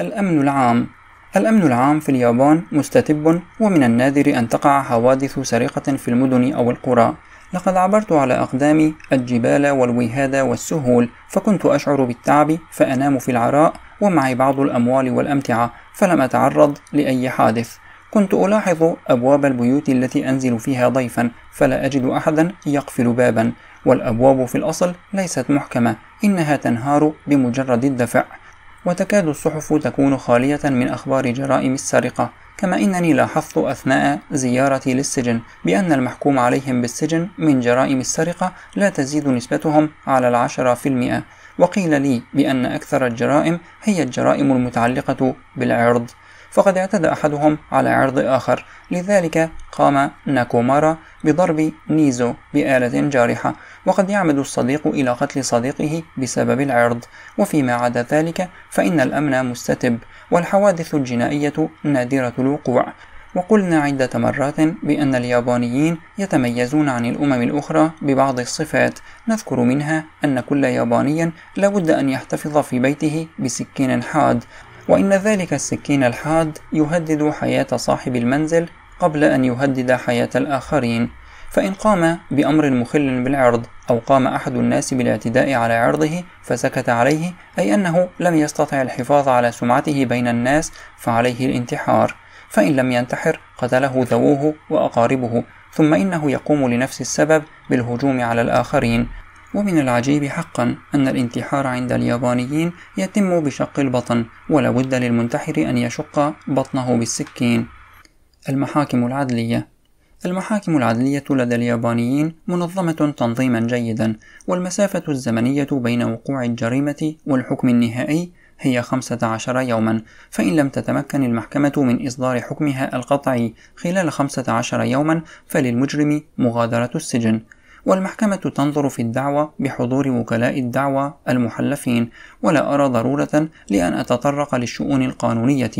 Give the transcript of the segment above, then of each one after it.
الأمن العام الأمن العام في اليابان مستتب ومن النادر أن تقع حوادث سرقة في المدن أو القرى لقد عبرت على أقدامي الجبال والوهاد والسهول فكنت أشعر بالتعب فأنام في العراء ومعي بعض الأموال والأمتعة فلم أتعرض لأي حادث كنت ألاحظ أبواب البيوت التي أنزل فيها ضيفا فلا أجد أحدا يقفل بابا والأبواب في الأصل ليست محكمة إنها تنهار بمجرد الدفع وتكاد الصحف تكون خالية من أخبار جرائم السرقة كما إنني لاحظت أثناء زيارتي للسجن بأن المحكوم عليهم بالسجن من جرائم السرقة لا تزيد نسبتهم على العشرة في المئة وقيل لي بأن أكثر الجرائم هي الجرائم المتعلقة بالعرض فقد اعتدى أحدهم على عرض آخر لذلك قام ناكومارا بضرب نيزو بآلة جارحة وقد يعمد الصديق إلى قتل صديقه بسبب العرض وفيما عدا ذلك فإن الأمن مستتب والحوادث الجنائية نادرة الوقوع وقلنا عدة مرات بأن اليابانيين يتميزون عن الأمم الأخرى ببعض الصفات نذكر منها أن كل ياباني لابد أن يحتفظ في بيته بسكين حاد وإن ذلك السكين الحاد يهدد حياة صاحب المنزل قبل أن يهدد حياة الآخرين فإن قام بأمر مخل بالعرض أو قام أحد الناس بالاعتداء على عرضه فسكت عليه أي أنه لم يستطع الحفاظ على سمعته بين الناس فعليه الانتحار فإن لم ينتحر قتله ذووه وأقاربه ثم إنه يقوم لنفس السبب بالهجوم على الآخرين ومن العجيب حقا أن الانتحار عند اليابانيين يتم بشق البطن ولا بد للمنتحر أن يشق بطنه بالسكين المحاكم العدلية المحاكم العدلية لدى اليابانيين منظمة تنظيما جيدا والمسافة الزمنية بين وقوع الجريمة والحكم النهائي هي 15 يوما فإن لم تتمكن المحكمة من إصدار حكمها القطعي خلال 15 يوما فللمجرم مغادرة السجن والمحكمة تنظر في الدعوة بحضور وكلاء الدعوة المحلفين ولا أرى ضرورة لأن أتطرق للشؤون القانونية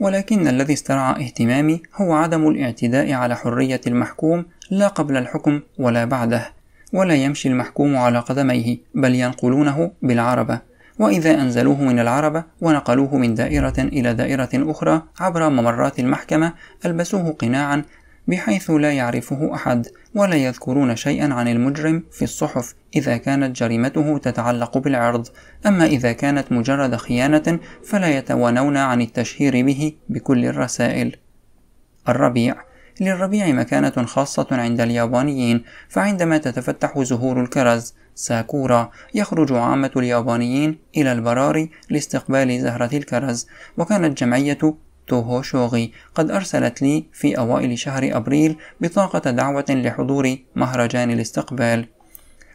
ولكن الذي استرعى اهتمامي هو عدم الاعتداء على حرية المحكوم لا قبل الحكم ولا بعده ولا يمشي المحكوم على قدميه بل ينقلونه بالعربة وإذا أنزلوه من العربة ونقلوه من دائرة إلى دائرة أخرى عبر ممرات المحكمة ألبسوه قناعا بحيث لا يعرفه أحد ولا يذكرون شيئا عن المجرم في الصحف إذا كانت جريمته تتعلق بالعرض أما إذا كانت مجرد خيانة فلا يتوانون عن التشهير به بكل الرسائل الربيع للربيع مكانة خاصة عند اليابانيين فعندما تتفتح زهور الكرز ساكورا يخرج عامة اليابانيين إلى البراري لاستقبال زهرة الكرز وكانت جمعية توهو شوغي قد أرسلت لي في أوائل شهر أبريل بطاقة دعوة لحضور مهرجان الاستقبال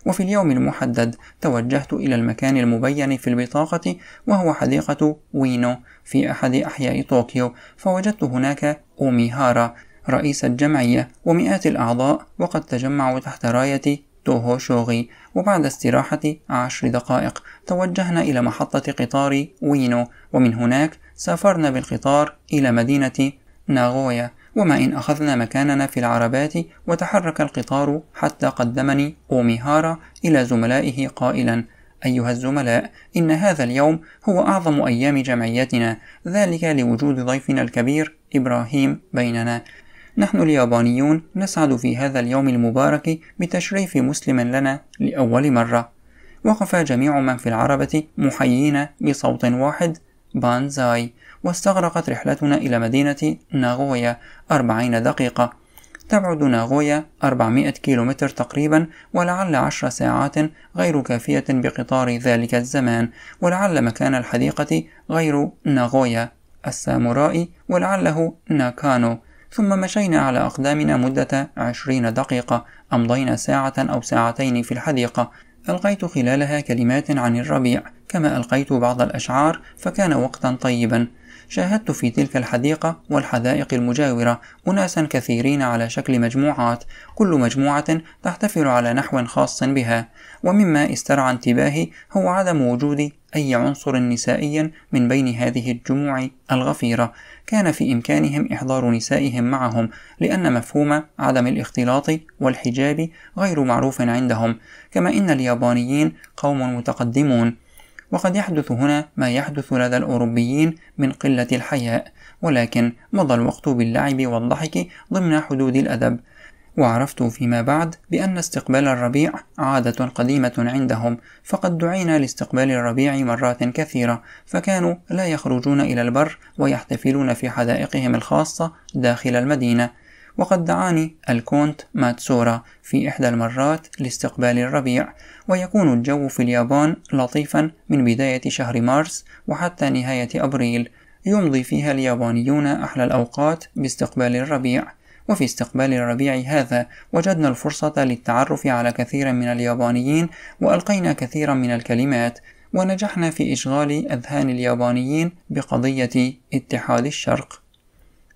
وفي اليوم المحدد توجهت إلى المكان المبين في البطاقة وهو حديقة وينو في أحد أحياء طوكيو فوجدت هناك أوميهارا رئيس الجمعية ومئات الأعضاء وقد تجمعوا تحت راية توهو شوغي وبعد استراحة عشر دقائق توجهنا إلى محطة قطار وينو ومن هناك سافرنا بالقطار إلى مدينة ناغويا وما إن أخذنا مكاننا في العربات وتحرك القطار حتى قدمني أوميهارا إلى زملائه قائلا أيها الزملاء إن هذا اليوم هو أعظم أيام جمعيتنا ذلك لوجود ضيفنا الكبير إبراهيم بيننا نحن اليابانيون نسعد في هذا اليوم المبارك بتشريف مسلم لنا لأول مرة وقف جميع من في العربة محيين بصوت واحد بانزاي واستغرقت رحلتنا إلى مدينة ناغويا 40 دقيقة تبعد ناغويا 400 كيلومتر تقريبا ولعل عشر ساعات غير كافية بقطار ذلك الزمان ولعل مكان الحديقة غير ناغويا السامورائي ولعله ناكانو ثم مشينا على أقدامنا مدة عشرين دقيقة أمضينا ساعة أو ساعتين في الحديقة ألقيت خلالها كلمات عن الربيع كما ألقيت بعض الأشعار فكان وقتا طيبا شاهدت في تلك الحديقة والحدائق المجاورة أناسا كثيرين على شكل مجموعات كل مجموعة تحتفل على نحو خاص بها ومما استرعى انتباهي هو عدم وجود أي عنصر نسائي من بين هذه الجموع الغفيرة كان في إمكانهم إحضار نسائهم معهم لأن مفهوم عدم الاختلاط والحجاب غير معروف عندهم كما إن اليابانيين قوم متقدمون وقد يحدث هنا ما يحدث لدى الأوروبيين من قلة الحياء ولكن مضى الوقت باللعب والضحك ضمن حدود الأدب وعرفت فيما بعد بأن استقبال الربيع عادة قديمة عندهم فقد دعينا لاستقبال الربيع مرات كثيرة فكانوا لا يخرجون إلى البر ويحتفلون في حدائقهم الخاصة داخل المدينة وقد دعاني الكونت ماتسورا في إحدى المرات لاستقبال الربيع ويكون الجو في اليابان لطيفا من بداية شهر مارس وحتى نهاية أبريل يمضي فيها اليابانيون أحلى الأوقات باستقبال الربيع وفي استقبال الربيع هذا وجدنا الفرصة للتعرف على كثير من اليابانيين وألقينا كثيرا من الكلمات ونجحنا في إشغال أذهان اليابانيين بقضية اتحاد الشرق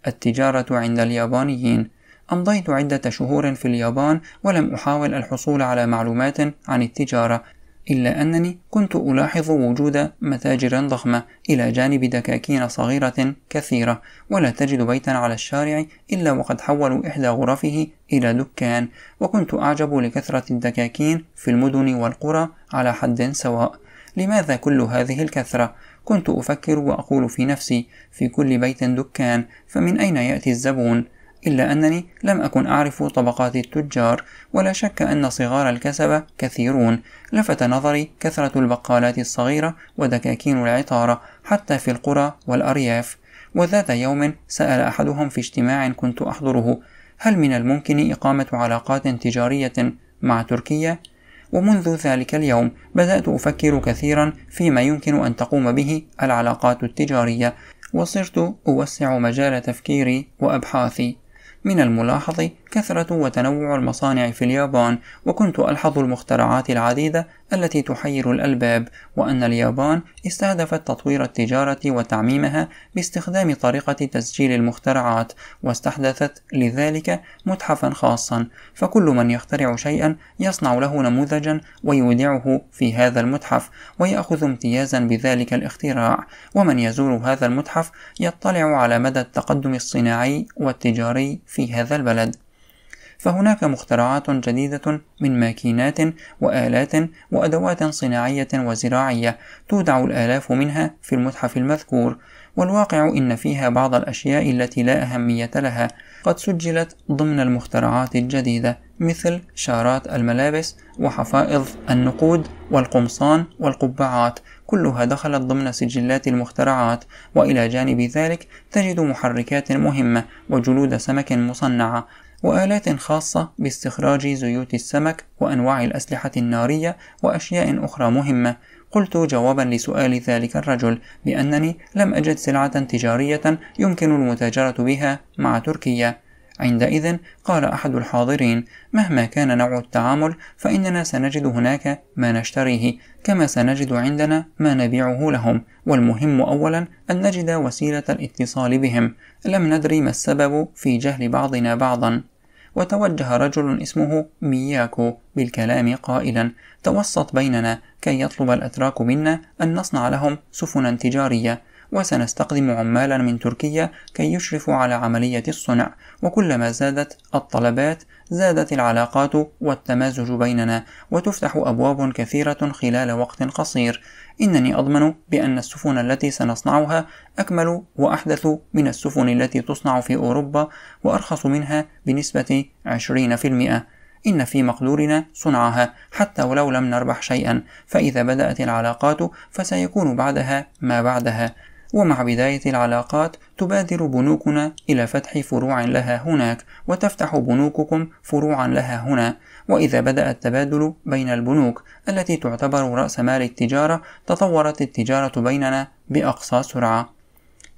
التجارة عند اليابانيين أمضيت عدة شهور في اليابان ولم أحاول الحصول على معلومات عن التجارة إلا أنني كنت ألاحظ وجود متاجر ضخمة إلى جانب دكاكين صغيرة كثيرة ولا تجد بيتا على الشارع إلا وقد حولوا إحدى غرفه إلى دكان وكنت أعجب لكثرة الدكاكين في المدن والقرى على حد سواء لماذا كل هذه الكثرة؟ كنت أفكر وأقول في نفسي في كل بيت دكان فمن أين يأتي الزبون؟ إلا أنني لم أكن أعرف طبقات التجار ولا شك أن صغار الكسبة كثيرون لفت نظري كثرة البقالات الصغيرة ودكاكين العطارة حتى في القرى والأرياف وذات يوم سأل أحدهم في اجتماع كنت أحضره هل من الممكن إقامة علاقات تجارية مع تركيا ومنذ ذلك اليوم بدأت أفكر كثيرا فيما يمكن أن تقوم به العلاقات التجارية وصرت أوسع مجال تفكيري وأبحاثي من الملاحظ كثرة وتنوع المصانع في اليابان وكنت ألحظ المخترعات العديدة التي تحير الألباب وأن اليابان استهدفت تطوير التجارة وتعميمها باستخدام طريقة تسجيل المخترعات واستحدثت لذلك متحفا خاصا فكل من يخترع شيئا يصنع له نموذجا ويودعه في هذا المتحف ويأخذ امتيازا بذلك الاختراع ومن يزور هذا المتحف يطلع على مدى التقدم الصناعي والتجاري في هذا البلد فهناك مخترعات جديدة من ماكينات وآلات وأدوات صناعية وزراعية تودع الآلاف منها في المتحف المذكور والواقع إن فيها بعض الأشياء التي لا أهمية لها قد سجلت ضمن المخترعات الجديدة مثل شارات الملابس وحفائظ النقود والقمصان والقبعات كلها دخلت ضمن سجلات المخترعات وإلى جانب ذلك تجد محركات مهمة وجلود سمك مصنعة وآلات خاصة باستخراج زيوت السمك وأنواع الأسلحة النارية وأشياء أخرى مهمة قلت جوابا لسؤال ذلك الرجل بأنني لم أجد سلعة تجارية يمكن المتاجرة بها مع تركيا عندئذ قال أحد الحاضرين مهما كان نوع التعامل فإننا سنجد هناك ما نشتريه كما سنجد عندنا ما نبيعه لهم والمهم أولا أن نجد وسيلة الاتصال بهم لم ندري ما السبب في جهل بعضنا بعضا وتوجه رجل اسمه مياكو بالكلام قائلا توسط بيننا كي يطلب الأتراك منا أن نصنع لهم سفنا تجارية وسنستخدم عمالا من تركيا كي يشرفوا على عملية الصنع وكلما زادت الطلبات زادت العلاقات والتمازج بيننا وتفتح أبواب كثيرة خلال وقت قصير إنني أضمن بأن السفن التي سنصنعها أكمل وأحدث من السفن التي تصنع في أوروبا وأرخص منها بنسبة 20% إن في مقدورنا صنعها حتى ولو لم نربح شيئا فإذا بدأت العلاقات فسيكون بعدها ما بعدها ومع بداية العلاقات تبادر بنوكنا إلى فتح فروع لها هناك وتفتح بنوككم فروعا لها هنا وإذا بدأ التبادل بين البنوك التي تعتبر رأس مال التجارة تطورت التجارة بيننا بأقصى سرعة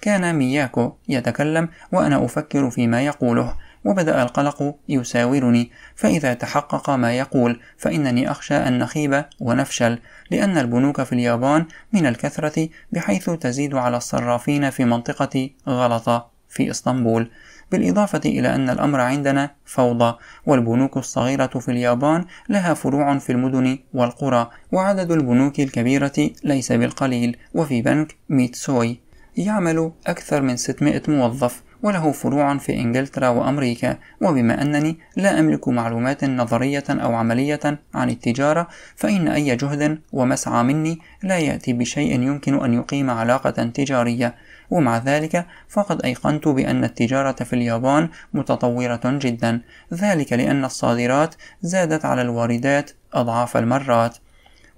كان مياكو يتكلم وأنا أفكر فيما يقوله وبدأ القلق يساورني فإذا تحقق ما يقول فإنني أخشى أن نخيب ونفشل لأن البنوك في اليابان من الكثرة بحيث تزيد على الصرافين في منطقة غلطة في إسطنبول بالإضافة إلى أن الأمر عندنا فوضى والبنوك الصغيرة في اليابان لها فروع في المدن والقرى وعدد البنوك الكبيرة ليس بالقليل وفي بنك ميتسوي يعمل أكثر من 600 موظف وله فروع في إنجلترا وأمريكا وبما أنني لا أملك معلومات نظرية أو عملية عن التجارة فإن أي جهد ومسعى مني لا يأتي بشيء يمكن أن يقيم علاقة تجارية ومع ذلك فقد أيقنت بأن التجارة في اليابان متطورة جدا ذلك لأن الصادرات زادت على الواردات أضعاف المرات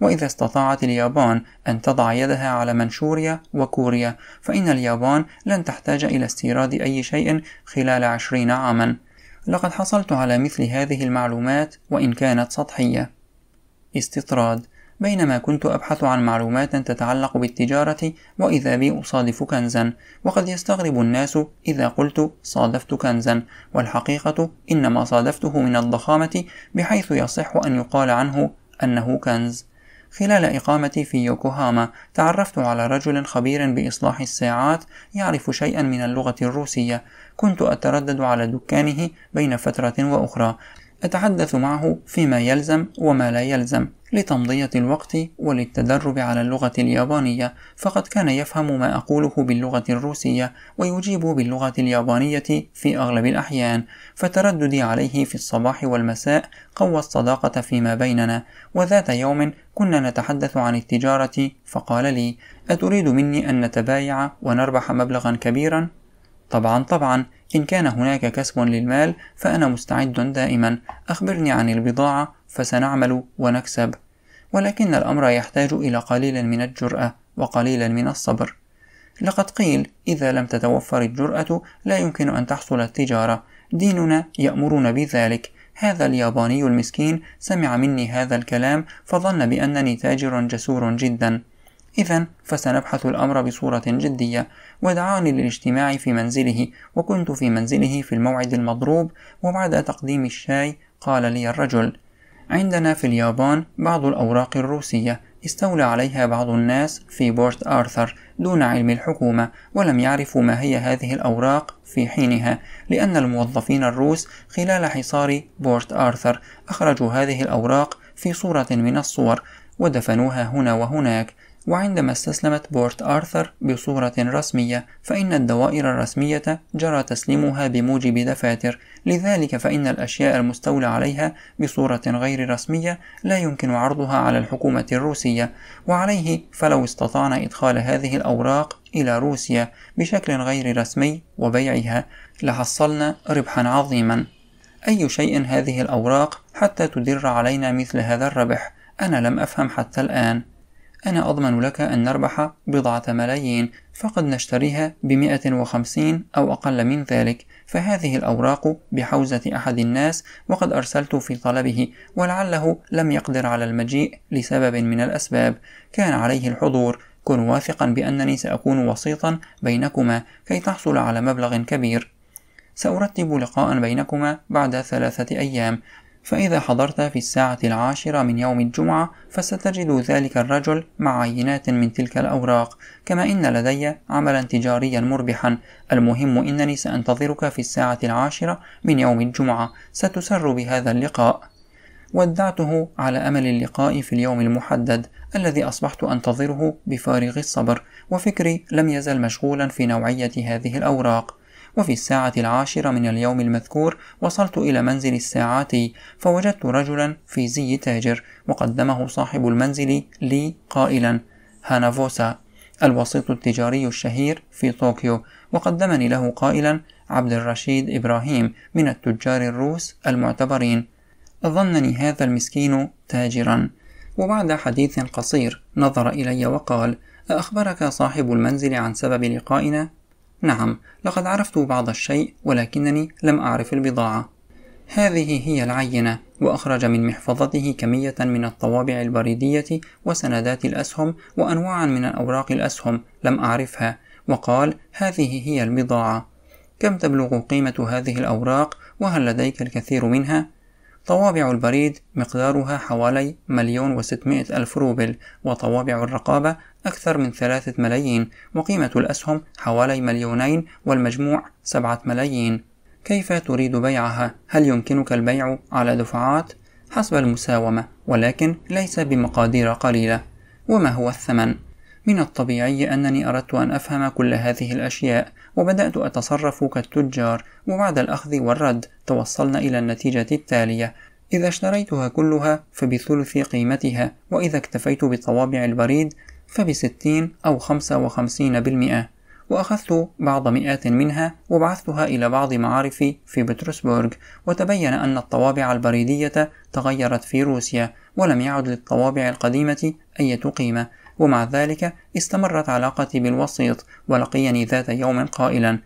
وإذا استطاعت اليابان أن تضع يدها على منشوريا وكوريا فإن اليابان لن تحتاج إلى استيراد أي شيء خلال عشرين عاما لقد حصلت على مثل هذه المعلومات وإن كانت سطحية استطراد بينما كنت أبحث عن معلومات تتعلق بالتجارة وإذا بي أصادف كنزا وقد يستغرب الناس إذا قلت صادفت كنزا والحقيقة إنما صادفته من الضخامة بحيث يصح أن يقال عنه أنه كنز خلال إقامتي في يوكوهاما تعرفت على رجل خبير بإصلاح الساعات يعرف شيئا من اللغة الروسية كنت أتردد على دكانه بين فترة وأخرى أتحدث معه فيما يلزم وما لا يلزم لتمضية الوقت وللتدرب على اللغة اليابانية فقد كان يفهم ما أقوله باللغة الروسية ويجيب باللغة اليابانية في أغلب الأحيان فترددي عليه في الصباح والمساء قوى الصداقة فيما بيننا وذات يوم كنا نتحدث عن التجارة فقال لي أتريد مني أن نتبايع ونربح مبلغا كبيرا طبعا طبعا إن كان هناك كسب للمال فأنا مستعد دائما أخبرني عن البضاعة فسنعمل ونكسب ولكن الأمر يحتاج إلى قليل من الجرأة وقليل من الصبر لقد قيل إذا لم تتوفر الجرأة لا يمكن أن تحصل التجارة ديننا يأمرنا بذلك هذا الياباني المسكين سمع مني هذا الكلام فظن بأنني تاجر جسور جدا إذا فسنبحث الأمر بصورة جدية ودعاني للاجتماع في منزله وكنت في منزله في الموعد المضروب وبعد تقديم الشاي قال لي الرجل عندنا في اليابان بعض الأوراق الروسية استولى عليها بعض الناس في بورت آرثر دون علم الحكومة ولم يعرفوا ما هي هذه الأوراق في حينها لأن الموظفين الروس خلال حصار بورت آرثر أخرجوا هذه الأوراق في صورة من الصور ودفنوها هنا وهناك وعندما استسلمت بورت آرثر بصورة رسمية فإن الدوائر الرسمية جرى تسليمها بموجب دفاتر لذلك فإن الأشياء المستولى عليها بصورة غير رسمية لا يمكن عرضها على الحكومة الروسية وعليه فلو استطعنا إدخال هذه الأوراق إلى روسيا بشكل غير رسمي وبيعها لحصلنا ربحا عظيما أي شيء هذه الأوراق حتى تدر علينا مثل هذا الربح أنا لم أفهم حتى الآن أنا أضمن لك أن نربح بضعة ملايين فقد نشتريها بمئة وخمسين أو أقل من ذلك فهذه الأوراق بحوزة أحد الناس وقد أرسلت في طلبه ولعله لم يقدر على المجيء لسبب من الأسباب كان عليه الحضور كن واثقا بأنني سأكون وسيطا بينكما كي تحصل على مبلغ كبير سأرتب لقاء بينكما بعد ثلاثة أيام فإذا حضرت في الساعة العاشرة من يوم الجمعة فستجد ذلك الرجل مع عينات من تلك الأوراق كما إن لدي عملا تجاريا مربحا المهم إنني سأنتظرك في الساعة العاشرة من يوم الجمعة ستسر بهذا اللقاء ودعته على أمل اللقاء في اليوم المحدد الذي أصبحت أنتظره بفارغ الصبر وفكري لم يزل مشغولا في نوعية هذه الأوراق وفي الساعة العاشرة من اليوم المذكور وصلت إلى منزل الساعات فوجدت رجلا في زي تاجر وقدمه صاحب المنزل لي قائلا هانافوسا الوسيط التجاري الشهير في طوكيو وقدمني له قائلا عبد الرشيد إبراهيم من التجار الروس المعتبرين ظنني هذا المسكين تاجرا وبعد حديث قصير نظر إلي وقال أخبرك صاحب المنزل عن سبب لقائنا نعم لقد عرفت بعض الشيء ولكنني لم أعرف البضاعة هذه هي العينة وأخرج من محفظته كمية من الطوابع البريدية وسندات الأسهم وأنواعا من أوراق الأسهم لم أعرفها وقال هذه هي البضاعة كم تبلغ قيمة هذه الأوراق وهل لديك الكثير منها؟ طوابع البريد مقدارها حوالي مليون وستمائة ألف روبل وطوابع الرقابة أكثر من ثلاثة ملايين وقيمة الأسهم حوالي مليونين والمجموع سبعة ملايين كيف تريد بيعها؟ هل يمكنك البيع على دفعات؟ حسب المساومة ولكن ليس بمقادير قليلة وما هو الثمن؟ من الطبيعي أنني أردت أن أفهم كل هذه الأشياء وبدأت أتصرف كالتجار وبعد الأخذ والرد توصلنا إلى النتيجة التالية إذا اشتريتها كلها فبثلث قيمتها وإذا اكتفيت بطوابع البريد فبستين أو خمسة وخمسين بالمئة وأخذت بعض مئات منها وبعثتها إلى بعض معارفي في بطرسبورغ وتبين أن الطوابع البريدية تغيرت في روسيا ولم يعد للطوابع القديمة أي قيمة ومع ذلك استمرت علاقتي بالوسيط ولقيني ذات يوم قائلا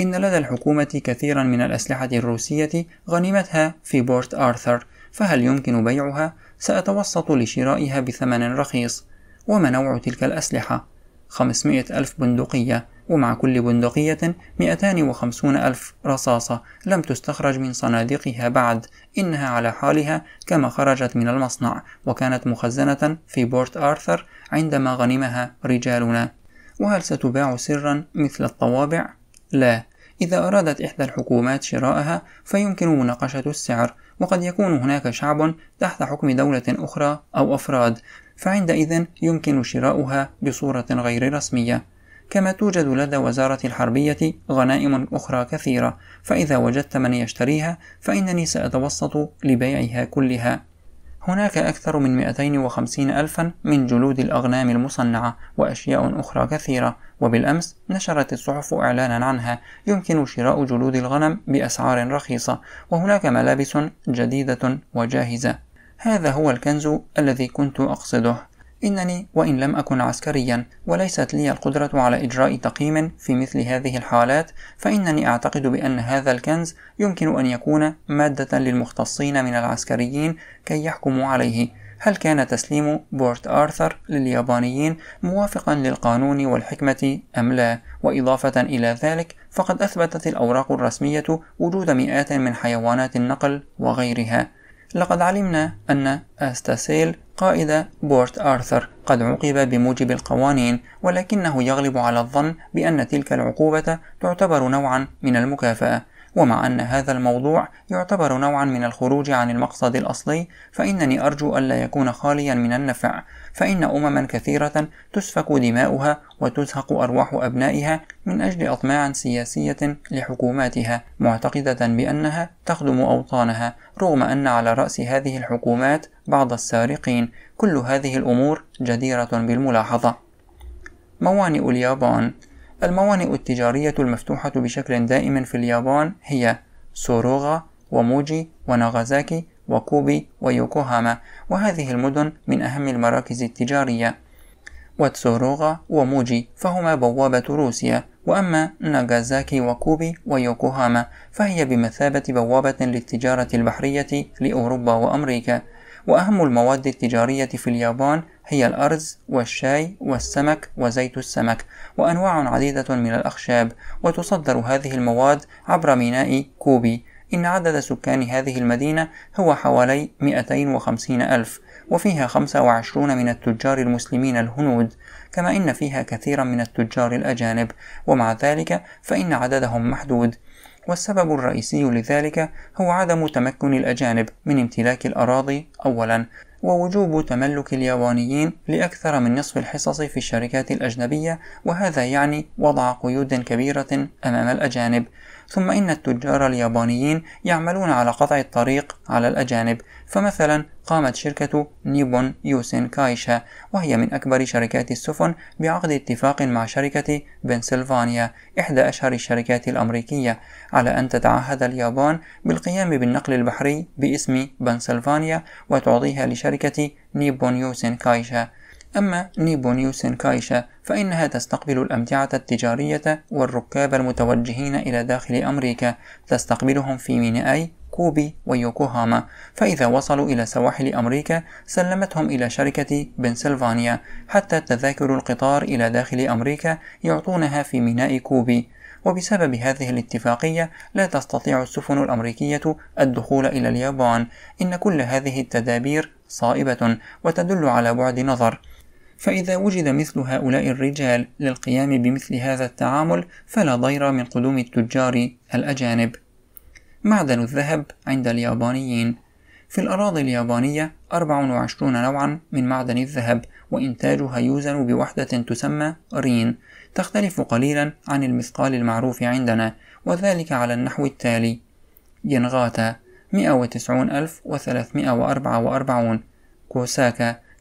إن لدى الحكومة كثيرا من الأسلحة الروسية غنمتها في بورت آرثر فهل يمكن بيعها؟ سأتوسط لشرائها بثمن رخيص وما نوع تلك الأسلحة 500 ألف بندقية ومع كل بندقية 250 ألف رصاصة لم تستخرج من صناديقها بعد إنها على حالها كما خرجت من المصنع وكانت مخزنة في بورت آرثر عندما غنمها رجالنا وهل ستباع سرا مثل الطوابع؟ لا إذا أرادت إحدى الحكومات شراءها فيمكن مناقشة السعر وقد يكون هناك شعب تحت حكم دولة أخرى أو أفراد فعندئذ يمكن شراؤها بصورة غير رسمية كما توجد لدى وزارة الحربية غنائم أخرى كثيرة فإذا وجدت من يشتريها فإنني سأتوسط لبيعها كلها هناك أكثر من 250 ألفا من جلود الأغنام المصنعة وأشياء أخرى كثيرة وبالأمس نشرت الصحف إعلانا عنها يمكن شراء جلود الغنم بأسعار رخيصة وهناك ملابس جديدة وجاهزة هذا هو الكنز الذي كنت أقصده إنني وإن لم أكن عسكريا وليست لي القدرة على إجراء تقييم في مثل هذه الحالات فإنني أعتقد بأن هذا الكنز يمكن أن يكون مادة للمختصين من العسكريين كي يحكموا عليه هل كان تسليم بورت آرثر لليابانيين موافقا للقانون والحكمة أم لا؟ وإضافة إلى ذلك فقد أثبتت الأوراق الرسمية وجود مئات من حيوانات النقل وغيرها لقد علمنا أن أستاسيل قائد بورت آرثر قد عوقب بموجب القوانين ولكنه يغلب على الظن بأن تلك العقوبة تعتبر نوعا من المكافأة ومع أن هذا الموضوع يعتبر نوعا من الخروج عن المقصد الأصلي فإنني أرجو ألا يكون خاليا من النفع فإن أمما كثيرة تسفك دماؤها وتزهق أرواح أبنائها من أجل أطماع سياسية لحكوماتها معتقدة بأنها تخدم أوطانها رغم أن على رأس هذه الحكومات بعض السارقين كل هذه الأمور جديرة بالملاحظة موانئ اليابان الموانئ التجارية المفتوحة بشكل دائم في اليابان هي سوروغا وموجي وناغازاكي وكوبي ويوكوهاما وهذه المدن من أهم المراكز التجارية وتسوروغا وموجي فهما بوابة روسيا وأما ناغازاكي وكوبي ويوكوهاما فهي بمثابة بوابة للتجارة البحرية لأوروبا وأمريكا وأهم المواد التجارية في اليابان هي الأرز والشاي والسمك وزيت السمك وأنواع عديدة من الأخشاب وتصدر هذه المواد عبر ميناء كوبي إن عدد سكان هذه المدينة هو حوالي 250 ألف وفيها 25 من التجار المسلمين الهنود كما إن فيها كثيرا من التجار الأجانب ومع ذلك فإن عددهم محدود والسبب الرئيسي لذلك هو عدم تمكن الأجانب من امتلاك الأراضي أولاً ووجوب تملك اليابانيين لأكثر من نصف الحصص في الشركات الأجنبية وهذا يعني وضع قيود كبيرة أمام الأجانب ثم إن التجار اليابانيين يعملون على قطع الطريق على الأجانب فمثلا قامت شركة نيبون يوسين كايشا وهي من أكبر شركات السفن بعقد اتفاق مع شركة بنسلفانيا إحدى أشهر الشركات الأمريكية على أن تتعهد اليابان بالقيام بالنقل البحري باسم بنسلفانيا وتعطيها لشركة نيبون يوسين كايشا أما نيبونيو سينكايشا فإنها تستقبل الأمتعة التجارية والركاب المتوجهين إلى داخل أمريكا تستقبلهم في ميناء كوبي ويوكوهاما فإذا وصلوا إلى سواحل أمريكا سلمتهم إلى شركة بنسلفانيا حتى تذاكر القطار إلى داخل أمريكا يعطونها في ميناء كوبي وبسبب هذه الاتفاقية لا تستطيع السفن الأمريكية الدخول إلى اليابان إن كل هذه التدابير صائبة وتدل على بعد نظر فإذا وجد مثل هؤلاء الرجال للقيام بمثل هذا التعامل فلا ضير من قدوم التجار الأجانب معدن الذهب عند اليابانيين في الأراضي اليابانية 24 نوعا من معدن الذهب وإنتاجها يوزن بوحدة تسمى رين تختلف قليلا عن المثقال المعروف عندنا وذلك على النحو التالي ينغاتا 190344 كوساكا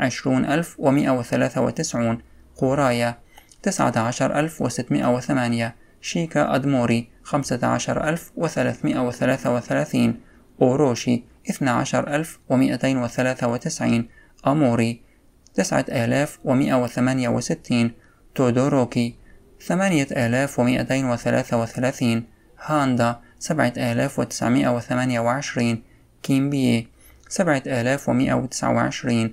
عشرون ألف ومئة وتسعون قورايا تسعة عشر ألف وثمانية شيكا أدموري خمسة عشر ألف وثلاثمائة وثلاثة وثلاثين أوروشي 12293 عشر ألف أموري 9168 وثمانية وستين تودوروكي ثمانية وثلاثة وثلاثين هاندا سبعة آلاف وتسعمائة وثمانية وعشرين سبعة وتسعة وعشرين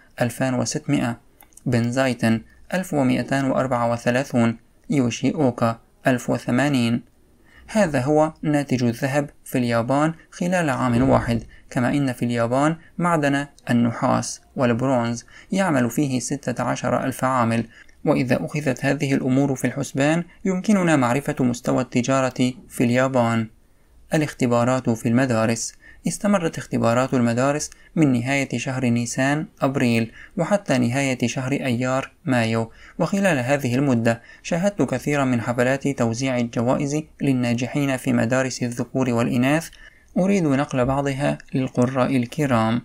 2600 بن زايتن 1234 يوشي أوكا 1080 هذا هو ناتج الذهب في اليابان خلال عام واحد كما إن في اليابان معدن النحاس والبرونز يعمل فيه 16 ألف عامل وإذا أخذت هذه الأمور في الحسبان يمكننا معرفة مستوى التجارة في اليابان الاختبارات في المدارس استمرت اختبارات المدارس من نهاية شهر نيسان أبريل وحتى نهاية شهر أيار مايو وخلال هذه المدة شاهدت كثيرا من حفلات توزيع الجوائز للناجحين في مدارس الذكور والإناث أريد نقل بعضها للقراء الكرام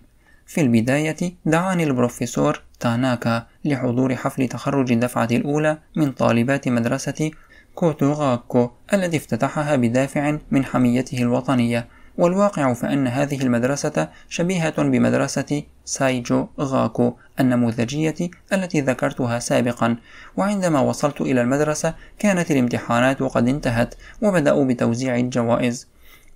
في البداية دعاني البروفيسور تاناكا لحضور حفل تخرج الدفعة الأولى من طالبات مدرسة كوتوغاكو التي افتتحها بدافع من حميته الوطنية والواقع فأن هذه المدرسة شبيهة بمدرسة سايجو غاكو النموذجية التي ذكرتها سابقا وعندما وصلت إلى المدرسة كانت الامتحانات قد انتهت وبدأوا بتوزيع الجوائز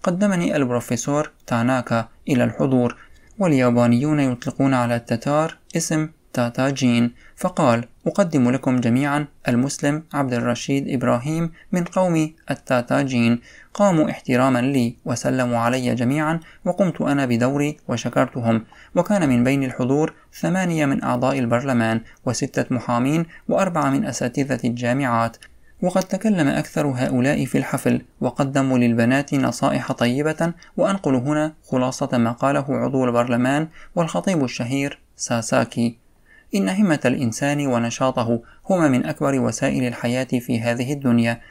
قدمني البروفيسور تاناكا إلى الحضور واليابانيون يطلقون على التتار اسم تاتا جين فقال أقدم لكم جميعا المسلم عبد الرشيد إبراهيم من قوم التاتا جين قاموا احتراما لي وسلموا علي جميعا وقمت أنا بدوري وشكرتهم وكان من بين الحضور ثمانية من أعضاء البرلمان وستة محامين وأربعة من أساتذة الجامعات وقد تكلم أكثر هؤلاء في الحفل وقدموا للبنات نصائح طيبة وأنقل هنا خلاصة ما قاله عضو البرلمان والخطيب الشهير ساساكي إن همة الإنسان ونشاطه هما من أكبر وسائل الحياة في هذه الدنيا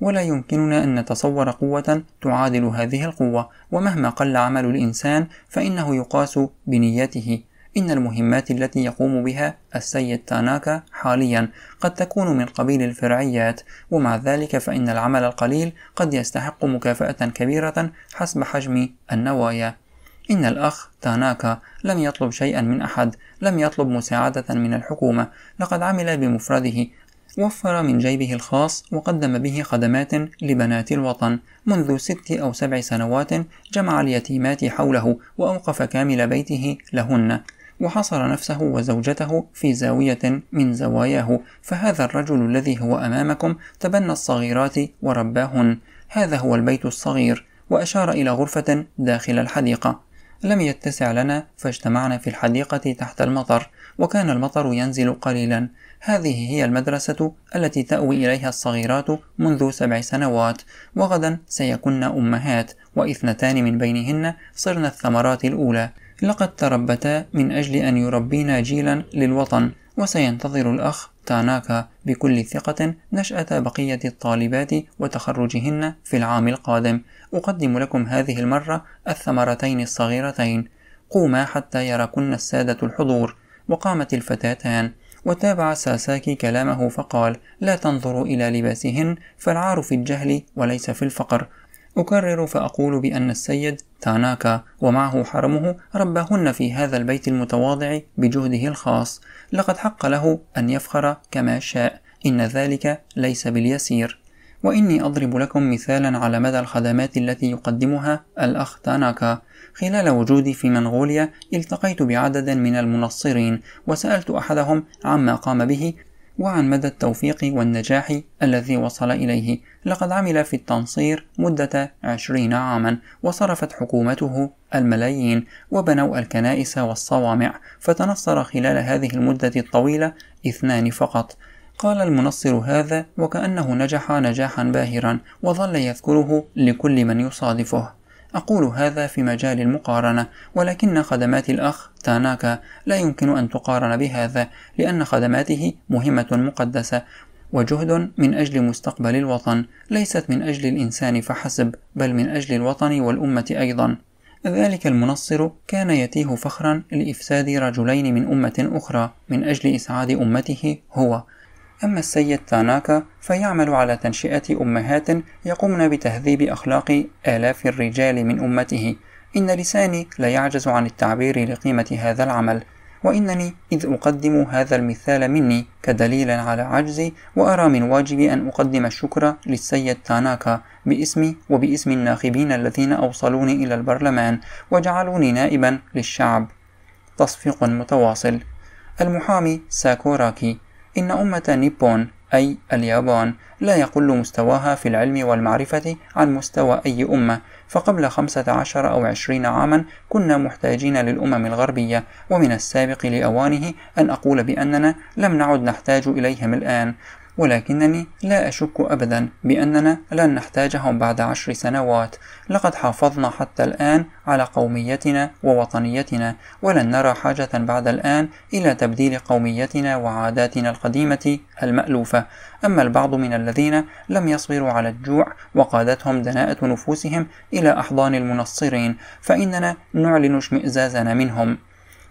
ولا يمكننا أن نتصور قوة تعادل هذه القوة ومهما قل عمل الإنسان فإنه يقاس بنيته إن المهمات التي يقوم بها السيد تاناكا حاليا قد تكون من قبيل الفرعيات ومع ذلك فإن العمل القليل قد يستحق مكافأة كبيرة حسب حجم النوايا إن الأخ تاناكا لم يطلب شيئا من أحد لم يطلب مساعدة من الحكومة لقد عمل بمفرده وفر من جيبه الخاص وقدم به خدمات لبنات الوطن منذ ست أو سبع سنوات جمع اليتيمات حوله وأوقف كامل بيته لهن وحصر نفسه وزوجته في زاوية من زواياه فهذا الرجل الذي هو أمامكم تبنى الصغيرات ورباهن هذا هو البيت الصغير وأشار إلى غرفة داخل الحديقة لم يتسع لنا فاجتمعنا في الحديقة تحت المطر وكان المطر ينزل قليلا هذه هي المدرسة التي تأوي إليها الصغيرات منذ سبع سنوات وغدا سيكن أمهات واثنتان من بينهن صرن الثمرات الأولى لقد تربتا من أجل أن يربينا جيلا للوطن وسينتظر الأخ تاناكا بكل ثقة نشأة بقية الطالبات وتخرجهن في العام القادم أقدم لكم هذه المرة الثمرتين الصغيرتين قوما حتى يراكن السادة الحضور وقامت الفتاتان وتابع ساساكي كلامه فقال لا تنظروا إلى لباسهن فالعار في الجهل وليس في الفقر أكرر فأقول بأن السيد تاناكا ومعه حرمه رباهن في هذا البيت المتواضع بجهده الخاص لقد حق له أن يفخر كما شاء إن ذلك ليس باليسير وإني أضرب لكم مثالا على مدى الخدمات التي يقدمها الأخ تاناكا خلال وجودي في منغوليا التقيت بعدد من المنصرين وسألت أحدهم عما قام به وعن مدى التوفيق والنجاح الذي وصل إليه لقد عمل في التنصير مدة عشرين عاما وصرفت حكومته الملايين وبنوا الكنائس والصوامع فتنصر خلال هذه المدة الطويلة اثنان فقط قال المنصر هذا وكأنه نجح نجاحا باهرا وظل يذكره لكل من يصادفه أقول هذا في مجال المقارنة ولكن خدمات الأخ تاناكا لا يمكن أن تقارن بهذا لأن خدماته مهمة مقدسة وجهد من أجل مستقبل الوطن ليست من أجل الإنسان فحسب بل من أجل الوطن والأمة أيضا ذلك المنصر كان يتيه فخرا لإفساد رجلين من أمة أخرى من أجل إسعاد أمته هو أما السيد تاناكا فيعمل على تنشئة أمهات يقمن بتهذيب أخلاق آلاف الرجال من أمته إن لساني لا يعجز عن التعبير لقيمة هذا العمل وإنني إذ أقدم هذا المثال مني كدليلا على عجزي وأرى من واجبي أن أقدم الشكر للسيد تاناكا باسمي وباسم الناخبين الذين أوصلوني إلى البرلمان وجعلوني نائبا للشعب تصفيق متواصل المحامي ساكوراكي إن أمة نيبون أي اليابان لا يقل مستواها في العلم والمعرفة عن مستوى أي أمة فقبل 15 أو 20 عاما كنا محتاجين للأمم الغربية ومن السابق لأوانه أن أقول بأننا لم نعد نحتاج إليهم الآن ولكنني لا أشك أبدا بأننا لن نحتاجهم بعد عشر سنوات لقد حافظنا حتى الآن على قوميتنا ووطنيتنا ولن نرى حاجة بعد الآن إلى تبديل قوميتنا وعاداتنا القديمة المألوفة أما البعض من الذين لم يصبروا على الجوع وقادتهم دناءة نفوسهم إلى أحضان المنصرين فإننا نعلن اشمئزازنا منهم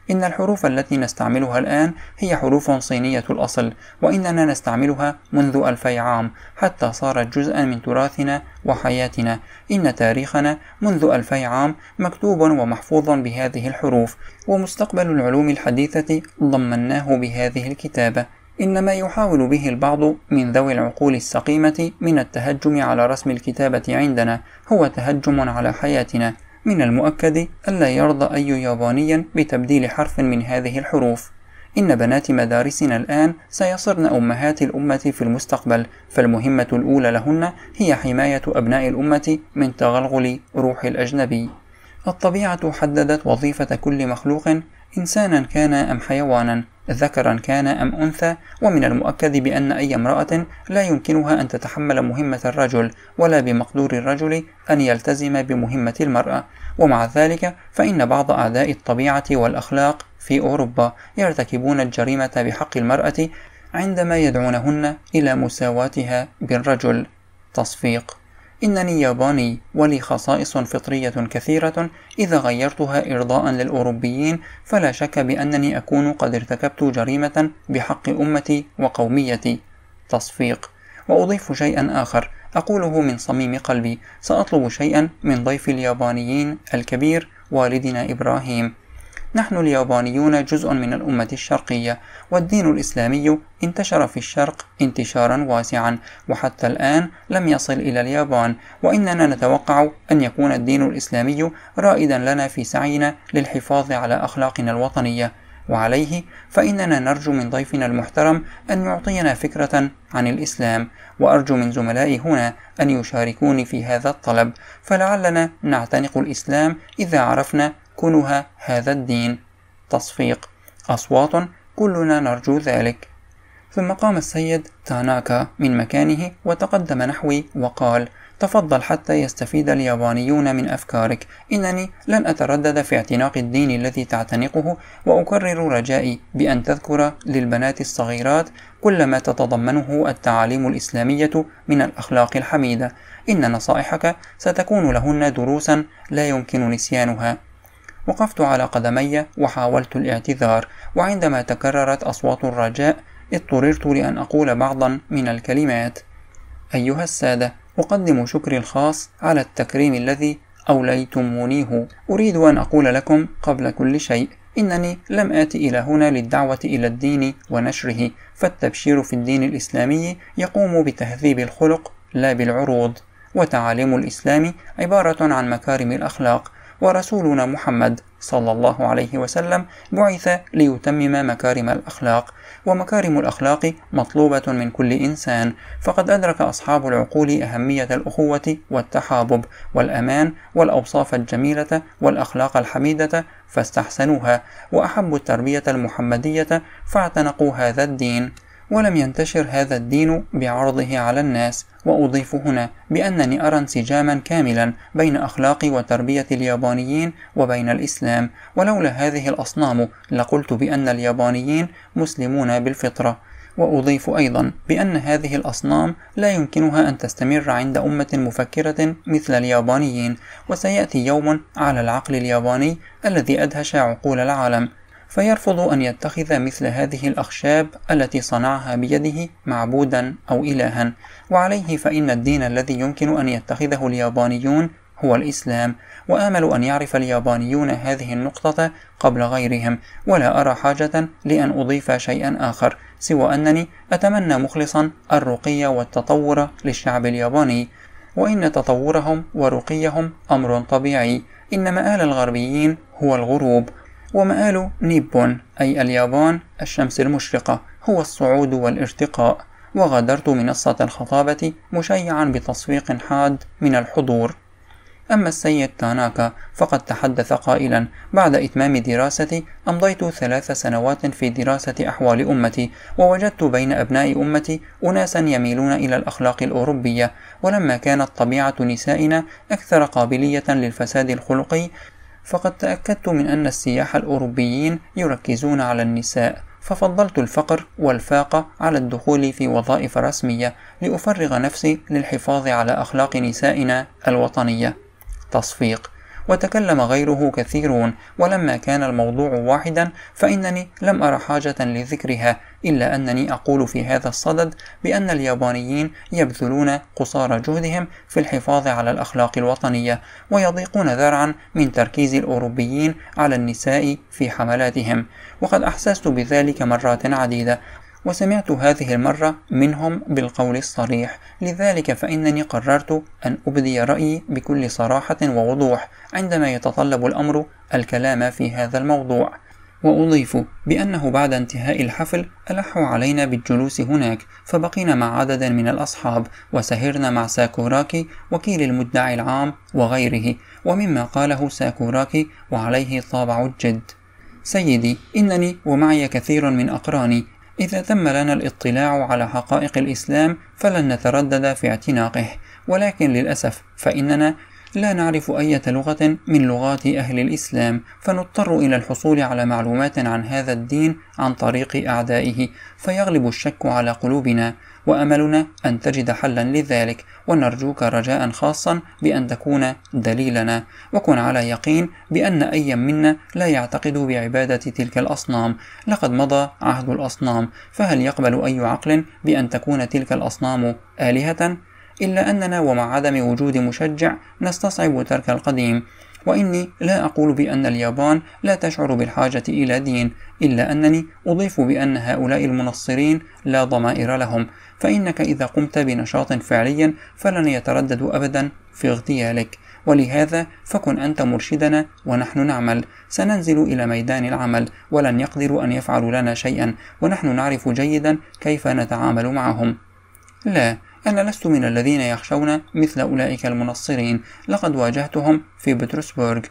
إن الحروف التي نستعملها الآن هي حروف صينية الأصل وإننا نستعملها منذ ألفي عام حتى صارت جزءا من تراثنا وحياتنا إن تاريخنا منذ ألفي عام مكتوب ومحفوظ بهذه الحروف ومستقبل العلوم الحديثة ضمناه بهذه الكتابة إن ما يحاول به البعض من ذوي العقول السقيمة من التهجم على رسم الكتابة عندنا هو تهجم على حياتنا من المؤكد ألا يرضى أي ياباني بتبديل حرف من هذه الحروف إن بنات مدارسنا الآن سيصرن أمهات الأمة في المستقبل فالمهمة الأولى لهن هي حماية أبناء الأمة من تغلغل روح الأجنبي الطبيعة حددت وظيفة كل مخلوق إنسانا كان أم حيوانا ذكرا كان أم أنثى ومن المؤكد بأن أي امرأة لا يمكنها أن تتحمل مهمة الرجل ولا بمقدور الرجل أن يلتزم بمهمة المرأة ومع ذلك فإن بعض أعداء الطبيعة والأخلاق في أوروبا يرتكبون الجريمة بحق المرأة عندما يدعونهن إلى مساواتها بالرجل تصفيق إنني ياباني ولي خصائص فطرية كثيرة إذا غيرتها إرضاء للأوروبيين فلا شك بأنني أكون قد ارتكبت جريمة بحق أمتي وقوميتي تصفيق وأضيف شيئا آخر أقوله من صميم قلبي سأطلب شيئا من ضيف اليابانيين الكبير والدنا إبراهيم نحن اليابانيون جزء من الأمة الشرقية والدين الإسلامي انتشر في الشرق انتشارا واسعا وحتى الآن لم يصل إلى اليابان وإننا نتوقع أن يكون الدين الإسلامي رائدا لنا في سعينا للحفاظ على أخلاقنا الوطنية وعليه فإننا نرجو من ضيفنا المحترم أن يعطينا فكرة عن الإسلام وأرجو من زملائي هنا أن يشاركوني في هذا الطلب فلعلنا نعتنق الإسلام إذا عرفنا يسكنها هذا الدين تصفيق أصوات كلنا نرجو ذلك ثم قام السيد تاناكا من مكانه وتقدم نحوي وقال تفضل حتى يستفيد اليابانيون من أفكارك إنني لن أتردد في اعتناق الدين الذي تعتنقه وأكرر رجائي بأن تذكر للبنات الصغيرات كل ما تتضمنه التعاليم الإسلامية من الأخلاق الحميدة إن نصائحك ستكون لهن دروسا لا يمكن نسيانها وقفت على قدمي وحاولت الاعتذار وعندما تكررت أصوات الرجاء اضطررت لأن أقول بعضا من الكلمات أيها السادة أقدم شكري الخاص على التكريم الذي أوليتمونيه أريد أن أقول لكم قبل كل شيء إنني لم آتي إلى هنا للدعوة إلى الدين ونشره فالتبشير في الدين الإسلامي يقوم بتهذيب الخلق لا بالعروض وتعاليم الإسلام عبارة عن مكارم الأخلاق ورسولنا محمد صلى الله عليه وسلم بعث ليتمم مكارم الأخلاق ومكارم الأخلاق مطلوبة من كل إنسان فقد أدرك أصحاب العقول أهمية الأخوة والتحابب والأمان والأوصاف الجميلة والأخلاق الحميدة فاستحسنوها وأحبوا التربية المحمدية فاعتنقوا هذا الدين ولم ينتشر هذا الدين بعرضه على الناس وأضيف هنا بأنني أرى انسجاما كاملا بين أخلاق وتربية اليابانيين وبين الإسلام ولولا هذه الأصنام لقلت بأن اليابانيين مسلمون بالفطرة وأضيف أيضا بأن هذه الأصنام لا يمكنها أن تستمر عند أمة مفكرة مثل اليابانيين وسيأتي يوم على العقل الياباني الذي أدهش عقول العالم فيرفض أن يتخذ مثل هذه الأخشاب التي صنعها بيده معبودا أو إلها وعليه فإن الدين الذي يمكن أن يتخذه اليابانيون هو الإسلام وآمل أن يعرف اليابانيون هذه النقطة قبل غيرهم ولا أرى حاجة لأن أضيف شيئا آخر سوى أنني أتمنى مخلصا الرقي والتطور للشعب الياباني وإن تطورهم ورقيهم أمر طبيعي إن مآل الغربيين هو الغروب ومآل نيبون أي اليابان الشمس المشرقة هو الصعود والارتقاء وغادرت منصة الخطابة مشيعا بتصفيق حاد من الحضور أما السيد تاناكا فقد تحدث قائلا بعد إتمام دراستي أمضيت ثلاث سنوات في دراسة أحوال أمتي ووجدت بين أبناء أمتي أناسا يميلون إلى الأخلاق الأوروبية ولما كانت طبيعة نسائنا أكثر قابلية للفساد الخلقي فقد تأكدت من أن السياح الأوروبيين يركزون على النساء ففضلت الفقر والفاقة على الدخول في وظائف رسمية لأفرغ نفسي للحفاظ على أخلاق نسائنا الوطنية تصفيق وتكلم غيره كثيرون ولما كان الموضوع واحدا فإنني لم أرى حاجة لذكرها إلا أنني أقول في هذا الصدد بأن اليابانيين يبذلون قصارى جهدهم في الحفاظ على الأخلاق الوطنية ويضيقون ذرعا من تركيز الأوروبيين على النساء في حملاتهم وقد أحسست بذلك مرات عديدة وسمعت هذه المرة منهم بالقول الصريح لذلك فإنني قررت أن أبدي رأيي بكل صراحة ووضوح عندما يتطلب الأمر الكلام في هذا الموضوع وأضيف بأنه بعد انتهاء الحفل ألحوا علينا بالجلوس هناك فبقينا مع عدد من الأصحاب وسهرنا مع ساكوراكي وكيل المدعي العام وغيره ومما قاله ساكوراكي وعليه طابع الجد سيدي إنني ومعي كثير من أقراني إذا تم لنا الاطلاع على حقائق الإسلام فلن نتردد في اعتناقه ولكن للأسف فإننا لا نعرف أي لغة من لغات أهل الإسلام فنضطر إلى الحصول على معلومات عن هذا الدين عن طريق أعدائه فيغلب الشك على قلوبنا وأملنا أن تجد حلا لذلك ونرجوك رجاء خاصا بأن تكون دليلنا وكن على يقين بأن أي منا لا يعتقد بعبادة تلك الأصنام لقد مضى عهد الأصنام فهل يقبل أي عقل بأن تكون تلك الأصنام آلهة إلا أننا ومع عدم وجود مشجع نستصعب ترك القديم وإني لا أقول بأن اليابان لا تشعر بالحاجة إلى دين إلا أنني أضيف بأن هؤلاء المنصرين لا ضمائر لهم فإنك إذا قمت بنشاط فعليا فلن يتردد أبدا في اغتيالك ولهذا فكن أنت مرشدنا ونحن نعمل سننزل إلى ميدان العمل ولن يقدروا أن يفعلوا لنا شيئا ونحن نعرف جيدا كيف نتعامل معهم لا أنا لست من الذين يخشون مثل أولئك المنصرين لقد واجهتهم في بطرسبرغ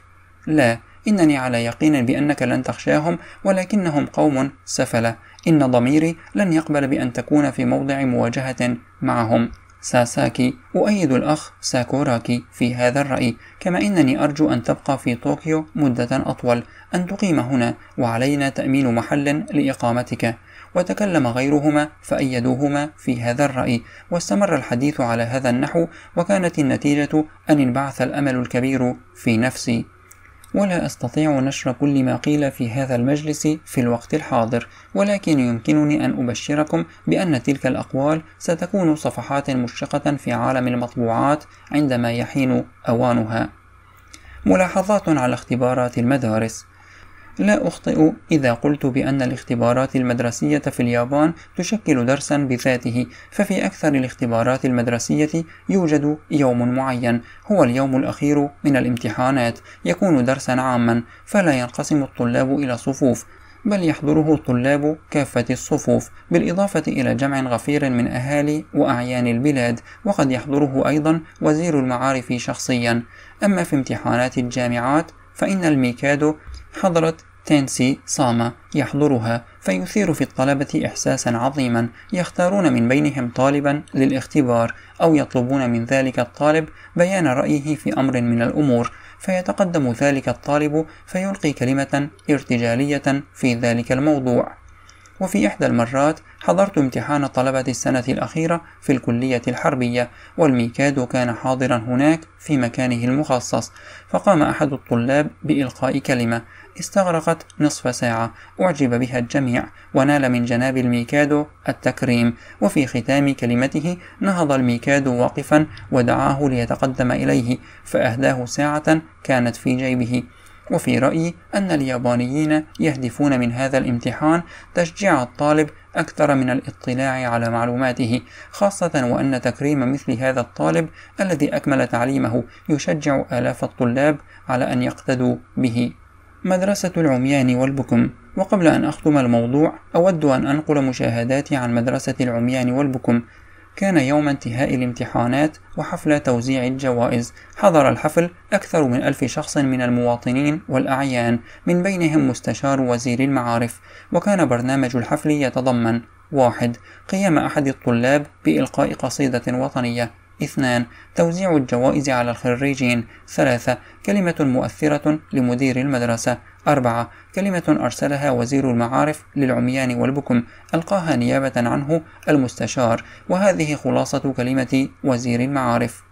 لا إنني على يقين بأنك لن تخشاهم ولكنهم قوم سفلة إن ضميري لن يقبل بأن تكون في موضع مواجهة معهم ساساكي أؤيد الأخ ساكوراكي في هذا الرأي كما إنني أرجو أن تبقى في طوكيو مدة أطول أن تقيم هنا وعلينا تأمين محل لإقامتك وتكلم غيرهما فأيدوهما في هذا الرأي واستمر الحديث على هذا النحو وكانت النتيجة أن انبعث الأمل الكبير في نفسي ولا أستطيع نشر كل ما قيل في هذا المجلس في الوقت الحاضر ولكن يمكنني أن أبشركم بأن تلك الأقوال ستكون صفحات مشرقة في عالم المطبوعات عندما يحين أوانها ملاحظات على اختبارات المدارس لا أخطئ إذا قلت بأن الاختبارات المدرسية في اليابان تشكل درسا بذاته ففي أكثر الاختبارات المدرسية يوجد يوم معين هو اليوم الأخير من الامتحانات يكون درسا عاما فلا ينقسم الطلاب إلى صفوف بل يحضره الطلاب كافة الصفوف بالإضافة إلى جمع غفير من أهالي وأعيان البلاد وقد يحضره أيضا وزير المعارف شخصيا أما في امتحانات الجامعات فإن الميكادو حضرت تينسي صاما يحضرها فيثير في الطلبة إحساسا عظيما يختارون من بينهم طالبا للاختبار أو يطلبون من ذلك الطالب بيان رأيه في أمر من الأمور فيتقدم ذلك الطالب فيلقي كلمة ارتجالية في ذلك الموضوع وفي إحدى المرات حضرت امتحان طلبة السنة الأخيرة في الكلية الحربية والميكاد كان حاضرا هناك في مكانه المخصص فقام أحد الطلاب بإلقاء كلمة استغرقت نصف ساعة أعجب بها الجميع ونال من جناب الميكادو التكريم وفي ختام كلمته نهض الميكادو واقفا ودعاه ليتقدم إليه فأهداه ساعة كانت في جيبه وفي رأيي أن اليابانيين يهدفون من هذا الامتحان تشجيع الطالب أكثر من الاطلاع على معلوماته، خاصة وأن تكريم مثل هذا الطالب الذي أكمل تعليمه يشجع آلاف الطلاب على أن يقتدوا به. مدرسة العميان والبكم وقبل أن أختم الموضوع أود أن أنقل مشاهداتي عن مدرسة العميان والبكم كان يوم انتهاء الامتحانات وحفل توزيع الجوائز حضر الحفل أكثر من ألف شخص من المواطنين والأعيان من بينهم مستشار وزير المعارف وكان برنامج الحفل يتضمن واحد قيام أحد الطلاب بإلقاء قصيدة وطنية اثنان توزيع الجوائز على الخريجين ثلاثة كلمة مؤثرة لمدير المدرسة أربعة كلمة أرسلها وزير المعارف للعميان والبكم ألقاها نيابة عنه المستشار وهذه خلاصة كلمة وزير المعارف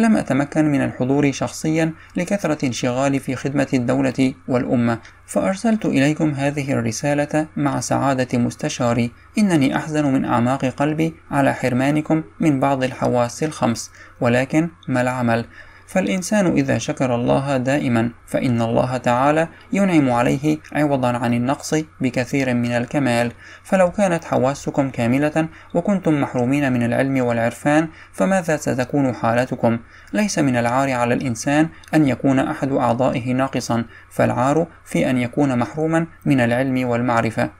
لم أتمكن من الحضور شخصيا لكثرة انشغالي في خدمة الدولة والأمة فأرسلت إليكم هذه الرسالة مع سعادة مستشاري إنني أحزن من أعماق قلبي على حرمانكم من بعض الحواس الخمس ولكن ما العمل فالإنسان إذا شكر الله دائما فإن الله تعالى ينعم عليه عوضا عن النقص بكثير من الكمال فلو كانت حواسكم كاملة وكنتم محرومين من العلم والعرفان فماذا ستكون حالتكم؟ ليس من العار على الإنسان أن يكون أحد أعضائه ناقصا فالعار في أن يكون محروما من العلم والمعرفة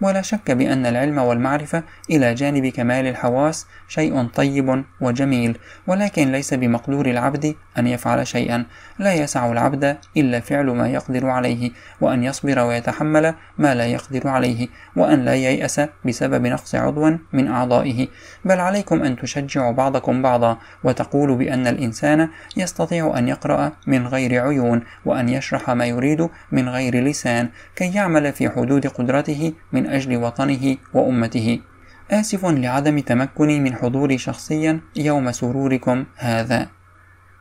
ولا شك بأن العلم والمعرفة إلى جانب كمال الحواس شيء طيب وجميل، ولكن ليس بمقدور العبد أن يفعل شيئا لا يسع العبد إلا فعل ما يقدر عليه وأن يصبر ويتحمل ما لا يقدر عليه وأن لا ييأس بسبب نقص عضو من أعضائه بل عليكم أن تشجعوا بعضكم بعضا وتقولوا بأن الإنسان يستطيع أن يقرأ من غير عيون وأن يشرح ما يريد من غير لسان كي يعمل في حدود قدرته من أجل وطنه وأمته آسف لعدم تمكني من حضوري شخصيا يوم سروركم هذا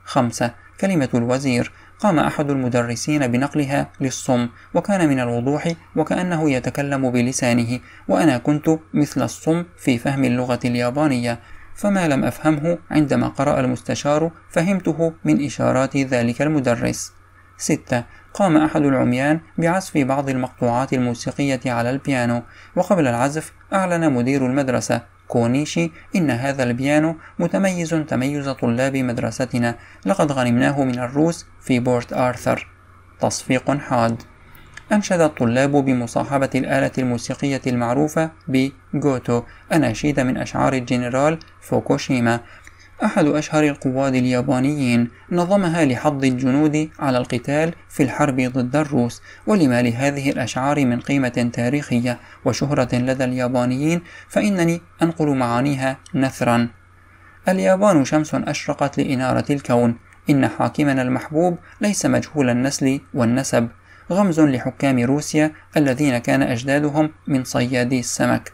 خمسة كلمة الوزير قام أحد المدرسين بنقلها للصم وكان من الوضوح وكأنه يتكلم بلسانه وأنا كنت مثل الصم في فهم اللغة اليابانية فما لم أفهمه عندما قرأ المستشار فهمته من إشارات ذلك المدرس. 6. قام أحد العميان بعزف بعض المقطوعات الموسيقية على البيانو، وقبل العزف أعلن مدير المدرسة كونيشي إن هذا البيانو متميز تميز طلاب مدرستنا لقد غنمناه من الروس في بورت آرثر تصفيق حاد أنشد الطلاب بمصاحبة الآلة الموسيقية المعروفة بجوتو أناشيد من أشعار الجنرال فوكوشيما أحد أشهر القواد اليابانيين نظمها لحض الجنود على القتال في الحرب ضد الروس ولما لهذه الأشعار من قيمة تاريخية وشهرة لدى اليابانيين فإنني أنقل معانيها نثرا اليابان شمس أشرقت لإنارة الكون إن حاكمنا المحبوب ليس مجهول النسل والنسب غمز لحكام روسيا الذين كان أجدادهم من صيادي السمك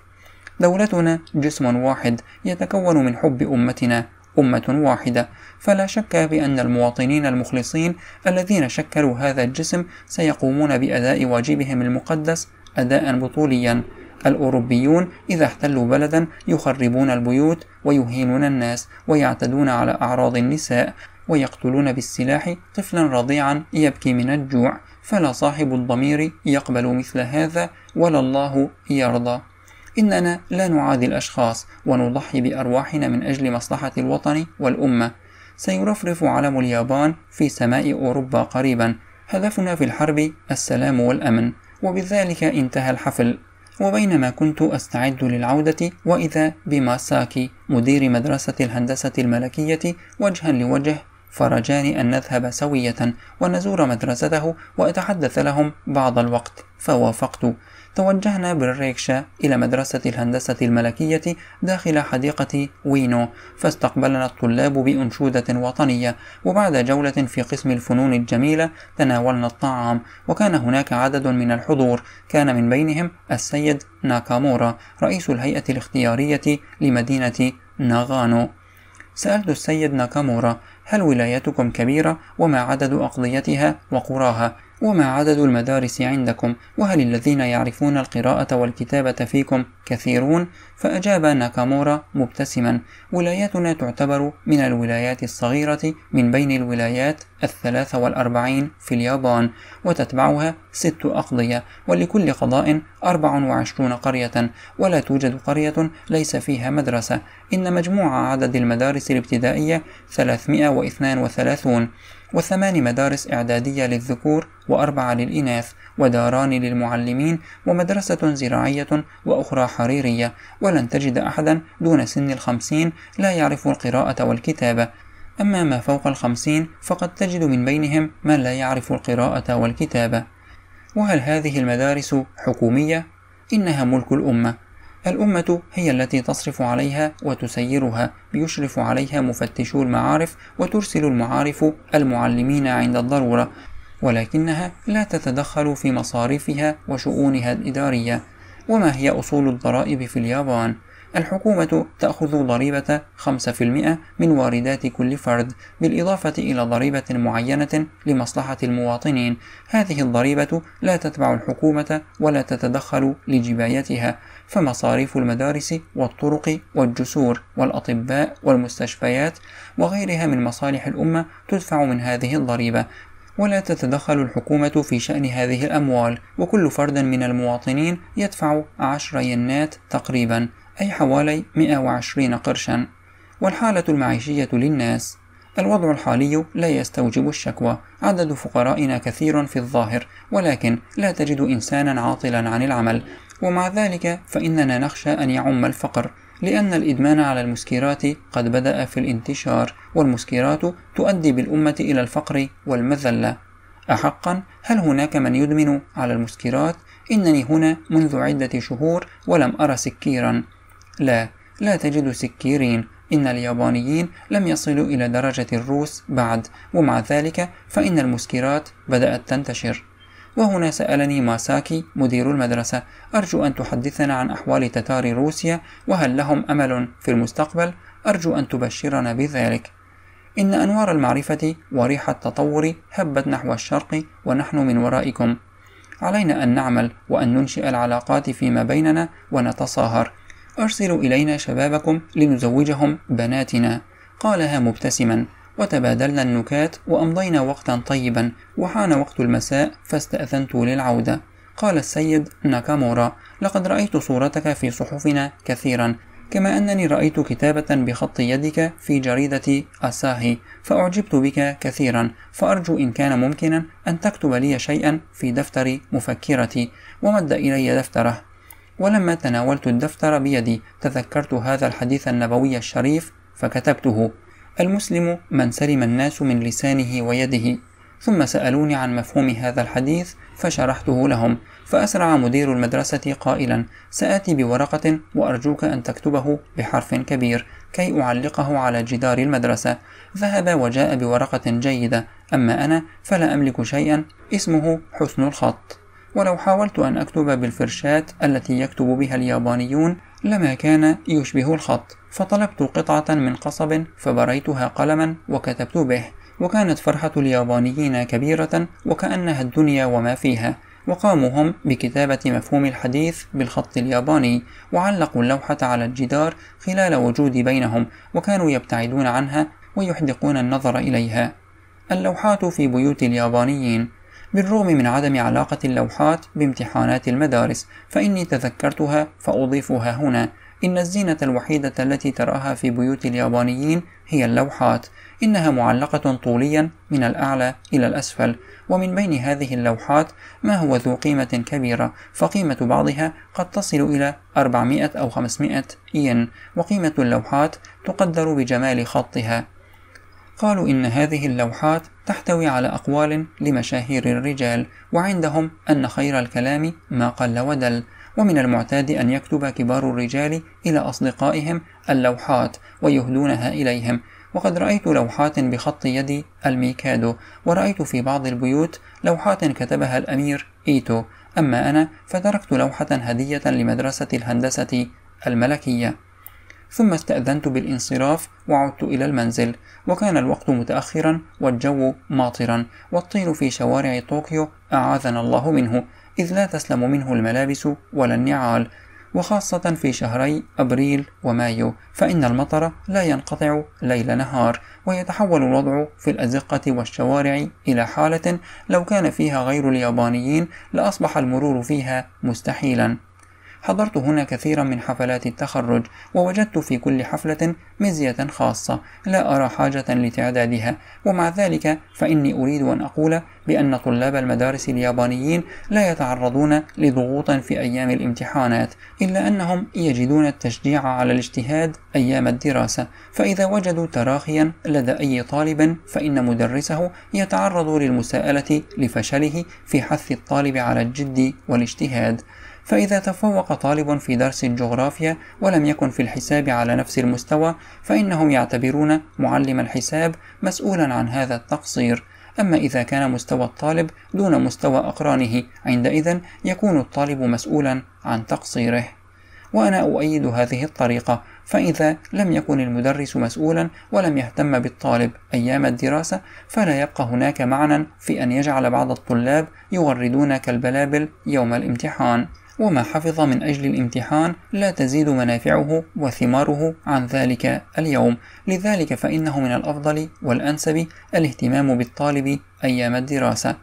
دولتنا جسم واحد يتكون من حب أمتنا أمة واحدة فلا شك بأن المواطنين المخلصين الذين شكلوا هذا الجسم سيقومون بأداء واجبهم المقدس أداء بطوليا الأوروبيون إذا احتلوا بلدا يخربون البيوت ويهينون الناس ويعتدون على أعراض النساء ويقتلون بالسلاح طفلا رضيعا يبكي من الجوع فلا صاحب الضمير يقبل مثل هذا ولا الله يرضى إننا لا نعادي الأشخاص ونضحي بأرواحنا من أجل مصلحة الوطن والأمة سيرفرف علم اليابان في سماء أوروبا قريبا هدفنا في الحرب السلام والأمن وبذلك انتهى الحفل وبينما كنت أستعد للعودة وإذا بماساكي مدير مدرسة الهندسة الملكية وجها لوجه فرجاني أن نذهب سوية ونزور مدرسته وأتحدث لهم بعض الوقت فوافقت توجهنا بالريكشا إلى مدرسة الهندسة الملكية داخل حديقة وينو فاستقبلنا الطلاب بأنشودة وطنية وبعد جولة في قسم الفنون الجميلة تناولنا الطعام وكان هناك عدد من الحضور كان من بينهم السيد ناكامورا رئيس الهيئة الاختيارية لمدينة ناغانو سألت السيد ناكامورا هل ولايتكم كبيرة وما عدد أقضيتها وقراها وما عدد المدارس عندكم وهل الذين يعرفون القراءة والكتابة فيكم كثيرون فأجاب ناكامورا مبتسما ولايتنا تعتبر من الولايات الصغيرة من بين الولايات الثلاث والأربعين في اليابان وتتبعها ست أقضية ولكل قضاء أربع وعشرون قرية ولا توجد قرية ليس فيها مدرسة إن مجموع عدد المدارس الابتدائية 332 وثمان مدارس إعدادية للذكور وأربعة للإناث وداران للمعلمين ومدرسة زراعية وأخرى حريرية ولن تجد أحدا دون سن الخمسين لا يعرف القراءة والكتابة أما ما فوق الخمسين فقد تجد من بينهم من لا يعرف القراءة والكتابة وهل هذه المدارس حكومية؟ إنها ملك الأمة الأمة هي التي تصرف عليها وتسيرها يشرف عليها مفتشو المعارف وترسل المعارف المعلمين عند الضرورة ولكنها لا تتدخل في مصاريفها وشؤونها الإدارية وما هي أصول الضرائب في اليابان؟ الحكومة تأخذ ضريبة 5% من واردات كل فرد بالإضافة إلى ضريبة معينة لمصلحة المواطنين هذه الضريبة لا تتبع الحكومة ولا تتدخل لجبايتها فمصاريف المدارس والطرق والجسور والأطباء والمستشفيات وغيرها من مصالح الأمة تدفع من هذه الضريبة ولا تتدخل الحكومة في شأن هذه الأموال وكل فرد من المواطنين يدفع عشر ينات تقريبا أي حوالي 120 قرشا والحالة المعيشية للناس الوضع الحالي لا يستوجب الشكوى عدد فقرائنا كثير في الظاهر ولكن لا تجد إنسانا عاطلا عن العمل ومع ذلك فإننا نخشى أن يعم الفقر لأن الإدمان على المسكرات قد بدأ في الانتشار والمسكرات تؤدي بالأمة إلى الفقر والمذلة أحقا هل هناك من يدمن على المسكرات؟ إنني هنا منذ عدة شهور ولم أرى سكيرا لا لا تجد سكيرين إن اليابانيين لم يصلوا إلى درجة الروس بعد ومع ذلك فإن المسكرات بدأت تنتشر وهنا سألني ماساكي مدير المدرسة أرجو أن تحدثنا عن أحوال تتار روسيا وهل لهم أمل في المستقبل أرجو أن تبشرنا بذلك إن أنوار المعرفة وريح التطور هبت نحو الشرق ونحن من ورائكم علينا أن نعمل وأن ننشئ العلاقات فيما بيننا ونتصاهر أرسلوا إلينا شبابكم لنزوجهم بناتنا قالها مبتسما وتبادلنا النكات وأمضينا وقتا طيبا وحان وقت المساء فاستأذنت للعودة قال السيد ناكامورا لقد رأيت صورتك في صحفنا كثيرا كما أنني رأيت كتابة بخط يدك في جريدة أساهي فأعجبت بك كثيرا فأرجو إن كان ممكنا أن تكتب لي شيئا في دفتر مفكرتي ومد إلي دفتره ولما تناولت الدفتر بيدي تذكرت هذا الحديث النبوي الشريف فكتبته المسلم من سلم الناس من لسانه ويده ثم سألوني عن مفهوم هذا الحديث فشرحته لهم فأسرع مدير المدرسة قائلا سآتي بورقة وأرجوك أن تكتبه بحرف كبير كي أعلقه على جدار المدرسة ذهب وجاء بورقة جيدة أما أنا فلا أملك شيئا اسمه حسن الخط ولو حاولت أن أكتب بالفرشات التي يكتب بها اليابانيون لما كان يشبه الخط فطلبت قطعة من قصب فبريتها قلما وكتبت به وكانت فرحة اليابانيين كبيرة وكأنها الدنيا وما فيها وقاموا هم بكتابة مفهوم الحديث بالخط الياباني وعلقوا اللوحة على الجدار خلال وجودي بينهم وكانوا يبتعدون عنها ويحدقون النظر إليها اللوحات في بيوت اليابانيين بالرغم من عدم علاقة اللوحات بامتحانات المدارس فإني تذكرتها فأضيفها هنا إن الزينة الوحيدة التي تراها في بيوت اليابانيين هي اللوحات إنها معلقة طوليا من الأعلى إلى الأسفل ومن بين هذه اللوحات ما هو ذو قيمة كبيرة فقيمة بعضها قد تصل إلى 400 أو 500 ين وقيمة اللوحات تقدر بجمال خطها قالوا إن هذه اللوحات تحتوي على أقوال لمشاهير الرجال وعندهم أن خير الكلام ما قل ودل ومن المعتاد أن يكتب كبار الرجال إلى أصدقائهم اللوحات ويهدونها إليهم وقد رأيت لوحات بخط يدي الميكادو ورأيت في بعض البيوت لوحات كتبها الأمير إيتو أما أنا فتركت لوحة هدية لمدرسة الهندسة الملكية ثم استأذنت بالانصراف وعدت إلى المنزل وكان الوقت متأخرا والجو ماطرا والطين في شوارع طوكيو أعاذنا الله منه إذ لا تسلم منه الملابس ولا النعال وخاصة في شهري أبريل ومايو فإن المطر لا ينقطع ليل نهار ويتحول الوضع في الأزقة والشوارع إلى حالة لو كان فيها غير اليابانيين لأصبح المرور فيها مستحيلا حضرت هنا كثيرا من حفلات التخرج ووجدت في كل حفلة مزية خاصة لا أرى حاجة لتعدادها ومع ذلك فإني أريد أن أقول بأن طلاب المدارس اليابانيين لا يتعرضون لضغوط في أيام الامتحانات إلا أنهم يجدون التشجيع على الاجتهاد أيام الدراسة فإذا وجدوا تراخيا لدى أي طالب فإن مدرسه يتعرض للمساءلة لفشله في حث الطالب على الجد والاجتهاد فإذا تفوق طالب في درس الجغرافيا ولم يكن في الحساب على نفس المستوى فإنهم يعتبرون معلم الحساب مسؤولا عن هذا التقصير أما إذا كان مستوى الطالب دون مستوى أقرانه عندئذ يكون الطالب مسؤولا عن تقصيره وأنا أؤيد هذه الطريقة فإذا لم يكن المدرس مسؤولا ولم يهتم بالطالب أيام الدراسة فلا يبقى هناك معنى في أن يجعل بعض الطلاب يغردون كالبلابل يوم الامتحان وما حفظ من أجل الامتحان لا تزيد منافعه وثماره عن ذلك اليوم لذلك فإنه من الأفضل والأنسب الاهتمام بالطالب أيام الدراسة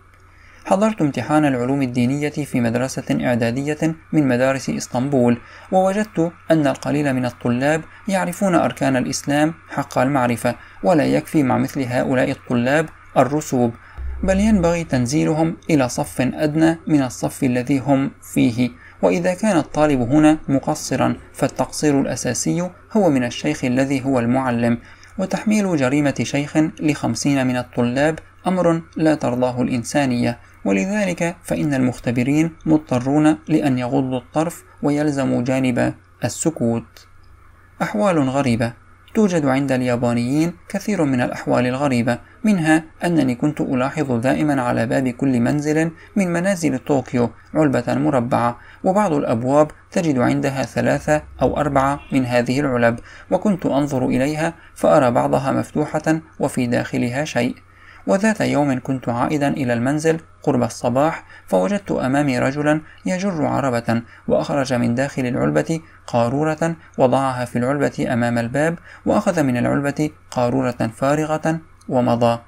حضرت امتحان العلوم الدينية في مدرسة إعدادية من مدارس إسطنبول ووجدت أن القليل من الطلاب يعرفون أركان الإسلام حق المعرفة ولا يكفي مع مثل هؤلاء الطلاب الرسوب بل ينبغي تنزيلهم إلى صف أدنى من الصف الذي هم فيه وإذا كان الطالب هنا مقصرا فالتقصير الأساسي هو من الشيخ الذي هو المعلم وتحميل جريمة شيخ لخمسين من الطلاب أمر لا ترضاه الإنسانية ولذلك فإن المختبرين مضطرون لأن يغضوا الطرف ويلزموا جانب السكوت أحوال غريبة توجد عند اليابانيين كثير من الأحوال الغريبة منها أنني كنت ألاحظ دائما على باب كل منزل من منازل طوكيو علبة مربعة وبعض الأبواب تجد عندها ثلاثة أو أربعة من هذه العلب وكنت أنظر إليها فأرى بعضها مفتوحة وفي داخلها شيء وذات يوم كنت عائدا إلى المنزل قرب الصباح فوجدت أمامي رجلا يجر عربة وأخرج من داخل العلبة قارورة وضعها في العلبة أمام الباب وأخذ من العلبة قارورة فارغة ومضى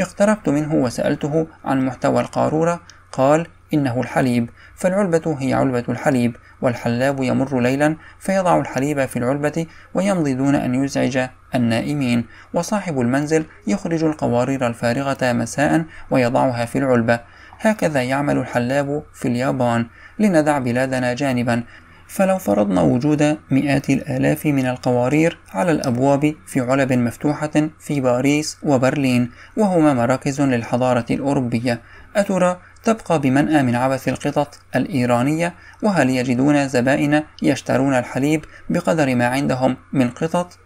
اقتربت منه وسألته عن محتوى القارورة قال إنه الحليب فالعلبة هي علبة الحليب والحلاب يمر ليلا فيضع الحليب في العلبة ويمضي دون أن يزعج النائمين وصاحب المنزل يخرج القوارير الفارغة مساء ويضعها في العلبة هكذا يعمل الحلاب في اليابان لندع بلادنا جانبا فلو فرضنا وجود مئات الآلاف من القوارير على الأبواب في علب مفتوحة في باريس وبرلين وهما مراكز للحضارة الأوروبية أترى تبقى بمنأى من عبث القطط الإيرانية وهل يجدون زبائن يشترون الحليب بقدر ما عندهم من قطط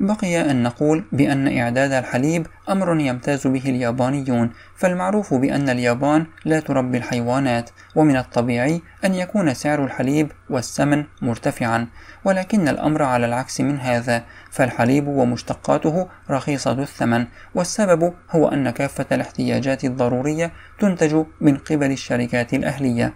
بقي أن نقول بأن إعداد الحليب أمر يمتاز به اليابانيون، فالمعروف بأن اليابان لا تربي الحيوانات، ومن الطبيعي أن يكون سعر الحليب والسمن مرتفعًا، ولكن الأمر على العكس من هذا، فالحليب ومشتقاته رخيصة الثمن، والسبب هو أن كافة الاحتياجات الضرورية تنتج من قبل الشركات الأهلية.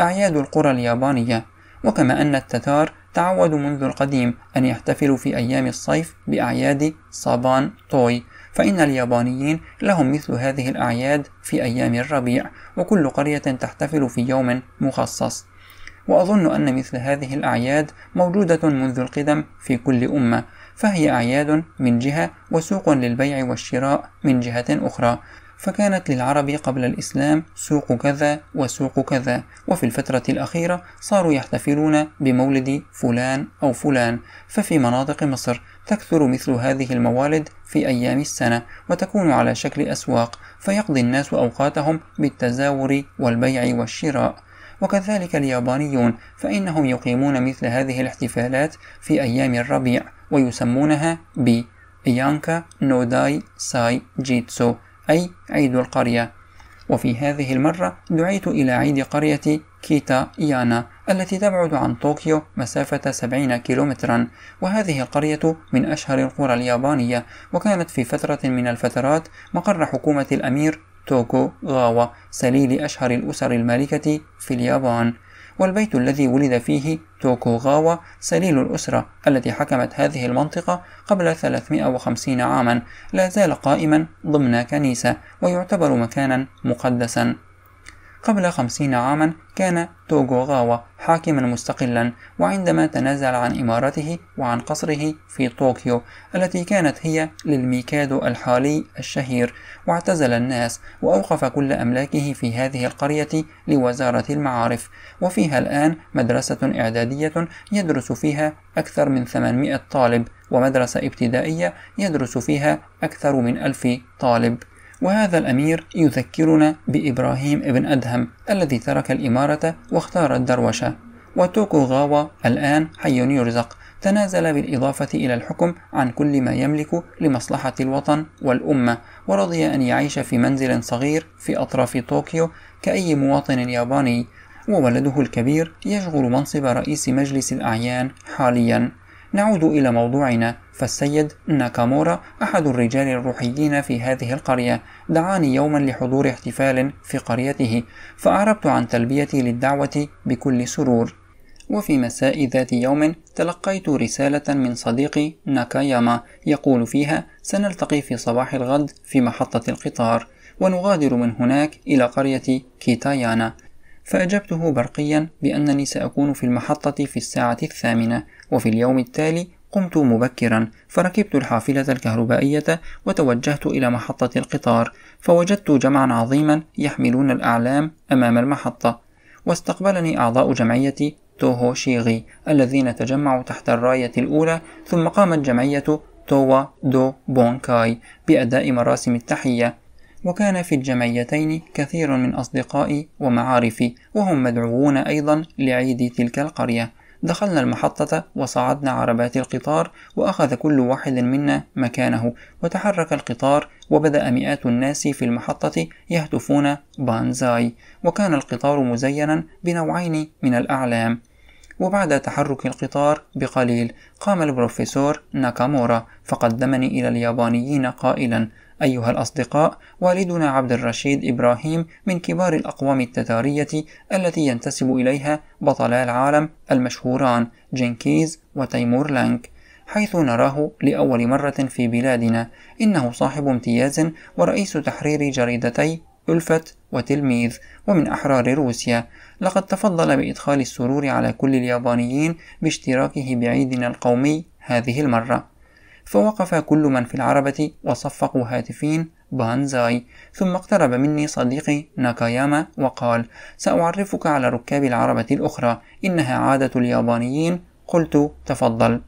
أعياد القرى اليابانية وكما أن التتار تعودوا منذ القديم أن يحتفلوا في أيام الصيف بأعياد صابان توي فإن اليابانيين لهم مثل هذه الأعياد في أيام الربيع وكل قرية تحتفل في يوم مخصص وأظن أن مثل هذه الأعياد موجودة منذ القدم في كل أمة فهي أعياد من جهة وسوق للبيع والشراء من جهة أخرى فكانت للعرب قبل الإسلام سوق كذا وسوق كذا وفي الفترة الأخيرة صاروا يحتفلون بمولد فلان أو فلان ففي مناطق مصر تكثر مثل هذه الموالد في أيام السنة وتكون على شكل أسواق فيقضي الناس أوقاتهم بالتزاور والبيع والشراء وكذلك اليابانيون فإنهم يقيمون مثل هذه الاحتفالات في أيام الربيع ويسمونها ب يانكا نوداي ساي جيتسو أي عيد القرية وفي هذه المرة دعيت إلى عيد قرية كيتا إيانا التي تبعد عن طوكيو مسافة 70 كيلومترا وهذه القرية من أشهر القرى اليابانية وكانت في فترة من الفترات مقر حكومة الأمير توكو غاوا سليل أشهر الأسر المالكة في اليابان والبيت الذي ولد فيه توكوغاوا سليل الأسرة التي حكمت هذه المنطقة قبل 350 عاما لا زال قائما ضمن كنيسة ويعتبر مكانا مقدسا قبل خمسين عاما كان توغوغاوا حاكما مستقلا وعندما تنازل عن إمارته وعن قصره في طوكيو التي كانت هي للميكادو الحالي الشهير واعتزل الناس وأوقف كل أملاكه في هذه القرية لوزارة المعارف وفيها الآن مدرسة إعدادية يدرس فيها أكثر من 800 طالب ومدرسة ابتدائية يدرس فيها أكثر من ألف طالب وهذا الأمير يذكرنا بإبراهيم بن أدهم الذي ترك الإمارة واختار الدروشة وتوكوغاوا الآن حي يرزق تنازل بالإضافة إلى الحكم عن كل ما يملك لمصلحة الوطن والأمة ورضي أن يعيش في منزل صغير في أطراف طوكيو كأي مواطن ياباني وولده الكبير يشغل منصب رئيس مجلس الأعيان حاليا نعود إلى موضوعنا فالسيد ناكامورا أحد الرجال الروحيين في هذه القرية دعاني يوما لحضور احتفال في قريته فأعربت عن تلبيتي للدعوة بكل سرور وفي مساء ذات يوم تلقيت رسالة من صديقي ناكاياما يقول فيها سنلتقي في صباح الغد في محطة القطار ونغادر من هناك إلى قرية كيتايانا فأجبته برقيا بأنني سأكون في المحطة في الساعة الثامنة وفي اليوم التالي قمت مبكرا فركبت الحافلة الكهربائية وتوجهت إلى محطة القطار فوجدت جمعا عظيما يحملون الأعلام أمام المحطة واستقبلني أعضاء جمعية توهو شيغي الذين تجمعوا تحت الراية الأولى ثم قامت جمعية توا دو بونكاي بأداء مراسم التحية وكان في الجمعيتين كثير من أصدقائي ومعارفي وهم مدعوون أيضا لعيد تلك القرية دخلنا المحطة وصعدنا عربات القطار وأخذ كل واحد منا مكانه وتحرك القطار وبدأ مئات الناس في المحطة يهتفون بانزاي وكان القطار مزينا بنوعين من الأعلام وبعد تحرك القطار بقليل قام البروفيسور ناكامورا فقدمني إلى اليابانيين قائلا أيها الأصدقاء، والدنا عبد الرشيد إبراهيم من كبار الأقوام التتارية التي ينتسب إليها بطلا العالم المشهوران جنكيز وتيمور لانك، حيث نراه لأول مرة في بلادنا، إنه صاحب امتياز ورئيس تحرير جريدتي ألفت وتلميذ ومن أحرار روسيا لقد تفضل بإدخال السرور على كل اليابانيين باشتراكه بعيدنا القومي هذه المرة فوقف كل من في العربة وصفقوا هاتفين بانزاي ثم اقترب مني صديقي ناكاياما وقال سأعرفك على ركاب العربة الأخرى إنها عادة اليابانيين قلت تفضل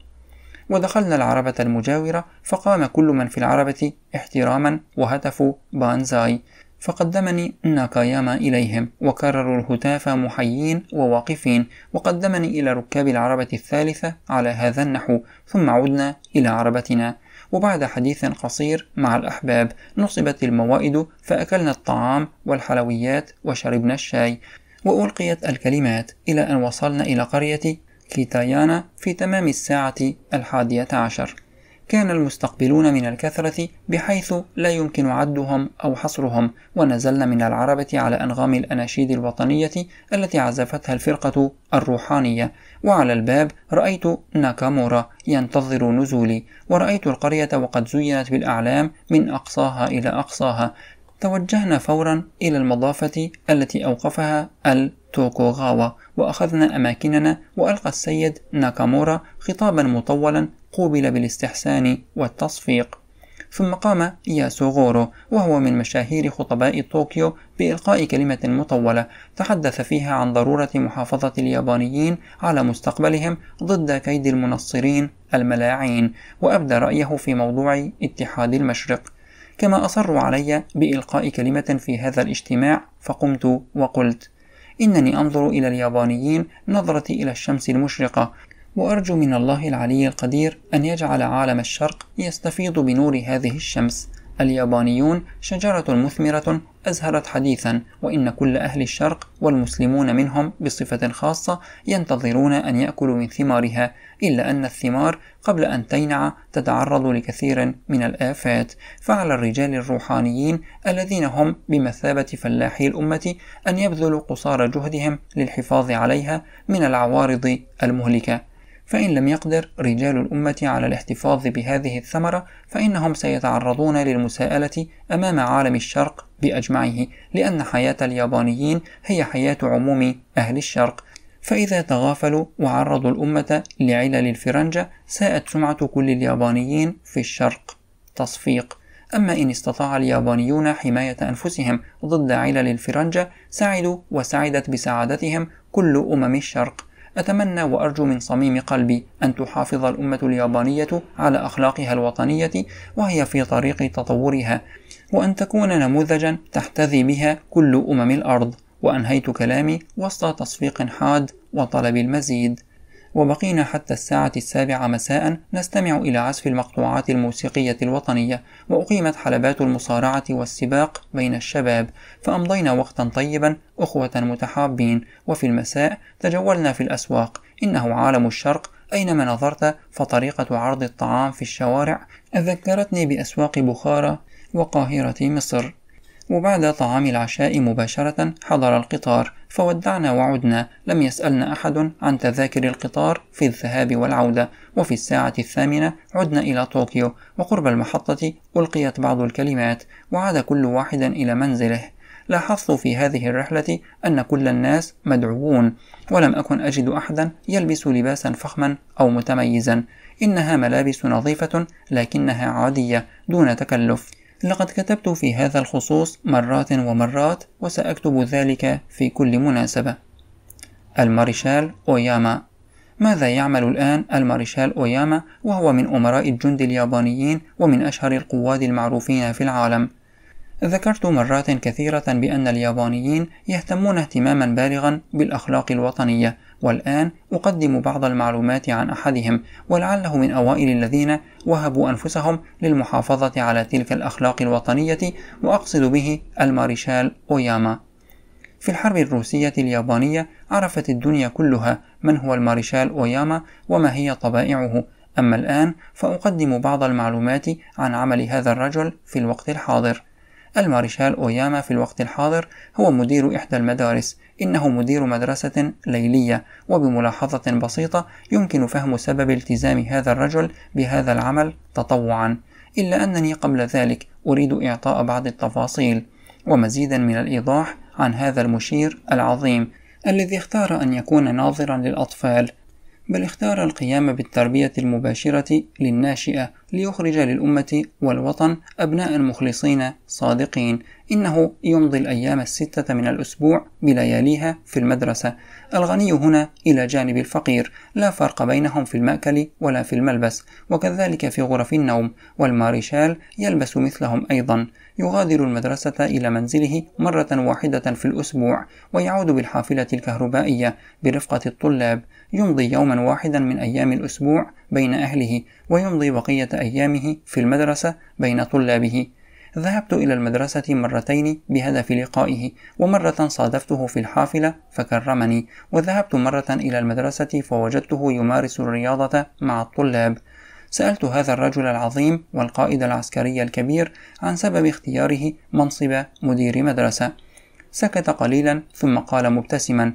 ودخلنا العربة المجاورة فقام كل من في العربة احتراما وهتفوا بانزاي فقدمني ناكاياما إليهم وكرروا الهتاف محيين وواقفين وقدمني إلى ركاب العربة الثالثة على هذا النحو ثم عدنا إلى عربتنا وبعد حديث قصير مع الأحباب نصبت الموائد فأكلنا الطعام والحلويات وشربنا الشاي وألقيت الكلمات إلى أن وصلنا إلى قرية كيتايانا في تمام الساعة الحادية عشر كان المستقبلون من الكثرة بحيث لا يمكن عدهم أو حصرهم ونزلنا من العربة على أنغام الأناشيد الوطنية التي عزفتها الفرقة الروحانية وعلى الباب رأيت ناكامورا ينتظر نزولي ورأيت القرية وقد زينت بالأعلام من أقصاها إلى أقصاها توجهنا فورا إلى المضافة التي أوقفها التوكوغاوا وأخذنا أماكننا وألقى السيد ناكامورا خطابا مطولا قوبل بالاستحسان والتصفيق ثم قام ياسوغورو وهو من مشاهير خطباء طوكيو بإلقاء كلمة مطولة تحدث فيها عن ضرورة محافظة اليابانيين على مستقبلهم ضد كيد المنصرين الملاعين وأبدى رأيه في موضوع اتحاد المشرق كما أصروا علي بإلقاء كلمة في هذا الاجتماع فقمت وقلت إنني أنظر إلى اليابانيين نظرتي إلى الشمس المشرقة وأرجو من الله العلي القدير أن يجعل عالم الشرق يستفيض بنور هذه الشمس اليابانيون شجرة مثمرة أزهرت حديثا وإن كل أهل الشرق والمسلمون منهم بصفة خاصة ينتظرون أن يأكلوا من ثمارها إلا أن الثمار قبل أن تينع تتعرض لكثير من الآفات فعلى الرجال الروحانيين الذين هم بمثابة فلاحي الأمة أن يبذلوا قصارى جهدهم للحفاظ عليها من العوارض المهلكة فإن لم يقدر رجال الأمة على الاحتفاظ بهذه الثمرة فإنهم سيتعرضون للمساءلة أمام عالم الشرق بأجمعه لأن حياة اليابانيين هي حياة عموم أهل الشرق فإذا تغافلوا وعرضوا الأمة لعلل الفرنجة ساءت سمعة كل اليابانيين في الشرق تصفيق أما إن استطاع اليابانيون حماية أنفسهم ضد علل الفرنجة سعدوا وسعدت بسعادتهم كل أمم الشرق أتمنى وأرجو من صميم قلبي أن تحافظ الأمة اليابانية على أخلاقها الوطنية وهي في طريق تطورها وأن تكون نموذجا تحتذي بها كل أمم الأرض وأنهيت كلامي وسط تصفيق حاد وطلب المزيد وبقينا حتى الساعة السابعة مساء نستمع إلى عزف المقطوعات الموسيقية الوطنية وأقيمت حلبات المصارعة والسباق بين الشباب فأمضينا وقتا طيبا أخوة متحابين وفي المساء تجولنا في الأسواق إنه عالم الشرق أينما نظرت فطريقة عرض الطعام في الشوارع أذكرتني بأسواق بخارى وقاهرة مصر وبعد طعام العشاء مباشرة حضر القطار فودعنا وعدنا لم يسألنا أحد عن تذاكر القطار في الذهاب والعودة وفي الساعة الثامنة عدنا إلى طوكيو وقرب المحطة ألقيت بعض الكلمات وعاد كل واحد إلى منزله لاحظت في هذه الرحلة أن كل الناس مدعوون ولم أكن أجد أحدا يلبس لباسا فخما أو متميزا إنها ملابس نظيفة لكنها عادية دون تكلف لقد كتبت في هذا الخصوص مرات ومرات وسأكتب ذلك في كل مناسبة المارشال أوياما ماذا يعمل الآن المارشال أوياما وهو من أمراء الجند اليابانيين ومن أشهر القواد المعروفين في العالم؟ ذكرت مرات كثيرة بأن اليابانيين يهتمون اهتماما بالغا بالأخلاق الوطنية والآن أقدم بعض المعلومات عن أحدهم ولعله من أوائل الذين وهبوا أنفسهم للمحافظة على تلك الأخلاق الوطنية وأقصد به المارشال أوياما في الحرب الروسية اليابانية عرفت الدنيا كلها من هو المارشال أوياما وما هي طبائعه أما الآن فأقدم بعض المعلومات عن عمل هذا الرجل في الوقت الحاضر المارشال أوياما في الوقت الحاضر هو مدير إحدى المدارس إنه مدير مدرسة ليلية وبملاحظة بسيطة يمكن فهم سبب التزام هذا الرجل بهذا العمل تطوعا إلا أنني قبل ذلك أريد إعطاء بعض التفاصيل ومزيدا من الإيضاح عن هذا المشير العظيم الذي اختار أن يكون ناظرا للأطفال بل اختار القيام بالتربية المباشرة للناشئة ليخرج للأمة والوطن أبناء مخلصين صادقين إنه يمضي الأيام الستة من الأسبوع بلياليها في المدرسة الغني هنا إلى جانب الفقير لا فرق بينهم في المأكل ولا في الملبس وكذلك في غرف النوم والماريشال يلبس مثلهم أيضا يغادر المدرسة إلى منزله مرة واحدة في الأسبوع ويعود بالحافلة الكهربائية برفقة الطلاب يمضي يوما واحدا من أيام الأسبوع بين أهله ويمضي بقية أيامه في المدرسة بين طلابه ذهبت إلى المدرسة مرتين بهدف لقائه ومرة صادفته في الحافلة فكرمني وذهبت مرة إلى المدرسة فوجدته يمارس الرياضة مع الطلاب سألت هذا الرجل العظيم والقائد العسكري الكبير عن سبب اختياره منصب مدير مدرسة سكت قليلا ثم قال مبتسما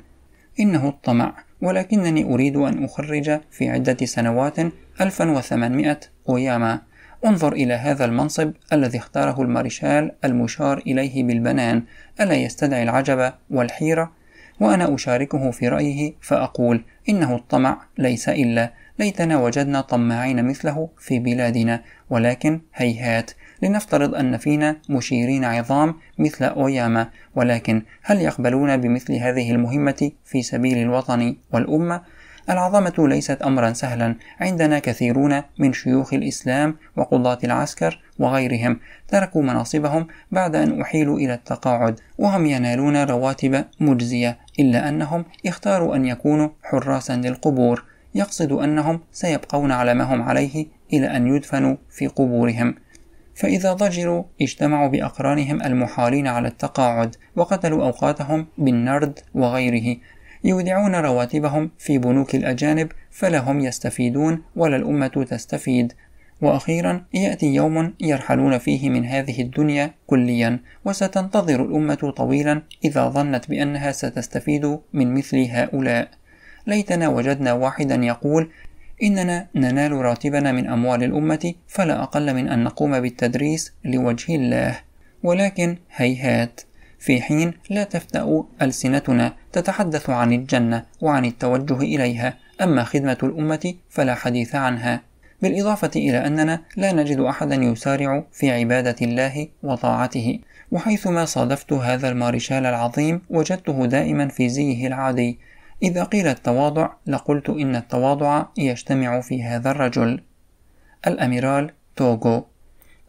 إنه الطمع ولكنني أريد أن أخرج في عدة سنوات 1800 قياما انظر إلى هذا المنصب الذي اختاره المارشال المشار إليه بالبنان ألا يستدعي العجب والحيرة؟ وأنا أشاركه في رأيه فأقول إنه الطمع ليس إلا ليتنا وجدنا طماعين مثله في بلادنا ولكن هيهات لنفترض أن فينا مشيرين عظام مثل أوياما ولكن هل يقبلون بمثل هذه المهمة في سبيل الوطن والأمة؟ العظمة ليست أمرا سهلا عندنا كثيرون من شيوخ الإسلام وقضاة العسكر وغيرهم تركوا مناصبهم بعد أن أحيلوا إلى التقاعد وهم ينالون رواتب مجزية إلا أنهم اختاروا أن يكونوا حراسا للقبور يقصد أنهم سيبقون على ما هم عليه إلى أن يدفنوا في قبورهم فإذا ضجروا اجتمعوا بأقرانهم المحالين على التقاعد وقتلوا أوقاتهم بالنرد وغيره يودعون رواتبهم في بنوك الأجانب فلا هم يستفيدون ولا الأمة تستفيد وأخيرا يأتي يوم يرحلون فيه من هذه الدنيا كليا وستنتظر الأمة طويلا إذا ظنت بأنها ستستفيد من مثل هؤلاء ليتنا وجدنا واحدا يقول إننا ننال راتبنا من أموال الأمة فلا أقل من أن نقوم بالتدريس لوجه الله ولكن هيهات في حين لا تفتأ ألسنتنا تتحدث عن الجنة وعن التوجه إليها أما خدمة الأمة فلا حديث عنها بالإضافة إلى أننا لا نجد أحدا يسارع في عبادة الله وطاعته وحيثما صادفت هذا المارشال العظيم وجدته دائما في زيه العادي إذا قيل التواضع لقلت إن التواضع يجتمع في هذا الرجل الأميرال توغو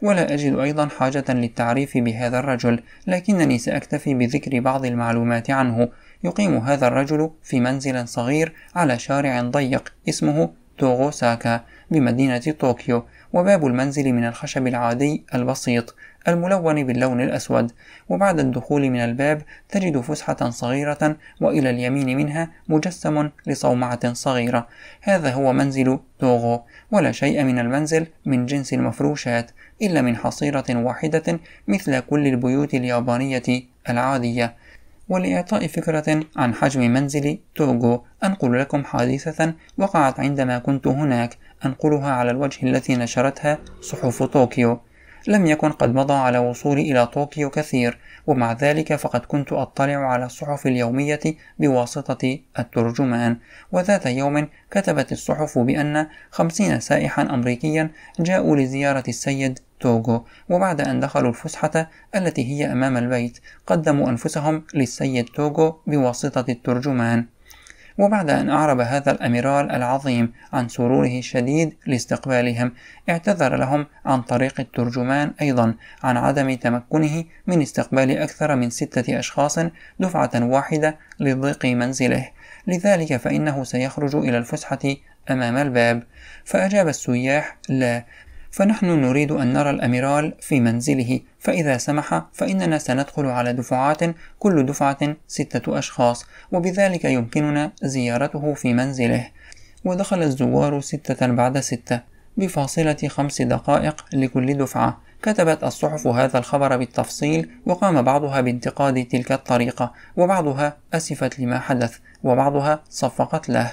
ولا أجد أيضا حاجة للتعريف بهذا الرجل لكنني سأكتفي بذكر بعض المعلومات عنه يقيم هذا الرجل في منزل صغير على شارع ضيق اسمه توغوساكا بمدينة طوكيو وباب المنزل من الخشب العادي البسيط الملون باللون الأسود وبعد الدخول من الباب تجد فسحة صغيرة وإلى اليمين منها مجسم لصومعة صغيرة هذا هو منزل توغو ولا شيء من المنزل من جنس المفروشات إلا من حصيرة واحدة مثل كل البيوت اليابانية العادية ولإعطاء فكرة عن حجم منزل توغو أنقل لكم حادثة وقعت عندما كنت هناك أنقلها على الوجه التي نشرتها صحف طوكيو لم يكن قد مضى على وصولي إلى طوكيو كثير ومع ذلك فقد كنت أطلع على الصحف اليومية بواسطة الترجمان وذات يوم كتبت الصحف بأن خمسين سائحا أمريكيا جاءوا لزيارة السيد توغو وبعد أن دخلوا الفسحة التي هي أمام البيت قدموا أنفسهم للسيد توغو بواسطة الترجمان وبعد أن أعرب هذا الأميرال العظيم عن سروره الشديد لاستقبالهم اعتذر لهم عن طريق الترجمان أيضا عن عدم تمكنه من استقبال أكثر من ستة أشخاص دفعة واحدة لضيق منزله لذلك فإنه سيخرج إلى الفسحة أمام الباب فأجاب السياح لا فنحن نريد أن نرى الأميرال في منزله فإذا سمح فإننا سندخل على دفعات كل دفعة ستة أشخاص وبذلك يمكننا زيارته في منزله ودخل الزوار ستة بعد ستة بفاصلة خمس دقائق لكل دفعة كتبت الصحف هذا الخبر بالتفصيل وقام بعضها بانتقاد تلك الطريقة وبعضها أسفت لما حدث وبعضها صفقت له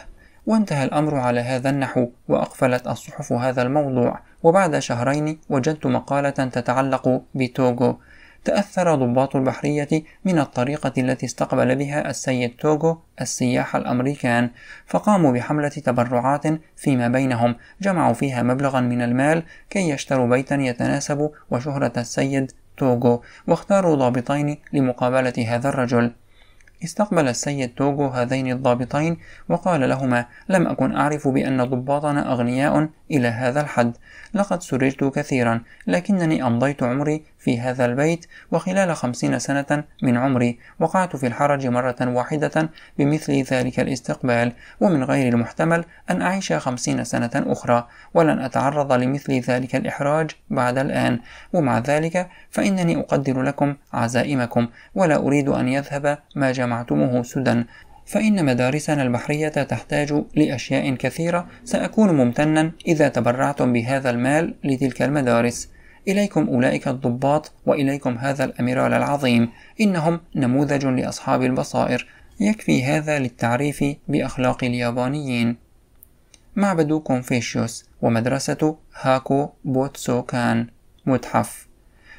وانتهى الأمر على هذا النحو وأقفلت الصحف هذا الموضوع وبعد شهرين وجدت مقالة تتعلق بتوغو تأثر ضباط البحرية من الطريقة التي استقبل بها السيد توغو السياح الأمريكان فقاموا بحملة تبرعات فيما بينهم جمعوا فيها مبلغا من المال كي يشتروا بيتا يتناسب وشهرة السيد توغو واختاروا ضابطين لمقابلة هذا الرجل استقبل السيد توغو هذين الضابطين وقال لهما لم أكن أعرف بأن ضباطنا أغنياء إلى هذا الحد لقد سررت كثيرا لكنني أمضيت عمري في هذا البيت وخلال خمسين سنة من عمري وقعت في الحرج مرة واحدة بمثل ذلك الاستقبال ومن غير المحتمل أن أعيش خمسين سنة أخرى ولن أتعرض لمثل ذلك الإحراج بعد الآن ومع ذلك فإنني أقدر لكم عزائمكم ولا أريد أن يذهب ما جمعتموه سدى فإن مدارسنا البحرية تحتاج لأشياء كثيرة سأكون ممتنا إذا تبرعتم بهذا المال لتلك المدارس إليكم أولئك الضباط وإليكم هذا الأميرال العظيم إنهم نموذج لأصحاب البصائر يكفي هذا للتعريف بأخلاق اليابانيين معبد كونفوشيوس ومدرسة هاكو بوتسوكان متحف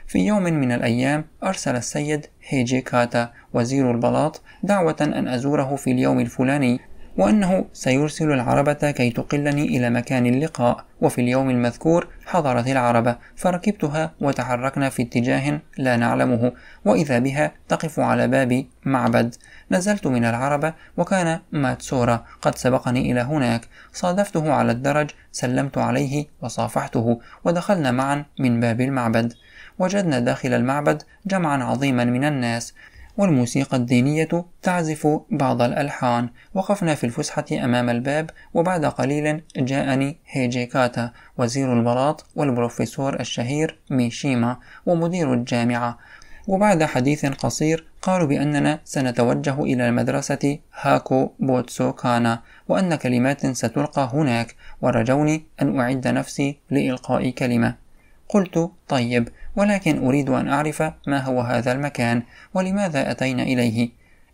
في يوم من الأيام أرسل السيد هيجي كاتا وزير البلاط دعوة أن أزوره في اليوم الفلاني وأنه سيرسل العربة كي تقلني إلى مكان اللقاء وفي اليوم المذكور حضرت العربة فركبتها وتحركنا في اتجاه لا نعلمه وإذا بها تقف على باب معبد نزلت من العربة وكان ماتسورا قد سبقني إلى هناك صادفته على الدرج سلمت عليه وصافحته ودخلنا معا من باب المعبد وجدنا داخل المعبد جمعا عظيما من الناس والموسيقى الدينية تعزف بعض الألحان وقفنا في الفسحة أمام الباب وبعد قليل جاءني هيجي كاتا وزير البلاط والبروفيسور الشهير ميشيما ومدير الجامعة وبعد حديث قصير قالوا بأننا سنتوجه إلى المدرسة هاكو بوتسوكانا وأن كلمات ستلقى هناك ورجوني أن أعد نفسي لإلقاء كلمة قلت طيب ولكن أريد أن أعرف ما هو هذا المكان ولماذا أتينا إليه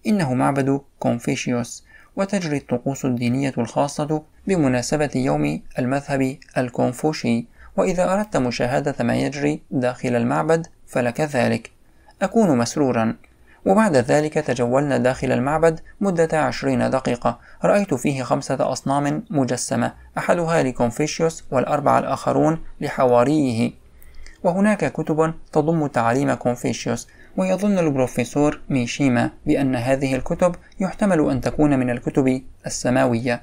إنه معبد كونفوشيوس وتجري الطقوس الدينية الخاصة بمناسبة يوم المذهب الكونفوشي وإذا أردت مشاهدة ما يجري داخل المعبد فلك ذلك أكون مسرورا وبعد ذلك تجولنا داخل المعبد مدة عشرين دقيقة رأيت فيه خمسة أصنام مجسمة أحدها لكونفوشيوس والأربعة الآخرون لحواريه وهناك كتب تضم تعاليم كونفوشيوس ويظن البروفيسور ميشيما بأن هذه الكتب يحتمل أن تكون من الكتب السماوية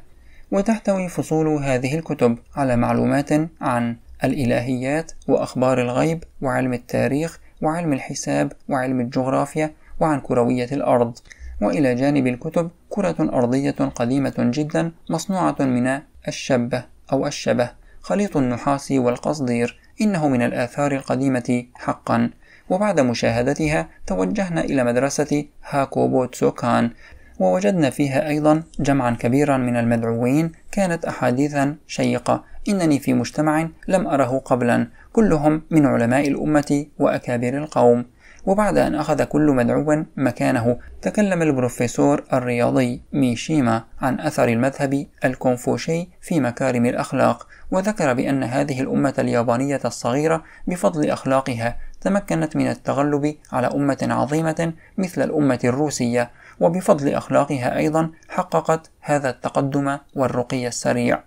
وتحتوي فصول هذه الكتب على معلومات عن الإلهيات وأخبار الغيب وعلم التاريخ وعلم الحساب وعلم الجغرافيا وعن كروية الأرض وإلى جانب الكتب كرة أرضية قديمة جدا مصنوعة من الشبة أو الشبه خليط النحاس والقصدير إنه من الآثار القديمة حقا وبعد مشاهدتها توجهنا إلى مدرسة هاكوبو تسوكان ووجدنا فيها أيضا جمعا كبيرا من المدعوين كانت أحاديثا شيقة إنني في مجتمع لم أره قبلا كلهم من علماء الأمة وأكابر القوم وبعد أن أخذ كل مدعو مكانه تكلم البروفيسور الرياضي ميشيما عن أثر المذهب الكونفوشي في مكارم الأخلاق وذكر بأن هذه الأمة اليابانية الصغيرة بفضل أخلاقها تمكنت من التغلب على أمة عظيمة مثل الأمة الروسية وبفضل أخلاقها أيضا حققت هذا التقدم والرقي السريع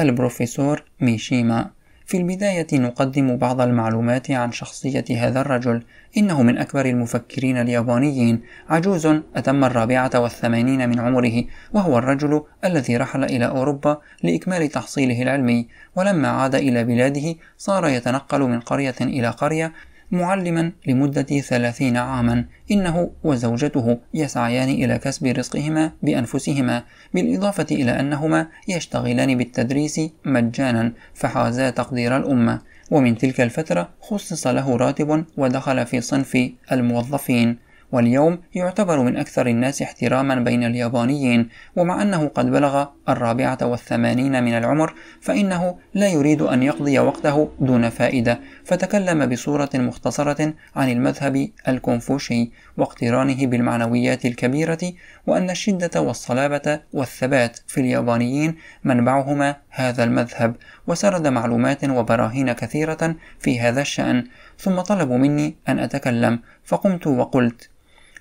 البروفيسور ميشيما في البداية نقدم بعض المعلومات عن شخصية هذا الرجل إنه من أكبر المفكرين اليابانيين عجوز أتم الرابعة والثمانين من عمره وهو الرجل الذي رحل إلى أوروبا لإكمال تحصيله العلمي ولما عاد إلى بلاده صار يتنقل من قرية إلى قرية معلما لمدة ثلاثين عاما إنه وزوجته يسعيان إلى كسب رزقهما بأنفسهما بالإضافة إلى أنهما يشتغلان بالتدريس مجانا فحازا تقدير الأمة ومن تلك الفترة خصص له راتب ودخل في صنف الموظفين واليوم يعتبر من أكثر الناس احتراما بين اليابانيين ومع أنه قد بلغ الرابعة والثمانين من العمر فإنه لا يريد أن يقضي وقته دون فائدة فتكلم بصورة مختصرة عن المذهب الكونفوشي واقترانه بالمعنويات الكبيرة وأن الشدة والصلابة والثبات في اليابانيين منبعهما هذا المذهب وسرد معلومات وبراهين كثيرة في هذا الشأن ثم طلبوا مني أن أتكلم فقمت وقلت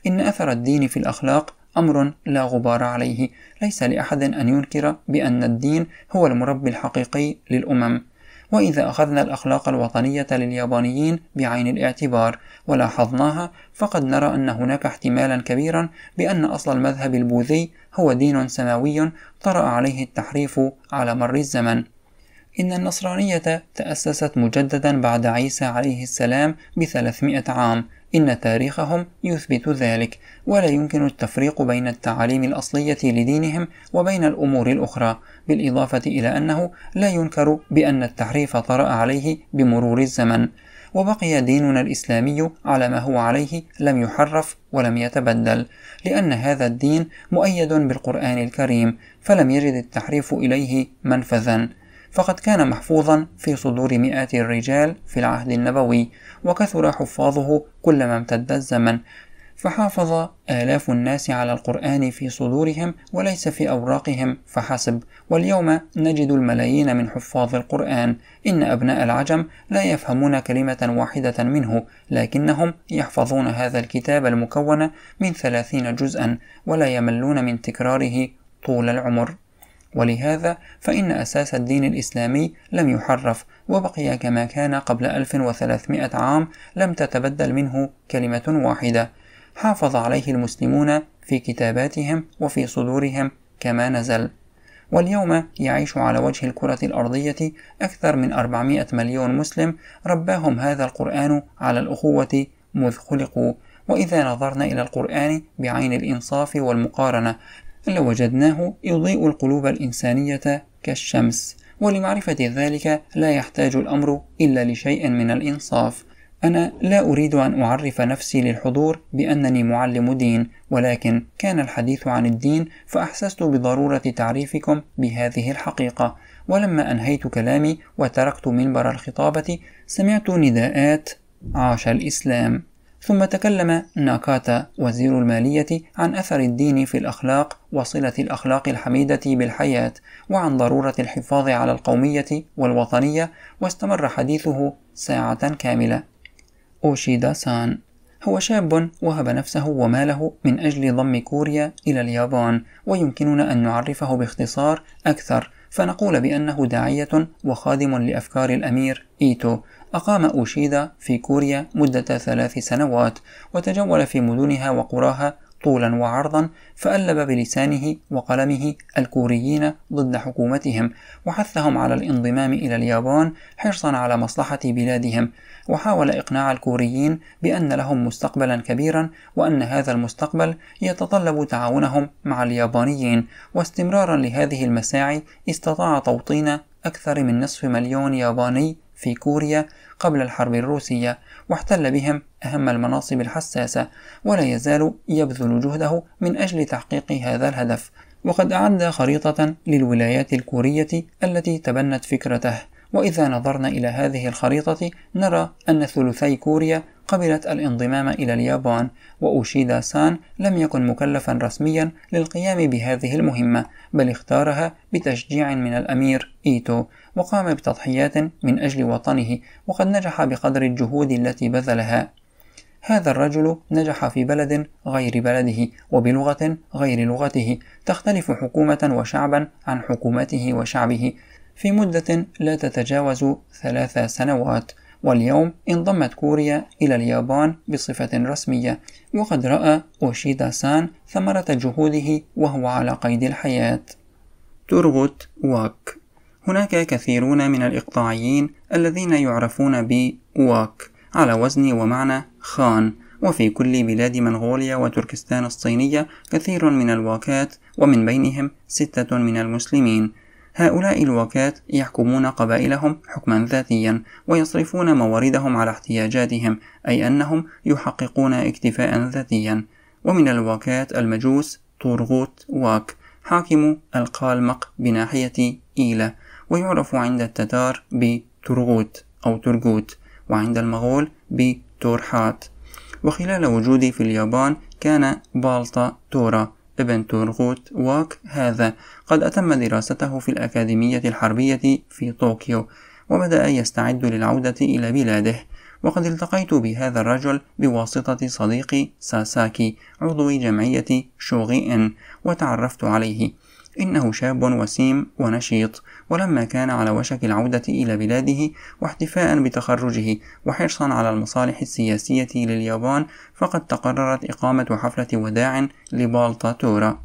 إن أثر الدين في الأخلاق أمر لا غبار عليه ليس لأحد أن ينكر بأن الدين هو المربي الحقيقي للأمم وإذا أخذنا الأخلاق الوطنية لليابانيين بعين الاعتبار ولاحظناها فقد نرى أن هناك احتمالا كبيرا بأن أصل المذهب البوذي هو دين سماوي طرأ عليه التحريف على مر الزمن إن النصرانية تأسست مجددا بعد عيسى عليه السلام بثلاثمائة عام إن تاريخهم يثبت ذلك ولا يمكن التفريق بين التعاليم الأصلية لدينهم وبين الأمور الأخرى بالإضافة إلى أنه لا ينكر بأن التحريف طرأ عليه بمرور الزمن وبقي ديننا الإسلامي على ما هو عليه لم يحرف ولم يتبدل لأن هذا الدين مؤيد بالقرآن الكريم فلم يجد التحريف إليه منفذا فقد كان محفوظا في صدور مئات الرجال في العهد النبوي وكثر حفاظه كلما امتد الزمن فحافظ آلاف الناس على القرآن في صدورهم وليس في أوراقهم فحسب، واليوم نجد الملايين من حفاظ القرآن، إن أبناء العجم لا يفهمون كلمة واحدة منه، لكنهم يحفظون هذا الكتاب المكون من ثلاثين جزءا، ولا يملون من تكراره طول العمر. ولهذا فإن أساس الدين الإسلامي لم يحرف وبقي كما كان قبل 1300 عام لم تتبدل منه كلمة واحدة حافظ عليه المسلمون في كتاباتهم وفي صدورهم كما نزل واليوم يعيش على وجه الكرة الأرضية أكثر من 400 مليون مسلم رباهم هذا القرآن على الأخوة مذ خلقوا وإذا نظرنا إلى القرآن بعين الإنصاف والمقارنة إلا وجدناه يضيء القلوب الإنسانية كالشمس ولمعرفة ذلك لا يحتاج الأمر إلا لشيء من الإنصاف أنا لا أريد أن أعرف نفسي للحضور بأنني معلم دين ولكن كان الحديث عن الدين فأحسست بضرورة تعريفكم بهذه الحقيقة ولما أنهيت كلامي وتركت منبر الخطابة سمعت نداءات عاش الإسلام ثم تكلم ناكاتا وزير المالية عن أثر الدين في الأخلاق وصلة الأخلاق الحميدة بالحياة وعن ضرورة الحفاظ على القومية والوطنية واستمر حديثه ساعة كاملة أوشيدا سان هو شاب وهب نفسه وماله من أجل ضم كوريا إلى اليابان ويمكننا أن نعرفه باختصار أكثر فنقول بأنه داعية وخادم لأفكار الأمير إيتو أقام أوشيدا في كوريا مدة ثلاث سنوات وتجول في مدنها وقراها طولا وعرضا فألب بلسانه وقلمه الكوريين ضد حكومتهم وحثهم على الانضمام إلى اليابان حرصا على مصلحة بلادهم وحاول إقناع الكوريين بأن لهم مستقبلا كبيرا وأن هذا المستقبل يتطلب تعاونهم مع اليابانيين واستمرارا لهذه المساعي استطاع توطين أكثر من نصف مليون ياباني في كوريا قبل الحرب الروسية واحتل بهم أهم المناصب الحساسة ولا يزال يبذل جهده من أجل تحقيق هذا الهدف وقد أعد خريطة للولايات الكورية التي تبنت فكرته وإذا نظرنا إلى هذه الخريطة نرى أن ثلثي كوريا قبلت الانضمام إلى اليابان وأوشيدا سان لم يكن مكلفا رسميا للقيام بهذه المهمة بل اختارها بتشجيع من الأمير إيتو وقام بتضحيات من أجل وطنه وقد نجح بقدر الجهود التي بذلها هذا الرجل نجح في بلد غير بلده وبلغة غير لغته تختلف حكومة وشعبا عن حكومته وشعبه في مدة لا تتجاوز ثلاث سنوات واليوم انضمت كوريا إلى اليابان بصفة رسمية وقد رأى أوشيدا سان ثمرة جهوده وهو على قيد الحياة تربط واك هناك كثيرون من الإقطاعيين الذين يعرفون ب واك على وزن ومعنى خان وفي كل بلاد منغوليا وتركستان الصينية كثير من الواكات ومن بينهم ستة من المسلمين هؤلاء الوكاة يحكمون قبائلهم حكما ذاتيا ويصرفون مواردهم على احتياجاتهم أي أنهم يحققون اكتفاء ذاتيا ومن الوكاة المجوس طورغوت واك حاكم القالمق بناحية إيلة ويعرف عند التتار بترغوت أو ترغوت وعند المغول بتورحات وخلال وجودي في اليابان كان بالطا تورا ابن تورغوت واك هذا قد أتم دراسته في الأكاديمية الحربية في طوكيو وبدأ يستعد للعودة إلى بلاده وقد التقيت بهذا الرجل بواسطة صديقي ساساكي عضو جمعية شوغي إن وتعرفت عليه إنه شاب وسيم ونشيط ولما كان على وشك العودة إلى بلاده واحتفاء بتخرجه وحرصا على المصالح السياسية لليابان فقد تقررت إقامة حفلة وداع تورا.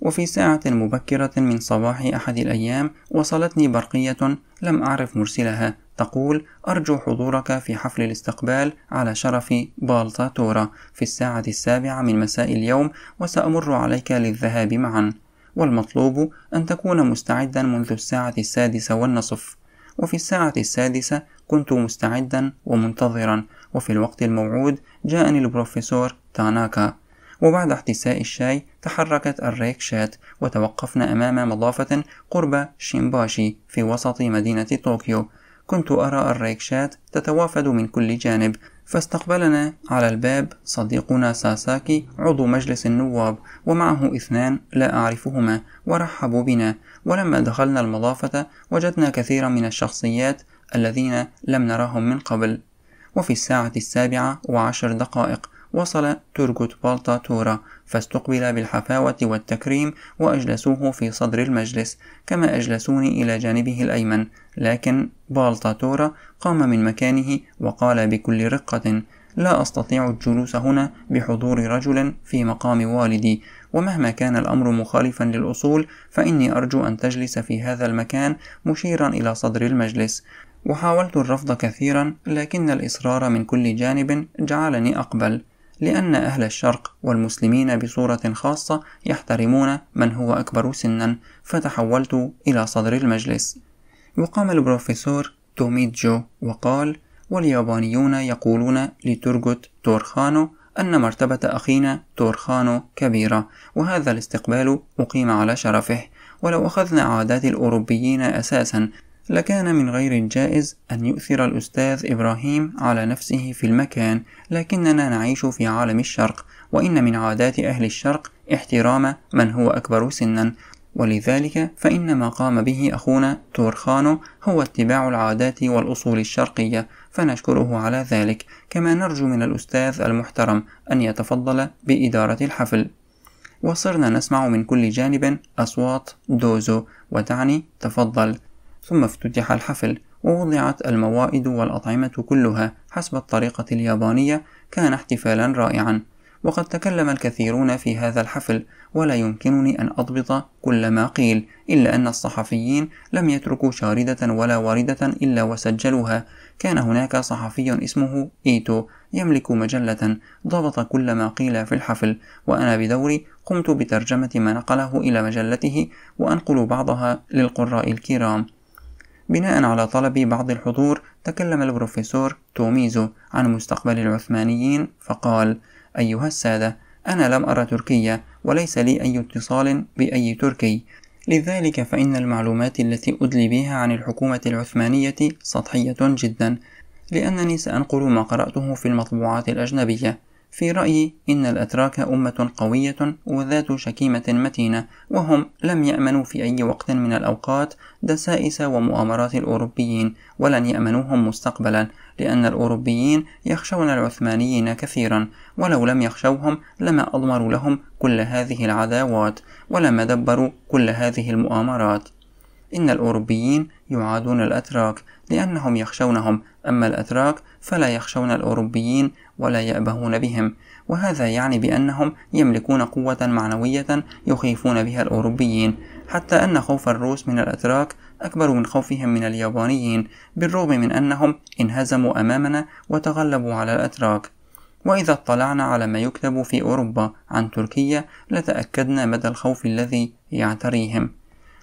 وفي ساعة مبكرة من صباح أحد الأيام وصلتني برقية لم أعرف مرسلها تقول أرجو حضورك في حفل الاستقبال على شرف تورا في الساعة السابعة من مساء اليوم وسأمر عليك للذهاب معا والمطلوب أن تكون مستعدا منذ الساعة السادسة والنصف وفي الساعة السادسة كنت مستعدا ومنتظرا وفي الوقت الموعود جاءني البروفيسور تاناكا وبعد احتساء الشاي تحركت الريكشات وتوقفنا أمام مضافة قرب شيمباشي في وسط مدينة طوكيو كنت أرى الريكشات تتوافد من كل جانب فاستقبلنا على الباب صديقنا ساساكي عضو مجلس النواب ومعه اثنان لا أعرفهما ورحبوا بنا ولما دخلنا المضافة وجدنا كثيرا من الشخصيات الذين لم نراهم من قبل وفي الساعة السابعة وعشر دقائق وصل تركوت تورا فاستقبل بالحفاوة والتكريم وأجلسوه في صدر المجلس كما أجلسوني إلى جانبه الأيمن لكن تورا قام من مكانه وقال بكل رقة لا أستطيع الجلوس هنا بحضور رجل في مقام والدي ومهما كان الأمر مخالفا للأصول فإني أرجو أن تجلس في هذا المكان مشيرا إلى صدر المجلس وحاولت الرفض كثيرا لكن الإصرار من كل جانب جعلني أقبل لأن أهل الشرق والمسلمين بصورة خاصة يحترمون من هو أكبر سنا فتحولت إلى صدر المجلس وقام البروفيسور توميتجو وقال واليابانيون يقولون لتورغوت تورخانو أن مرتبة أخينا تورخانو كبيرة وهذا الاستقبال أقيم على شرفه ولو أخذنا عادات الأوروبيين أساسا لكان من غير الجائز أن يؤثر الأستاذ إبراهيم على نفسه في المكان لكننا نعيش في عالم الشرق وإن من عادات أهل الشرق احترام من هو أكبر سنا ولذلك فإن ما قام به أخونا تورخانو هو اتباع العادات والأصول الشرقية فنشكره على ذلك كما نرجو من الأستاذ المحترم أن يتفضل بإدارة الحفل وصرنا نسمع من كل جانب أصوات دوزو وتعني تفضل ثم افتتح الحفل ووضعت الموائد والأطعمة كلها حسب الطريقة اليابانية كان احتفالا رائعا وقد تكلم الكثيرون في هذا الحفل ولا يمكنني أن أضبط كل ما قيل إلا أن الصحفيين لم يتركوا شاردة ولا واردة إلا وسجلوها كان هناك صحفي اسمه إيتو يملك مجلة ضبط كل ما قيل في الحفل وأنا بدوري قمت بترجمة ما نقله إلى مجلته وأنقل بعضها للقراء الكرام بناء على طلب بعض الحضور تكلم البروفيسور توميزو عن مستقبل العثمانيين فقال أيها السادة أنا لم أرى تركيا وليس لي أي اتصال بأي تركي لذلك فإن المعلومات التي أدلي بها عن الحكومة العثمانية سطحية جدا لأنني سأنقل ما قرأته في المطبوعات الأجنبية في رأيي إن الأتراك أمة قوية وذات شكيمة متينة وهم لم يأمنوا في أي وقت من الأوقات دسائس ومؤامرات الأوروبيين ولن يأمنوهم مستقبلا لأن الأوروبيين يخشون العثمانيين كثيرا ولو لم يخشوهم لما أضمروا لهم كل هذه العداوات ولما دبروا كل هذه المؤامرات إن الأوروبيين يعادون الأتراك لأنهم يخشونهم أما الأتراك فلا يخشون الأوروبيين ولا يأبهون بهم وهذا يعني بأنهم يملكون قوة معنوية يخيفون بها الأوروبيين حتى أن خوف الروس من الأتراك أكبر من خوفهم من اليابانيين بالرغم من أنهم انهزموا أمامنا وتغلبوا على الأتراك وإذا اطلعنا على ما يكتب في أوروبا عن تركيا لتأكدنا مدى الخوف الذي يعتريهم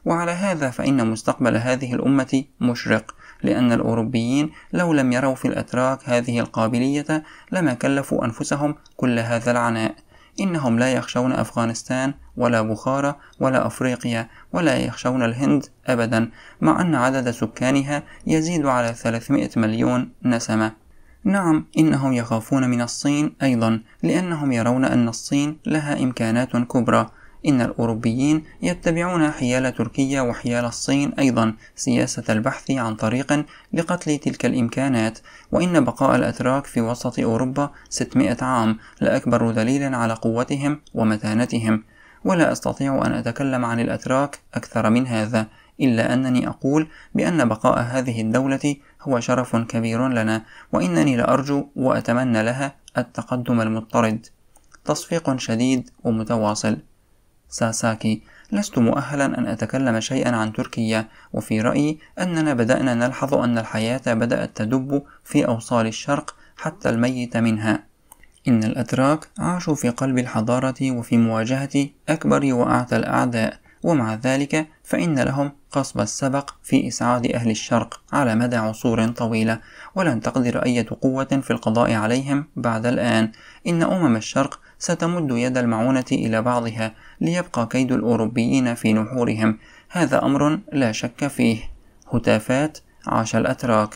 وعلى هذا فإن مستقبل هذه الأمة مشرق لأن الأوروبيين لو لم يروا في الأتراك هذه القابلية لما كلفوا أنفسهم كل هذا العناء إنهم لا يخشون أفغانستان ولا بخارى ولا أفريقيا ولا يخشون الهند أبدا مع أن عدد سكانها يزيد على 300 مليون نسمة نعم إنهم يخافون من الصين أيضا لأنهم يرون أن الصين لها إمكانات كبرى إن الأوروبيين يتبعون حيال تركيا وحيال الصين أيضا سياسة البحث عن طريق لقتل تلك الإمكانات وإن بقاء الأتراك في وسط أوروبا 600 عام لأكبر دليل على قوتهم ومتانتهم ولا أستطيع أن أتكلم عن الأتراك أكثر من هذا إلا أنني أقول بأن بقاء هذه الدولة هو شرف كبير لنا وإنني لأرجو وأتمنى لها التقدم المضطرد تصفيق شديد ومتواصل ساساكي لست مؤهلا أن أتكلم شيئا عن تركيا وفي رأيي أننا بدأنا نلحظ أن الحياة بدأت تدب في أوصال الشرق حتى الميت منها إن الأتراك عاشوا في قلب الحضارة وفي مواجهة أكبر وأعتى الأعداء ومع ذلك فإن لهم قصب السبق في إسعاد أهل الشرق على مدى عصور طويلة ولن تقدر أية قوة في القضاء عليهم بعد الآن إن أمم الشرق ستمد يد المعونة إلى بعضها ليبقى كيد الأوروبيين في نحورهم هذا أمر لا شك فيه هتافات عاش الأتراك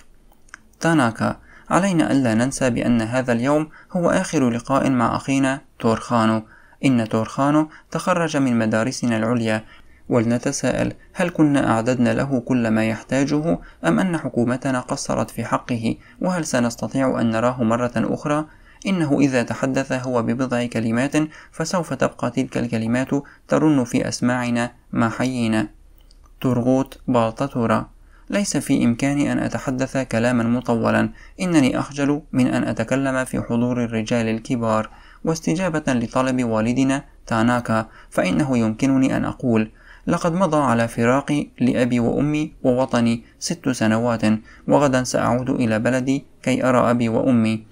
تاناكا علينا ألا ننسى بأن هذا اليوم هو آخر لقاء مع أخينا تورخانو إن تورخانو تخرج من مدارسنا العليا ولنتساءل هل كنا أعددنا له كل ما يحتاجه أم أن حكومتنا قصرت في حقه وهل سنستطيع أن نراه مرة أخرى؟ إنه إذا تحدث هو ببضع كلمات فسوف تبقى تلك الكلمات ترن في أسماعنا ما حيينا ترغوت بالطتورة ليس في إمكاني أن أتحدث كلاما مطولا إنني أخجل من أن أتكلم في حضور الرجال الكبار واستجابة لطلب والدنا تاناكا فإنه يمكنني أن أقول لقد مضى على فراقي لأبي وأمي ووطني ست سنوات وغدا سأعود إلى بلدي كي أرى أبي وأمي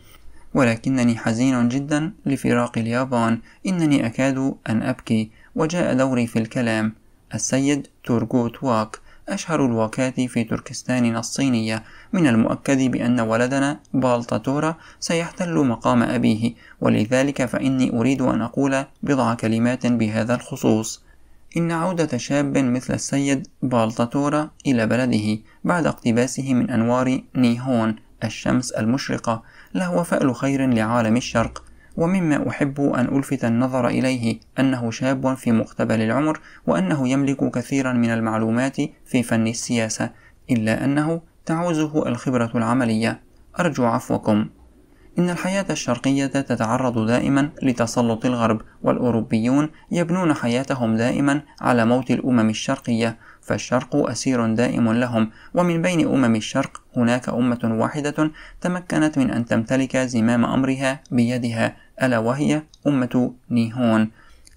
ولكنني حزين جدا لفراق اليابان إنني أكاد أن أبكي وجاء دوري في الكلام السيد تورغوت واك أشهر الوكاتي في تركستان الصينية من المؤكد بأن ولدنا بالتاتورا سيحتل مقام أبيه ولذلك فإني أريد أن أقول بضع كلمات بهذا الخصوص إن عودة شاب مثل السيد بالتاتورا إلى بلده بعد اقتباسه من أنوار نيهون الشمس المشرقة لهو فأل خير لعالم الشرق ومما أحب أن ألفت النظر إليه أنه شاب في مقتبل العمر وأنه يملك كثيرا من المعلومات في فن السياسة إلا أنه تعوزه الخبرة العملية أرجو عفوكم إن الحياة الشرقية تتعرض دائما لتسلط الغرب والأوروبيون يبنون حياتهم دائما على موت الأمم الشرقية فالشرق أسير دائم لهم ومن بين أمم الشرق هناك أمة واحدة تمكنت من أن تمتلك زمام أمرها بيدها ألا وهي أمة نيهون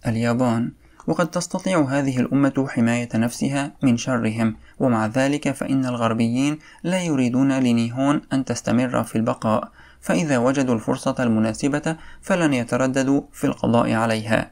اليابان وقد تستطيع هذه الأمة حماية نفسها من شرهم ومع ذلك فإن الغربيين لا يريدون لنيهون أن تستمر في البقاء فإذا وجدوا الفرصة المناسبة فلن يترددوا في القضاء عليها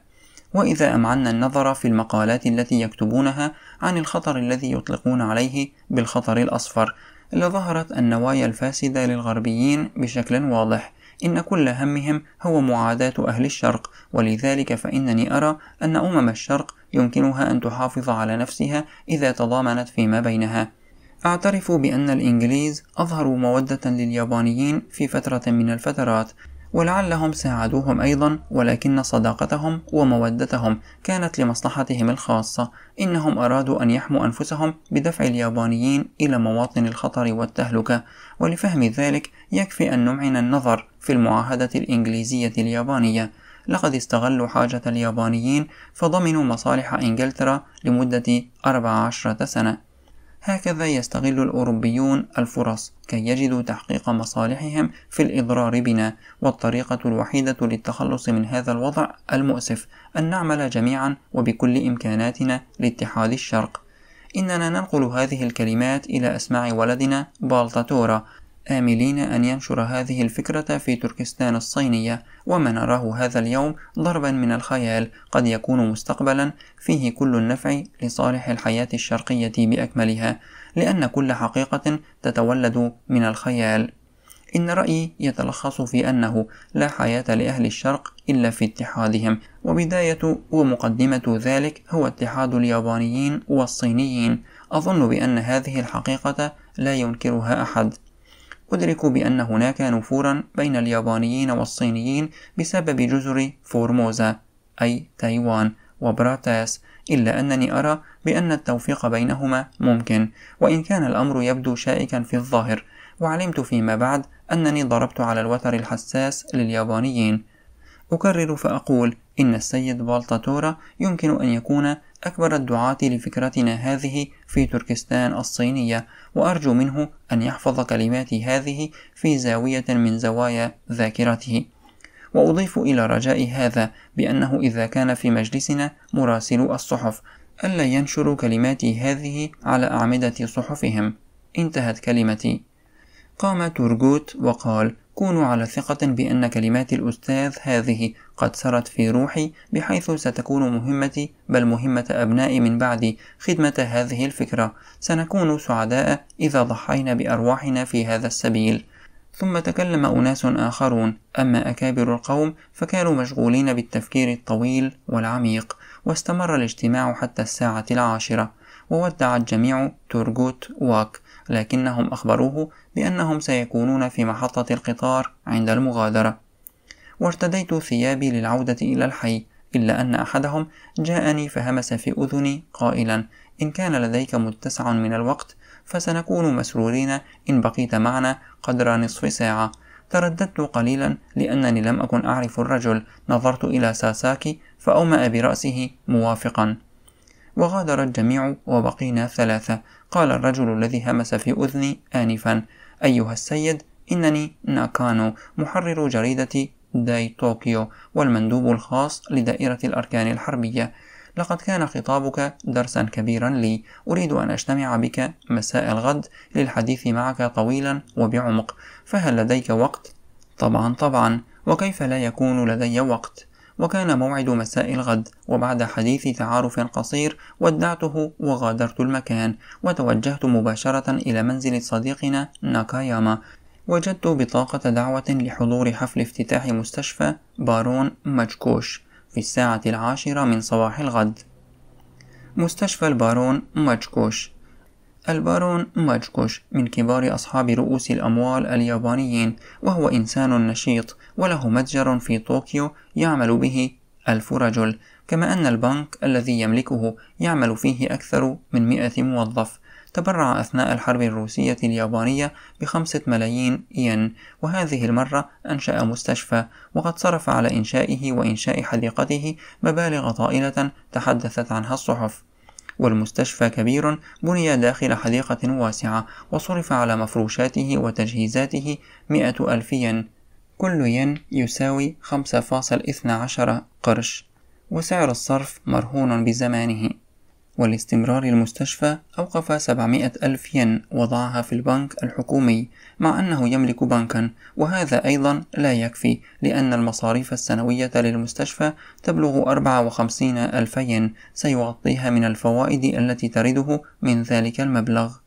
وإذا أمعنا النظر في المقالات التي يكتبونها عن الخطر الذي يطلقون عليه بالخطر الأصفر لظهرت النوايا الفاسدة للغربيين بشكل واضح إن كل همهم هو معاداة أهل الشرق ولذلك فإنني أرى أن أمم الشرق يمكنها أن تحافظ على نفسها إذا تضامنت فيما بينها أعترف بأن الإنجليز أظهروا مودة لليابانيين في فترة من الفترات ولعلهم ساعدوهم أيضا ولكن صداقتهم ومودتهم كانت لمصلحتهم الخاصة إنهم أرادوا أن يحموا أنفسهم بدفع اليابانيين إلى مواطن الخطر والتهلكة ولفهم ذلك يكفي أن نمعن النظر في المعاهدة الإنجليزية اليابانية لقد استغلوا حاجة اليابانيين فضمنوا مصالح إنجلترا لمدة 14 سنة هكذا يستغل الأوروبيون الفرص كي يجدوا تحقيق مصالحهم في الإضرار بنا والطريقة الوحيدة للتخلص من هذا الوضع المؤسف أن نعمل جميعا وبكل إمكاناتنا لاتحاد الشرق إننا ننقل هذه الكلمات إلى أسماع ولدنا بالتاتورا آملين أن ينشر هذه الفكرة في تركستان الصينية وما نراه هذا اليوم ضربا من الخيال قد يكون مستقبلا فيه كل النفع لصالح الحياة الشرقية بأكملها لأن كل حقيقة تتولد من الخيال إن رأيي يتلخص في أنه لا حياة لأهل الشرق إلا في اتحادهم وبداية ومقدمة ذلك هو اتحاد اليابانيين والصينيين أظن بأن هذه الحقيقة لا ينكرها أحد أدرك بأن هناك نفورا بين اليابانيين والصينيين بسبب جزر فورموزا أي تايوان وبراتاس إلا أنني أرى بأن التوفيق بينهما ممكن وإن كان الأمر يبدو شائكا في الظاهر وعلمت فيما بعد أنني ضربت على الوتر الحساس لليابانيين أكرر فأقول إن السيد بالتاتورا يمكن أن يكون أكبر الدعاة لفكرتنا هذه في تركستان الصينية وأرجو منه أن يحفظ كلماتي هذه في زاوية من زوايا ذاكرته وأضيف إلى رجاء هذا بأنه إذا كان في مجلسنا مراسلو الصحف ألا ينشروا كلماتي هذه على أعمدة صحفهم انتهت كلمتي قام تورغوت وقال كونوا على ثقة بأن كلمات الأستاذ هذه قد سرت في روحي بحيث ستكون مهمتي بل مهمة أبنائي من بعدي خدمة هذه الفكرة سنكون سعداء إذا ضحينا بأرواحنا في هذا السبيل ثم تكلم أناس آخرون أما أكابر القوم فكانوا مشغولين بالتفكير الطويل والعميق واستمر الاجتماع حتى الساعة العاشرة وودع الجميع تورغوت واك لكنهم أخبروه لأنهم سيكونون في محطة القطار عند المغادرة وارتديت ثيابي للعودة إلى الحي إلا أن أحدهم جاءني فهمس في أذني قائلا إن كان لديك متسع من الوقت فسنكون مسرورين إن بقيت معنا قدر نصف ساعة ترددت قليلا لأنني لم أكن أعرف الرجل نظرت إلى ساساكي فأومأ برأسه موافقا وغادر الجميع وبقينا ثلاثة قال الرجل الذي همس في أذني آنفا أيها السيد إنني ناكانو محرر جريدة داي طوكيو والمندوب الخاص لدائرة الأركان الحربية لقد كان خطابك درسا كبيرا لي أريد أن أجتمع بك مساء الغد للحديث معك طويلا وبعمق فهل لديك وقت؟ طبعا طبعا وكيف لا يكون لدي وقت؟ وكان موعد مساء الغد وبعد حديث تعارف قصير ودعته وغادرت المكان وتوجهت مباشرة إلى منزل صديقنا ناكاياما وجدت بطاقة دعوة لحضور حفل افتتاح مستشفى بارون مجكوش في الساعة العاشرة من صباح الغد مستشفى البارون مجكوش البارون ماجكوش من كبار أصحاب رؤوس الأموال اليابانيين وهو إنسان نشيط وله متجر في طوكيو يعمل به ألف رجل كما أن البنك الذي يملكه يعمل فيه أكثر من مئة موظف تبرع أثناء الحرب الروسية اليابانية بخمسة ملايين ين وهذه المرة أنشأ مستشفى وقد صرف على إنشائه وإنشاء حديقته مبالغ طائلة تحدثت عنها الصحف والمستشفى كبير بني داخل حديقة واسعة وصرف على مفروشاته وتجهيزاته مئة ألف ين كل ين يساوي 5.12 قرش وسعر الصرف مرهون بزمانه ولاستمرار المستشفى أوقف 700 ألف ين وضعها في البنك الحكومي مع أنه يملك بنكا وهذا أيضا لا يكفي لأن المصاريف السنوية للمستشفى تبلغ 54 ألف ين سيغطيها من الفوائد التي ترده من ذلك المبلغ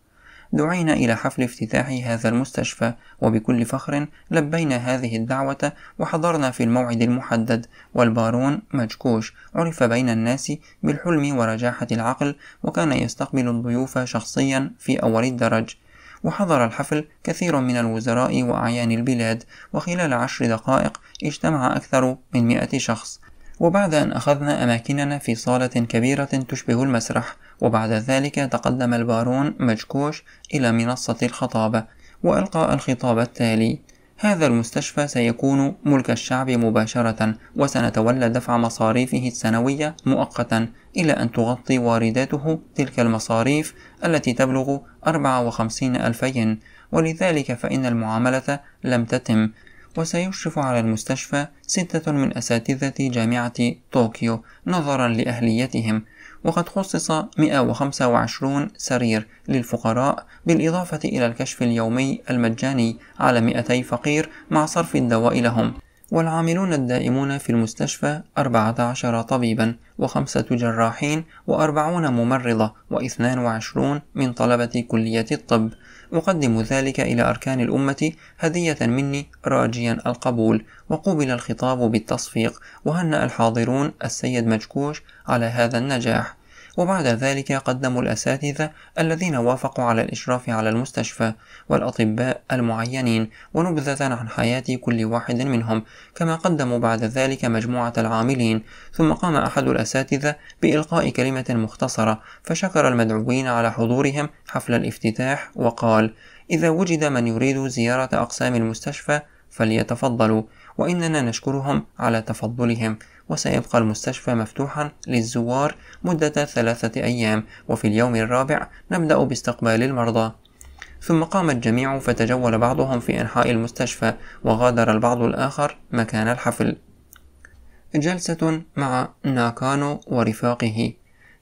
دعينا إلى حفل افتتاح هذا المستشفى وبكل فخر لبينا هذه الدعوة وحضرنا في الموعد المحدد والبارون مجكوش عرف بين الناس بالحلم ورجاحة العقل وكان يستقبل الضيوف شخصيا في أول الدرج وحضر الحفل كثير من الوزراء وأعيان البلاد وخلال عشر دقائق اجتمع أكثر من مئة شخص وبعد أن أخذنا أماكننا في صالة كبيرة تشبه المسرح وبعد ذلك تقدم البارون مجكوش إلى منصة الخطابة وألقى الخطاب التالي هذا المستشفى سيكون ملك الشعب مباشرة وسنتولى دفع مصاريفه السنوية مؤقتا إلى أن تغطي وارداته تلك المصاريف التي تبلغ 54 ألف ين ولذلك فإن المعاملة لم تتم وسيشرف على المستشفى ستة من أساتذة جامعة طوكيو نظرا لأهليتهم وقد خصص 125 سرير للفقراء بالإضافة إلى الكشف اليومي المجاني على 200 فقير مع صرف الدواء لهم والعاملون الدائمون في المستشفى 14 طبيبا وخمسة جراحين وأربعون ممرضة واثنان وعشرون من طلبة كلية الطب أقدم ذلك إلى أركان الأمة هدية مني راجيا القبول وقوبل الخطاب بالتصفيق وهنأ الحاضرون السيد مجكوش على هذا النجاح وبعد ذلك قدموا الأساتذة الذين وافقوا على الإشراف على المستشفى والأطباء المعينين ونبذة عن حياة كل واحد منهم كما قدموا بعد ذلك مجموعة العاملين ثم قام أحد الأساتذة بإلقاء كلمة مختصرة فشكر المدعوين على حضورهم حفل الافتتاح وقال إذا وجد من يريد زيارة أقسام المستشفى فليتفضلوا وإننا نشكرهم على تفضلهم وسيبقى المستشفى مفتوحا للزوار مدة ثلاثة أيام وفي اليوم الرابع نبدأ باستقبال المرضى ثم قام الجميع فتجول بعضهم في أنحاء المستشفى وغادر البعض الآخر مكان الحفل جلسة مع ناكانو ورفاقه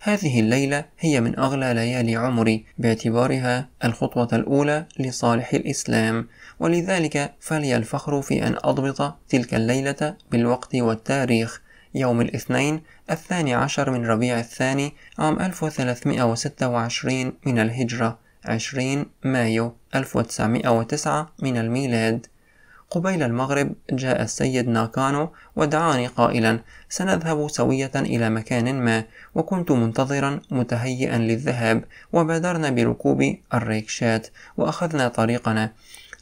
هذه الليلة هي من أغلى ليالي عمري باعتبارها الخطوة الأولى لصالح الإسلام ولذلك فلي الفخر في أن أضبط تلك الليلة بالوقت والتاريخ يوم الاثنين الثاني عشر من ربيع الثاني عام 1326 من الهجرة 20 مايو 1909 من الميلاد قبيل المغرب جاء السيد ناكانو ودعاني قائلا سنذهب سوية إلى مكان ما وكنت منتظرا متهيئا للذهاب وبادرنا بركوب الريكشات وأخذنا طريقنا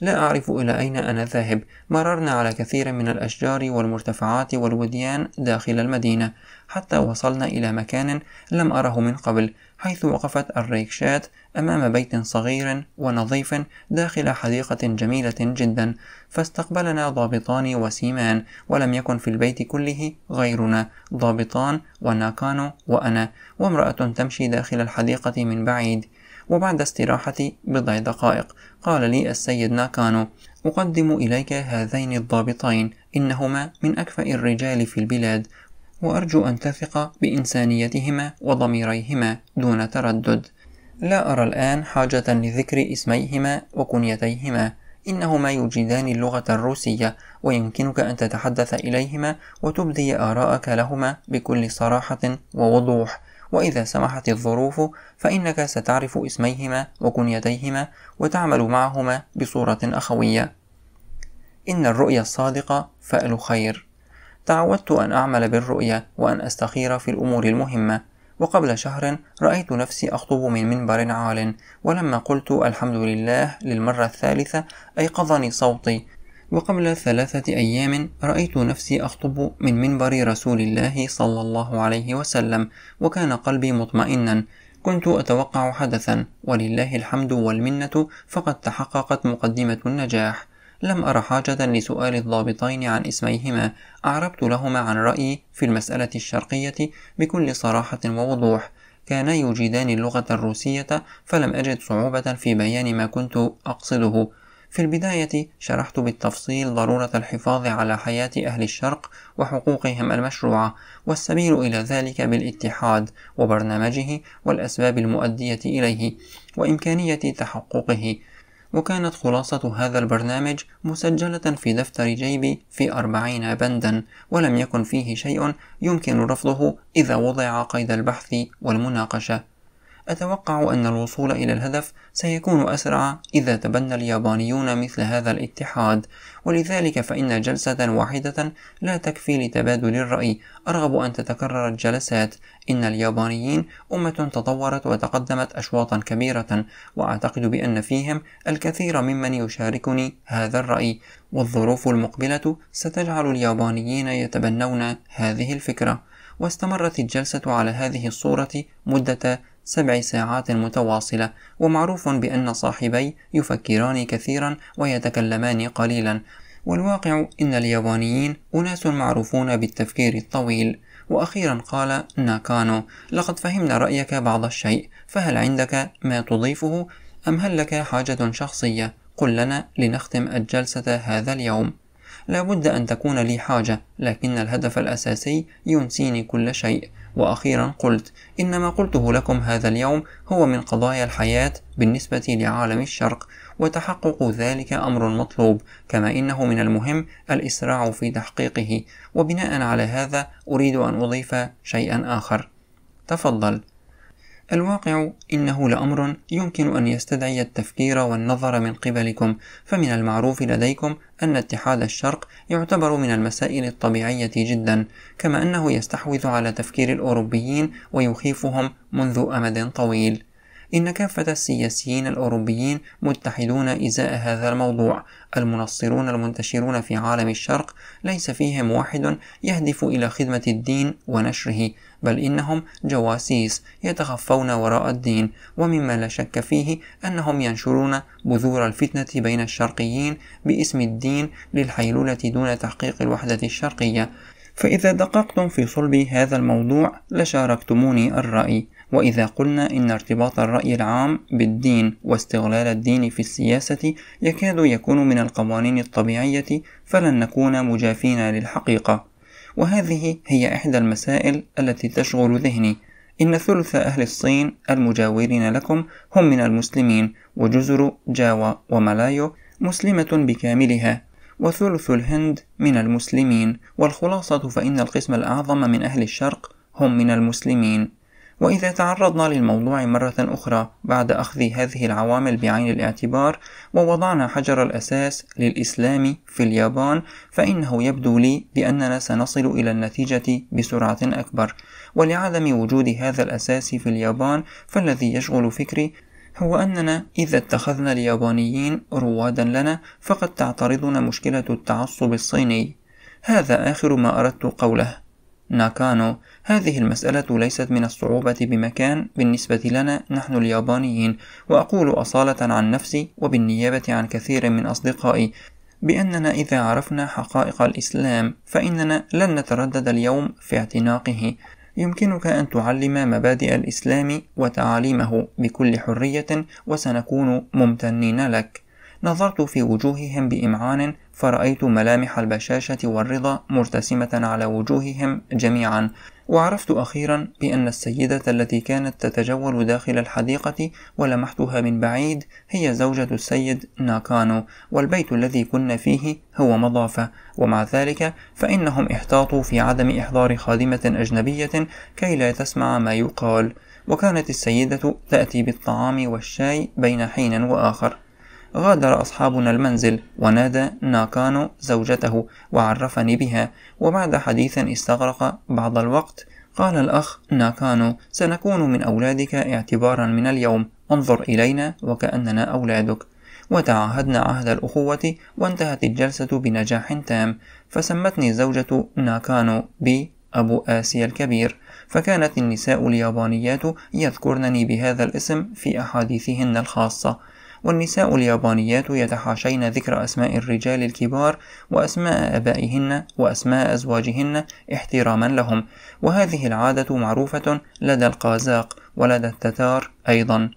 لا أعرف إلى أين أنا ذاهب مررنا على كثير من الأشجار والمرتفعات والوديان داخل المدينة حتى وصلنا إلى مكان لم أره من قبل حيث وقفت الريكشات أمام بيت صغير ونظيف داخل حديقة جميلة جدا فاستقبلنا ضابطان وسيمان ولم يكن في البيت كله غيرنا ضابطان وناكانو وأنا وامرأة تمشي داخل الحديقة من بعيد وبعد استراحتي بضع دقائق قال لي السيد ناكانو أقدم إليك هذين الضابطين إنهما من أكفأ الرجال في البلاد وأرجو أن تثق بإنسانيتهما وضميريهما دون تردد لا أرى الآن حاجة لذكر اسميهما وكنيتيهما إنهما يجيدان اللغة الروسية ويمكنك أن تتحدث إليهما وتبدي آراءك لهما بكل صراحة ووضوح وإذا سمحت الظروف فإنك ستعرف اسميهما وكنيتيهما وتعمل معهما بصورة أخوية إن الرؤيا الصادقة فأل خير تعودت أن أعمل بالرؤية وأن أستخير في الأمور المهمة وقبل شهر رأيت نفسي أخطب من منبر عال ولما قلت الحمد لله للمرة الثالثة أيقظني صوتي وقبل ثلاثة أيام رأيت نفسي أخطب من منبر رسول الله صلى الله عليه وسلم وكان قلبي مطمئنا كنت أتوقع حدثا ولله الحمد والمنة فقد تحققت مقدمة النجاح لم أرى حاجة لسؤال الضابطين عن اسميهما أعربت لهما عن رأيي في المسألة الشرقية بكل صراحة ووضوح كانا يجيدان اللغة الروسية فلم أجد صعوبة في بيان ما كنت أقصده في البداية شرحت بالتفصيل ضرورة الحفاظ على حياة أهل الشرق وحقوقهم المشروعة والسبيل إلى ذلك بالاتحاد وبرنامجه والأسباب المؤدية إليه وإمكانية تحققه وكانت خلاصة هذا البرنامج مسجلة في دفتر جيبي في أربعين بندا ولم يكن فيه شيء يمكن رفضه إذا وضع قيد البحث والمناقشة أتوقع أن الوصول إلى الهدف سيكون أسرع إذا تبنى اليابانيون مثل هذا الاتحاد ولذلك فإن جلسة واحدة لا تكفي لتبادل الرأي أرغب أن تتكرر الجلسات إن اليابانيين أمة تطورت وتقدمت أشواطا كبيرة وأعتقد بأن فيهم الكثير ممن يشاركني هذا الرأي والظروف المقبلة ستجعل اليابانيين يتبنون هذه الفكرة واستمرت الجلسة على هذه الصورة مدة سبع ساعات متواصلة ومعروف بأن صاحبي يفكران كثيرا ويتكلمان قليلا والواقع إن اليابانيين أناس معروفون بالتفكير الطويل وأخيرا قال ناكانو لقد فهمنا رأيك بعض الشيء فهل عندك ما تضيفه أم هل لك حاجة شخصية قل لنا لنختم الجلسة هذا اليوم لابد أن تكون لي حاجة لكن الهدف الأساسي ينسيني كل شيء وأخيرا قلت إن ما قلته لكم هذا اليوم هو من قضايا الحياة بالنسبة لعالم الشرق وتحقق ذلك أمر مطلوب كما إنه من المهم الإسراع في تحقيقه وبناء على هذا أريد أن أضيف شيئا آخر تفضل الواقع إنه لأمر يمكن أن يستدعي التفكير والنظر من قبلكم فمن المعروف لديكم أن اتحاد الشرق يعتبر من المسائل الطبيعية جدا كما أنه يستحوذ على تفكير الأوروبيين ويخيفهم منذ أمد طويل إن كافة السياسيين الأوروبيين متحدون إزاء هذا الموضوع المنصرون المنتشرون في عالم الشرق ليس فيهم واحد يهدف إلى خدمة الدين ونشره بل إنهم جواسيس يتخفون وراء الدين ومما لا شك فيه أنهم ينشرون بذور الفتنة بين الشرقيين باسم الدين للحيلولة دون تحقيق الوحدة الشرقية فإذا دققتم في صلب هذا الموضوع لشاركتموني الرأي وإذا قلنا إن ارتباط الرأي العام بالدين واستغلال الدين في السياسة يكاد يكون من القوانين الطبيعية فلن نكون مجافين للحقيقة وهذه هي إحدى المسائل التي تشغل ذهني إن ثلث أهل الصين المجاورين لكم هم من المسلمين وجزر جاوا ومالايو مسلمة بكاملها وثلث الهند من المسلمين والخلاصة فإن القسم الأعظم من أهل الشرق هم من المسلمين وإذا تعرضنا للموضوع مرة أخرى بعد أخذ هذه العوامل بعين الاعتبار ووضعنا حجر الأساس للإسلام في اليابان فإنه يبدو لي بأننا سنصل إلى النتيجة بسرعة أكبر ولعدم وجود هذا الأساس في اليابان فالذي يشغل فكري هو أننا إذا اتخذنا اليابانيين روادا لنا فقد تعترضنا مشكلة التعصب الصيني هذا آخر ما أردت قوله ناكانو هذه المسألة ليست من الصعوبة بمكان بالنسبة لنا نحن اليابانيين وأقول أصالة عن نفسي وبالنيابة عن كثير من أصدقائي بأننا إذا عرفنا حقائق الإسلام فإننا لن نتردد اليوم في اعتناقه يمكنك أن تعلم مبادئ الإسلام وتعاليمه بكل حرية وسنكون ممتنين لك نظرت في وجوههم بإمعان فرأيت ملامح البشاشة والرضا مرتسمة على وجوههم جميعا وعرفت أخيرا بأن السيدة التي كانت تتجول داخل الحديقة ولمحتها من بعيد هي زوجة السيد ناكانو والبيت الذي كنا فيه هو مضافة ومع ذلك فإنهم احتاطوا في عدم إحضار خادمة أجنبية كي لا تسمع ما يقال وكانت السيدة تأتي بالطعام والشاي بين حين وآخر غادر أصحابنا المنزل ونادى ناكانو زوجته وعرفني بها وبعد حديث استغرق بعض الوقت قال الأخ ناكانو سنكون من أولادك اعتبارا من اليوم انظر إلينا وكأننا أولادك وتعاهدنا عهد الأخوة وانتهت الجلسة بنجاح تام فسمتني زوجة ناكانو بي أبو آسيا الكبير فكانت النساء اليابانيات يذكرنني بهذا الاسم في أحاديثهن الخاصة والنساء اليابانيات يتحاشين ذكر أسماء الرجال الكبار وأسماء آبائهن وأسماء أزواجهن احتراما لهم وهذه العادة معروفة لدى القازاق ولدى التتار أيضا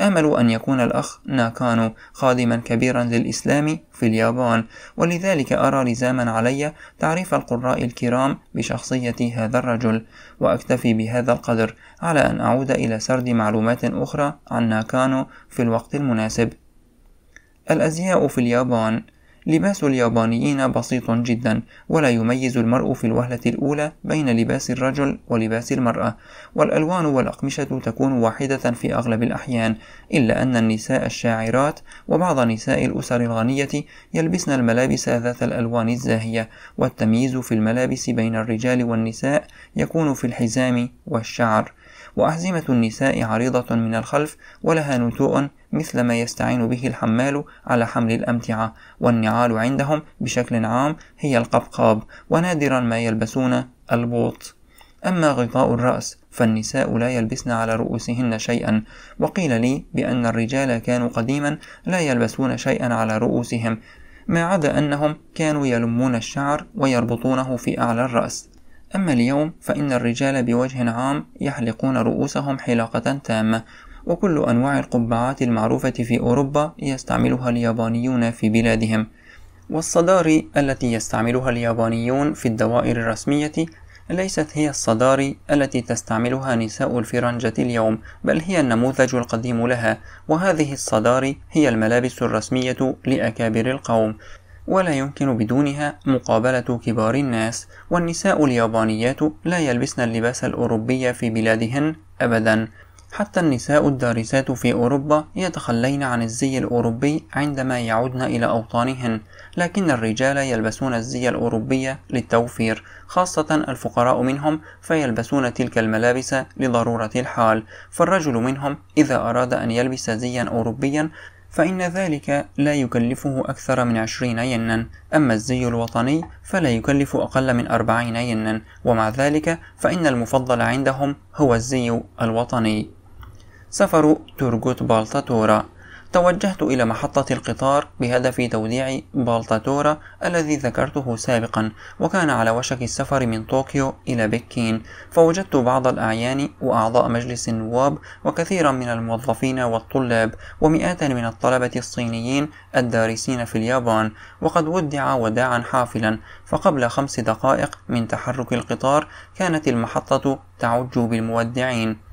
آمل أن يكون الأخ ناكانو خادما كبيرا للإسلام في اليابان ولذلك أرى لزاما علي تعريف القراء الكرام بشخصية هذا الرجل وأكتفي بهذا القدر على أن أعود إلى سرد معلومات أخرى عن ناكانو في الوقت المناسب الأزياء في اليابان لباس اليابانيين بسيط جدا ولا يميز المرء في الوهلة الأولى بين لباس الرجل ولباس المرأة والألوان والأقمشة تكون واحدة في أغلب الأحيان إلا أن النساء الشاعرات وبعض نساء الأسر الغنية يلبسن الملابس ذات الألوان الزاهية والتمييز في الملابس بين الرجال والنساء يكون في الحزام والشعر وأحزمة النساء عريضة من الخلف ولها نتوء مثل ما يستعين به الحمال على حمل الأمتعة والنعال عندهم بشكل عام هي القبقاب ونادرا ما يلبسون البوط أما غطاء الرأس فالنساء لا يلبسن على رؤوسهن شيئا وقيل لي بأن الرجال كانوا قديما لا يلبسون شيئا على رؤوسهم ما عدا أنهم كانوا يلمون الشعر ويربطونه في أعلى الرأس أما اليوم فإن الرجال بوجه عام يحلقون رؤوسهم حلاقة تامة وكل أنواع القبعات المعروفة في أوروبا يستعملها اليابانيون في بلادهم والصداري التي يستعملها اليابانيون في الدوائر الرسمية ليست هي الصداري التي تستعملها نساء الفرنجة اليوم بل هي النموذج القديم لها وهذه الصداري هي الملابس الرسمية لأكابر القوم ولا يمكن بدونها مقابلة كبار الناس والنساء اليابانيات لا يلبسن اللباس الأوروبي في بلادهن أبدا حتى النساء الدارسات في أوروبا يتخلين عن الزي الأوروبي عندما يعودن إلى أوطانهن لكن الرجال يلبسون الزي الأوروبية للتوفير خاصة الفقراء منهم فيلبسون تلك الملابس لضرورة الحال فالرجل منهم إذا أراد أن يلبس زيا أوروبيا فإن ذلك لا يكلفه أكثر من عشرين ينا أما الزي الوطني فلا يكلف أقل من أربعين ينا ومع ذلك فإن المفضل عندهم هو الزي الوطني سفر تورغوت بالتاتورا توجهت إلى محطة القطار بهدف توديع بالتاتورا الذي ذكرته سابقا وكان على وشك السفر من طوكيو إلى بكين فوجدت بعض الأعيان وأعضاء مجلس النواب وكثيرا من الموظفين والطلاب ومئات من الطلبة الصينيين الدارسين في اليابان وقد ودع وداعا حافلا فقبل خمس دقائق من تحرك القطار كانت المحطة تعج بالمودعين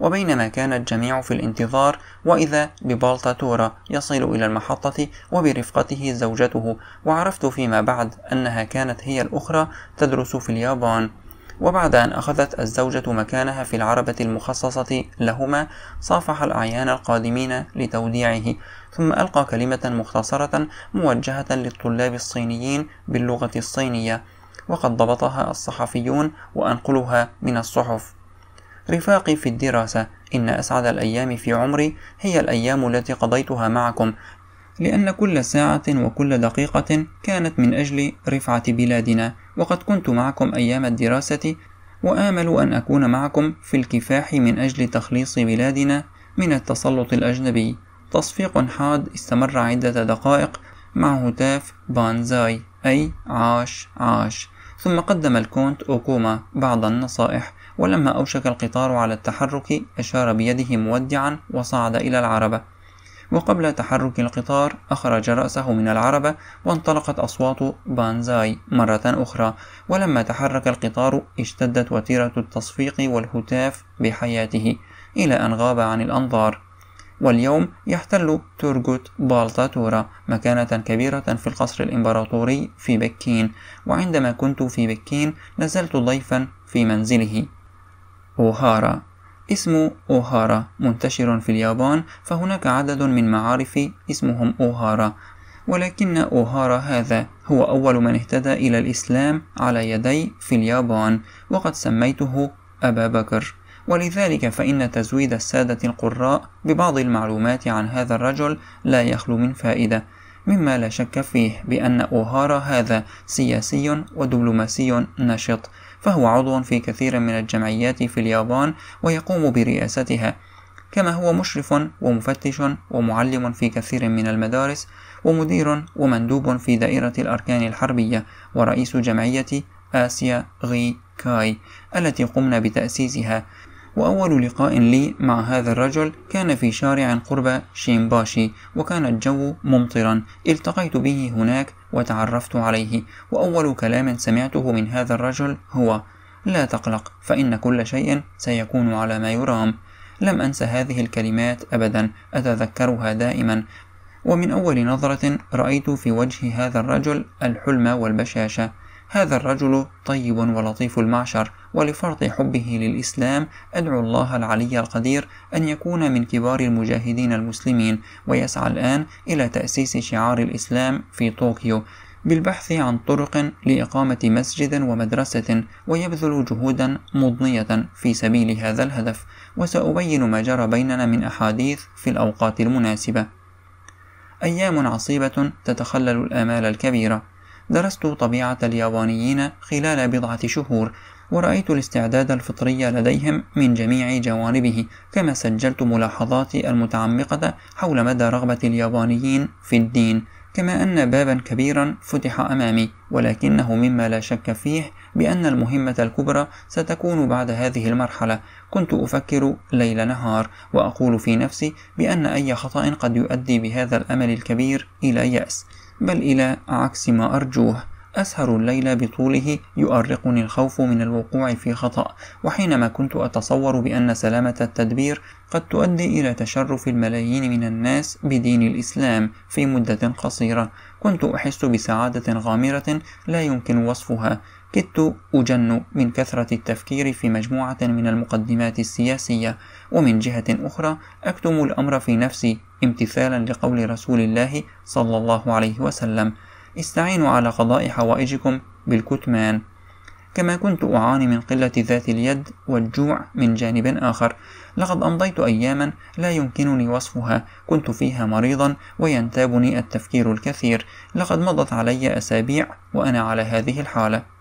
وبينما كان الجميع في الانتظار وإذا ببالتاتورا يصل إلى المحطة وبرفقته زوجته وعرفت فيما بعد أنها كانت هي الأخرى تدرس في اليابان وبعد أن أخذت الزوجة مكانها في العربة المخصصة لهما صافح الأعيان القادمين لتوديعه ثم ألقى كلمة مختصرة موجهة للطلاب الصينيين باللغة الصينية وقد ضبطها الصحفيون وأنقلها من الصحف رفاقي في الدراسة إن أسعد الأيام في عمري هي الأيام التي قضيتها معكم لأن كل ساعة وكل دقيقة كانت من أجل رفعة بلادنا وقد كنت معكم أيام الدراسة وآمل أن أكون معكم في الكفاح من أجل تخليص بلادنا من التسلط الأجنبي تصفيق حاد استمر عدة دقائق مع هتاف بانزاي أي عاش عاش ثم قدم الكونت أوكوما بعض النصائح ولما أوشك القطار على التحرك أشار بيده مودعا وصعد إلى العربة وقبل تحرك القطار أخرج رأسه من العربة وانطلقت أصوات بانزاي مرة أخرى ولما تحرك القطار اشتدت وتيرة التصفيق والهتاف بحياته إلى أن غاب عن الأنظار واليوم يحتل تورغوت بالتاتورا مكانة كبيرة في القصر الإمبراطوري في بكين وعندما كنت في بكين نزلت ضيفا في منزله أوهارا اسم أوهارا منتشر في اليابان فهناك عدد من معارف اسمهم أوهارا ولكن أوهارا هذا هو أول من اهتدى إلى الإسلام على يدي في اليابان وقد سميته أبا بكر ولذلك فإن تزويد السادة القراء ببعض المعلومات عن هذا الرجل لا يخلو من فائدة مما لا شك فيه بأن أوهارا هذا سياسي ودبلوماسي نشط فهو عضو في كثير من الجمعيات في اليابان ويقوم برئاستها كما هو مشرف ومفتش ومعلم في كثير من المدارس ومدير ومندوب في دائرة الأركان الحربية ورئيس جمعية آسيا غي كاي التي قمنا بتأسيسها وأول لقاء لي مع هذا الرجل كان في شارع قرب شيمباشي وكان الجو ممطرا التقيت به هناك وتعرفت عليه وأول كلام سمعته من هذا الرجل هو لا تقلق فإن كل شيء سيكون على ما يرام لم أنس هذه الكلمات أبدا أتذكرها دائما ومن أول نظرة رأيت في وجه هذا الرجل الحلم والبشاشة هذا الرجل طيب ولطيف المعشر ولفرط حبه للإسلام أدعو الله العلي القدير أن يكون من كبار المجاهدين المسلمين ويسعى الآن إلى تأسيس شعار الإسلام في طوكيو بالبحث عن طرق لإقامة مسجد ومدرسة ويبذل جهودا مضنية في سبيل هذا الهدف وسأبين ما جرى بيننا من أحاديث في الأوقات المناسبة أيام عصيبة تتخلل الآمال الكبيرة درست طبيعة اليابانيين خلال بضعة شهور ورأيت الاستعداد الفطري لديهم من جميع جوانبه كما سجلت ملاحظاتي المتعمقة حول مدى رغبة اليابانيين في الدين كما أن بابا كبيرا فتح أمامي ولكنه مما لا شك فيه بأن المهمة الكبرى ستكون بعد هذه المرحلة كنت أفكر ليل نهار وأقول في نفسي بأن أي خطأ قد يؤدي بهذا الأمل الكبير إلى يأس بل إلى عكس ما أرجوه أسهر الليل بطوله يؤرقني الخوف من الوقوع في خطأ وحينما كنت أتصور بأن سلامة التدبير قد تؤدي إلى تشرف الملايين من الناس بدين الإسلام في مدة قصيرة كنت أحس بسعادة غامرة لا يمكن وصفها كدت أجن من كثرة التفكير في مجموعة من المقدمات السياسية ومن جهة أخرى أكتم الأمر في نفسي امتثالا لقول رسول الله صلى الله عليه وسلم استعينوا على قضاء حوائجكم بالكتمان كما كنت أعاني من قلة ذات اليد والجوع من جانب آخر لقد أمضيت أياما لا يمكنني وصفها كنت فيها مريضا وينتابني التفكير الكثير لقد مضت علي أسابيع وأنا على هذه الحالة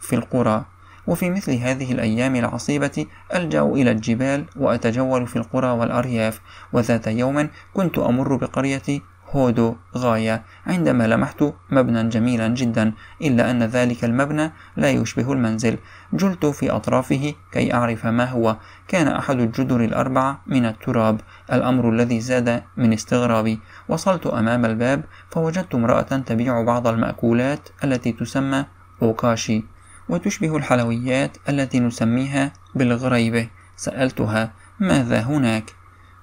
في القرى وفي مثل هذه الأيام العصيبة ألجأ إلى الجبال وأتجول في القرى والأرياف وذات يوم كنت أمر بقرية هودو غاية عندما لمحت مبنى جميلا جدا إلا أن ذلك المبنى لا يشبه المنزل جلت في أطرافه كي أعرف ما هو كان أحد الجدر الأربعة من التراب الأمر الذي زاد من استغرابي وصلت أمام الباب فوجدت امرأة تبيع بعض المأكولات التي تسمى أوكاشي وتشبه الحلويات التي نسميها بالغريبة سألتها ماذا هناك؟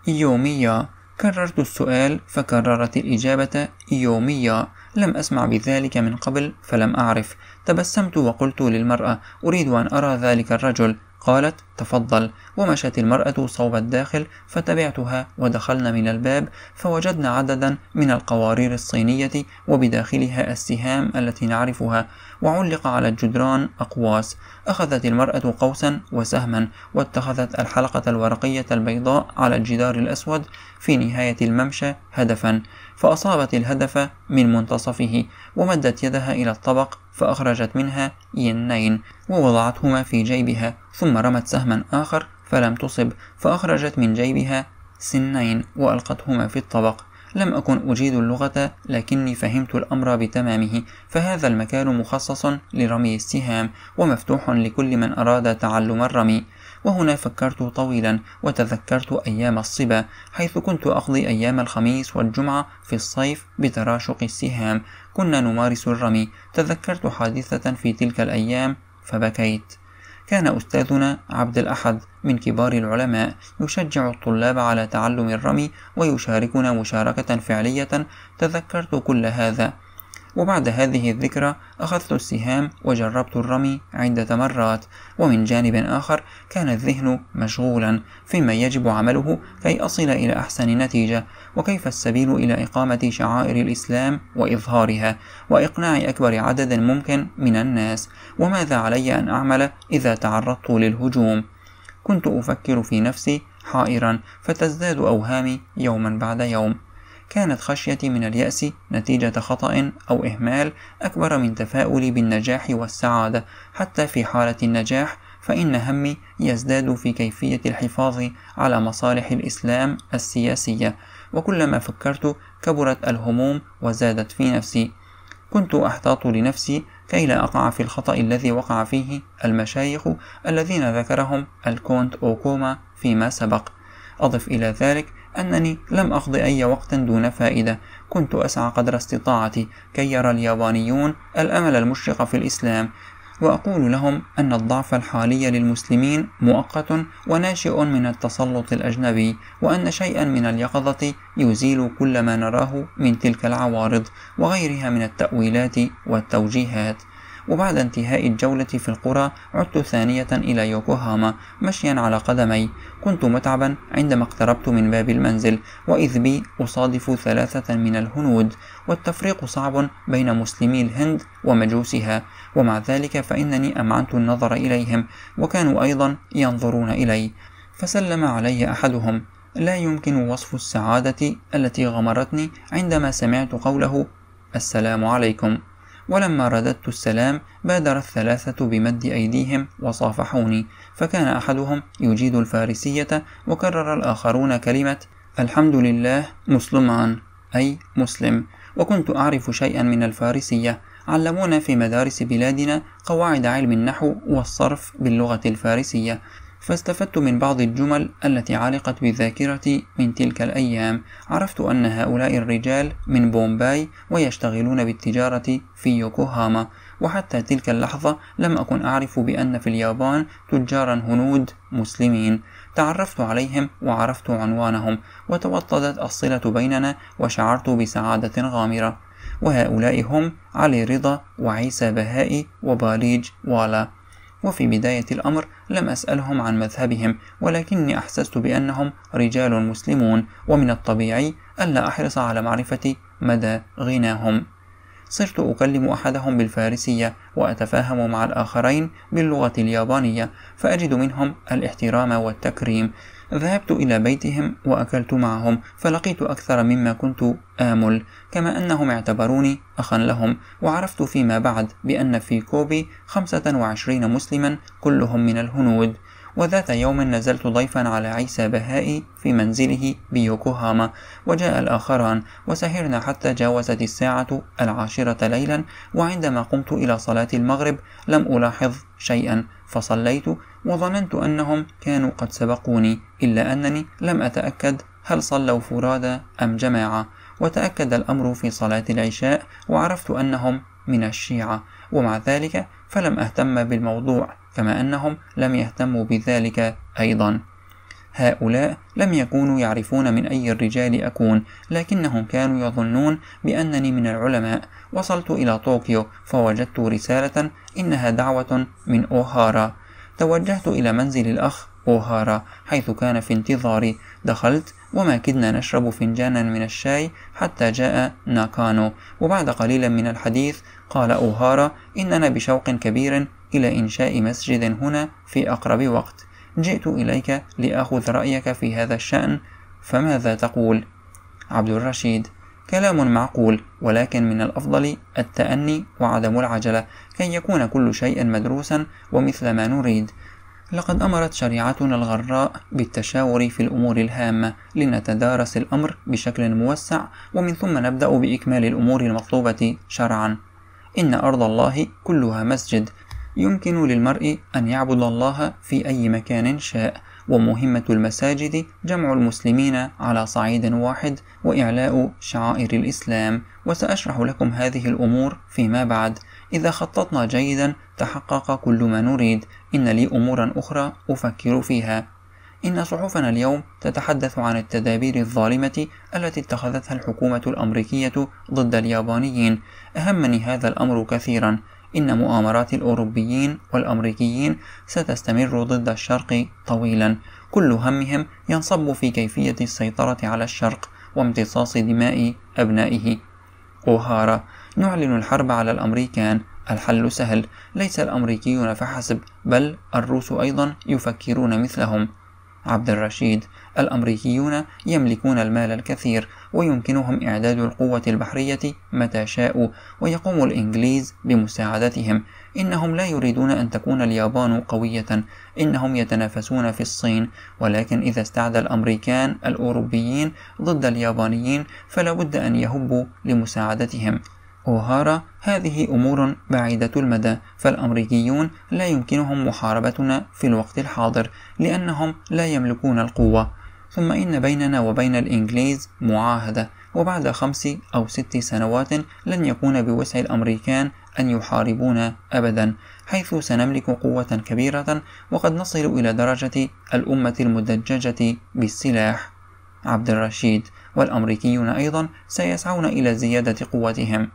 يومية كررت السؤال فكررت الإجابة يومية لم أسمع بذلك من قبل فلم أعرف تبسمت وقلت للمرأة أريد أن أرى ذلك الرجل قالت تفضل ومشت المرأة صوب الداخل فتبعتها ودخلنا من الباب فوجدنا عددا من القوارير الصينية وبداخلها السهام التي نعرفها وعلق على الجدران أقواس أخذت المرأة قوسا وسهما واتخذت الحلقة الورقية البيضاء على الجدار الأسود في نهاية الممشى هدفا فأصابت الهدف من منتصفه ومدت يدها إلى الطبق فأخرجت منها ينين ووضعتهما في جيبها ثم رمت سهما آخر فلم تصب فأخرجت من جيبها سنين وألقتهما في الطبق لم أكن أجيد اللغة لكني فهمت الأمر بتمامه فهذا المكان مخصص لرمي السهام ومفتوح لكل من أراد تعلم الرمي وهنا فكرت طويلا وتذكرت أيام الصبا حيث كنت أقضي أيام الخميس والجمعة في الصيف بتراشق السهام كنا نمارس الرمي تذكرت حادثة في تلك الأيام فبكيت كان أستاذنا عبد الأحد من كبار العلماء يشجع الطلاب على تعلم الرمي ويشاركنا مشاركة فعلية تذكرت كل هذا وبعد هذه الذكرى أخذت السهام وجربت الرمي عدة مرات ومن جانب آخر كان الذهن مشغولا فيما يجب عمله كي أصل إلى أحسن نتيجة وكيف السبيل إلى إقامة شعائر الإسلام وإظهارها وإقناع أكبر عدد ممكن من الناس وماذا علي أن أعمل إذا تعرضت للهجوم كنت أفكر في نفسي حائرا فتزداد أوهامي يوما بعد يوم كانت خشيتي من اليأس نتيجة خطأ أو إهمال أكبر من تفاؤلي بالنجاح والسعادة حتى في حالة النجاح فإن همي يزداد في كيفية الحفاظ على مصالح الإسلام السياسية وكلما فكرت كبرت الهموم وزادت في نفسي كنت أحتاط لنفسي كي لا أقع في الخطأ الذي وقع فيه المشايخ الذين ذكرهم الكونت أوكوما فيما سبق أضف إلى ذلك أنني لم أقضي أي وقت دون فائدة كنت أسعى قدر استطاعتي كي يرى اليابانيون الأمل المشرق في الإسلام وأقول لهم أن الضعف الحالي للمسلمين مؤقت وناشئ من التسلط الأجنبي وأن شيئا من اليقظة يزيل كل ما نراه من تلك العوارض وغيرها من التأويلات والتوجيهات وبعد انتهاء الجولة في القرى عدت ثانية إلى يوكوهاما مشيا على قدمي كنت متعبا عندما اقتربت من باب المنزل وإذ بي أصادف ثلاثة من الهنود والتفريق صعب بين مسلمي الهند ومجوسها ومع ذلك فإنني أمعنت النظر إليهم وكانوا أيضا ينظرون إلي فسلم علي أحدهم لا يمكن وصف السعادة التي غمرتني عندما سمعت قوله السلام عليكم ولما رددت السلام بادر الثلاثة بمد أيديهم وصافحوني فكان أحدهم يجيد الفارسية وكرر الآخرون كلمة الحمد لله مسلمان أي مسلم وكنت أعرف شيئا من الفارسية علمونا في مدارس بلادنا قواعد علم النحو والصرف باللغة الفارسية فاستفدت من بعض الجمل التي علقت بذاكرتي من تلك الأيام عرفت أن هؤلاء الرجال من بومباي ويشتغلون بالتجارة في يوكوهاما وحتى تلك اللحظة لم أكن أعرف بأن في اليابان تجارا هنود مسلمين تعرفت عليهم وعرفت عنوانهم وتوطدت الصلة بيننا وشعرت بسعادة غامرة وهؤلاء هم علي رضا وعيسى بهائي وباليج والا وفي بداية الأمر لم أسألهم عن مذهبهم ولكني أحسست بأنهم رجال مسلمون ومن الطبيعي ألا أحرص على معرفة مدى غناهم صرت أكلم أحدهم بالفارسية وأتفاهم مع الآخرين باللغة اليابانية فأجد منهم الاحترام والتكريم ذهبت إلى بيتهم وأكلت معهم فلقيت أكثر مما كنت آمل كما أنهم اعتبروني أخا لهم وعرفت فيما بعد بأن في كوبي 25 مسلما كلهم من الهنود وذات يوم نزلت ضيفا على عيسى بهائي في منزله بيوكوهاما وجاء الآخران وسهرنا حتى جاوزت الساعة العاشرة ليلا وعندما قمت إلى صلاة المغرب لم ألاحظ شيئا فصليت وظننت أنهم كانوا قد سبقوني إلا أنني لم أتأكد هل صلوا فرادى أم جماعة وتأكد الأمر في صلاة العشاء وعرفت أنهم من الشيعة ومع ذلك فلم أهتم بالموضوع كما أنهم لم يهتموا بذلك أيضا هؤلاء لم يكونوا يعرفون من أي الرجال أكون لكنهم كانوا يظنون بأنني من العلماء وصلت إلى طوكيو فوجدت رسالة إنها دعوة من أوهارا توجهت إلى منزل الأخ أوهارا حيث كان في انتظاري دخلت وما كدنا نشرب فنجانا من الشاي حتى جاء ناكانو وبعد قليل من الحديث قال أوهارا إننا بشوق كبير إلى إنشاء مسجد هنا في أقرب وقت جئت إليك لأخذ رأيك في هذا الشأن فماذا تقول؟ عبد الرشيد كلام معقول ولكن من الأفضل التأني وعدم العجلة كي يكون كل شيء مدروسا ومثل ما نريد لقد أمرت شريعتنا الغراء بالتشاور في الأمور الهامة لنتدارس الأمر بشكل موسع ومن ثم نبدأ بإكمال الأمور المطلوبة شرعا إن أرض الله كلها مسجد يمكن للمرء أن يعبد الله في أي مكان شاء ومهمة المساجد جمع المسلمين على صعيد واحد وإعلاء شعائر الإسلام وسأشرح لكم هذه الأمور فيما بعد إذا خططنا جيدا تحقق كل ما نريد إن لي أمورا أخرى أفكر فيها إن صحفنا اليوم تتحدث عن التدابير الظالمة التي اتخذتها الحكومة الأمريكية ضد اليابانيين أهمني هذا الأمر كثيرا إن مؤامرات الأوروبيين والأمريكيين ستستمر ضد الشرق طويلا كل همهم ينصب في كيفية السيطرة على الشرق وامتصاص دماء أبنائه أوهارا نعلن الحرب على الأمريكان الحل سهل ليس الأمريكيون فحسب بل الروس أيضا يفكرون مثلهم عبد الرشيد الأمريكيون يملكون المال الكثير ويمكنهم إعداد القوة البحرية متى شاءوا ويقوم الإنجليز بمساعدتهم إنهم لا يريدون أن تكون اليابان قوية إنهم يتنافسون في الصين ولكن إذا استعدى الأمريكان الأوروبيين ضد اليابانيين فلا بد أن يهبوا لمساعدتهم أوهارا هذه أمور بعيدة المدى فالأمريكيون لا يمكنهم محاربتنا في الوقت الحاضر لأنهم لا يملكون القوة ثم إن بيننا وبين الإنجليز معاهدة وبعد خمس أو ست سنوات لن يكون بوسع الأمريكان أن يحاربونا أبدا حيث سنملك قوة كبيرة وقد نصل إلى درجة الأمة المدججة بالسلاح عبد الرشيد والأمريكيون أيضا سيسعون إلى زيادة قوتهم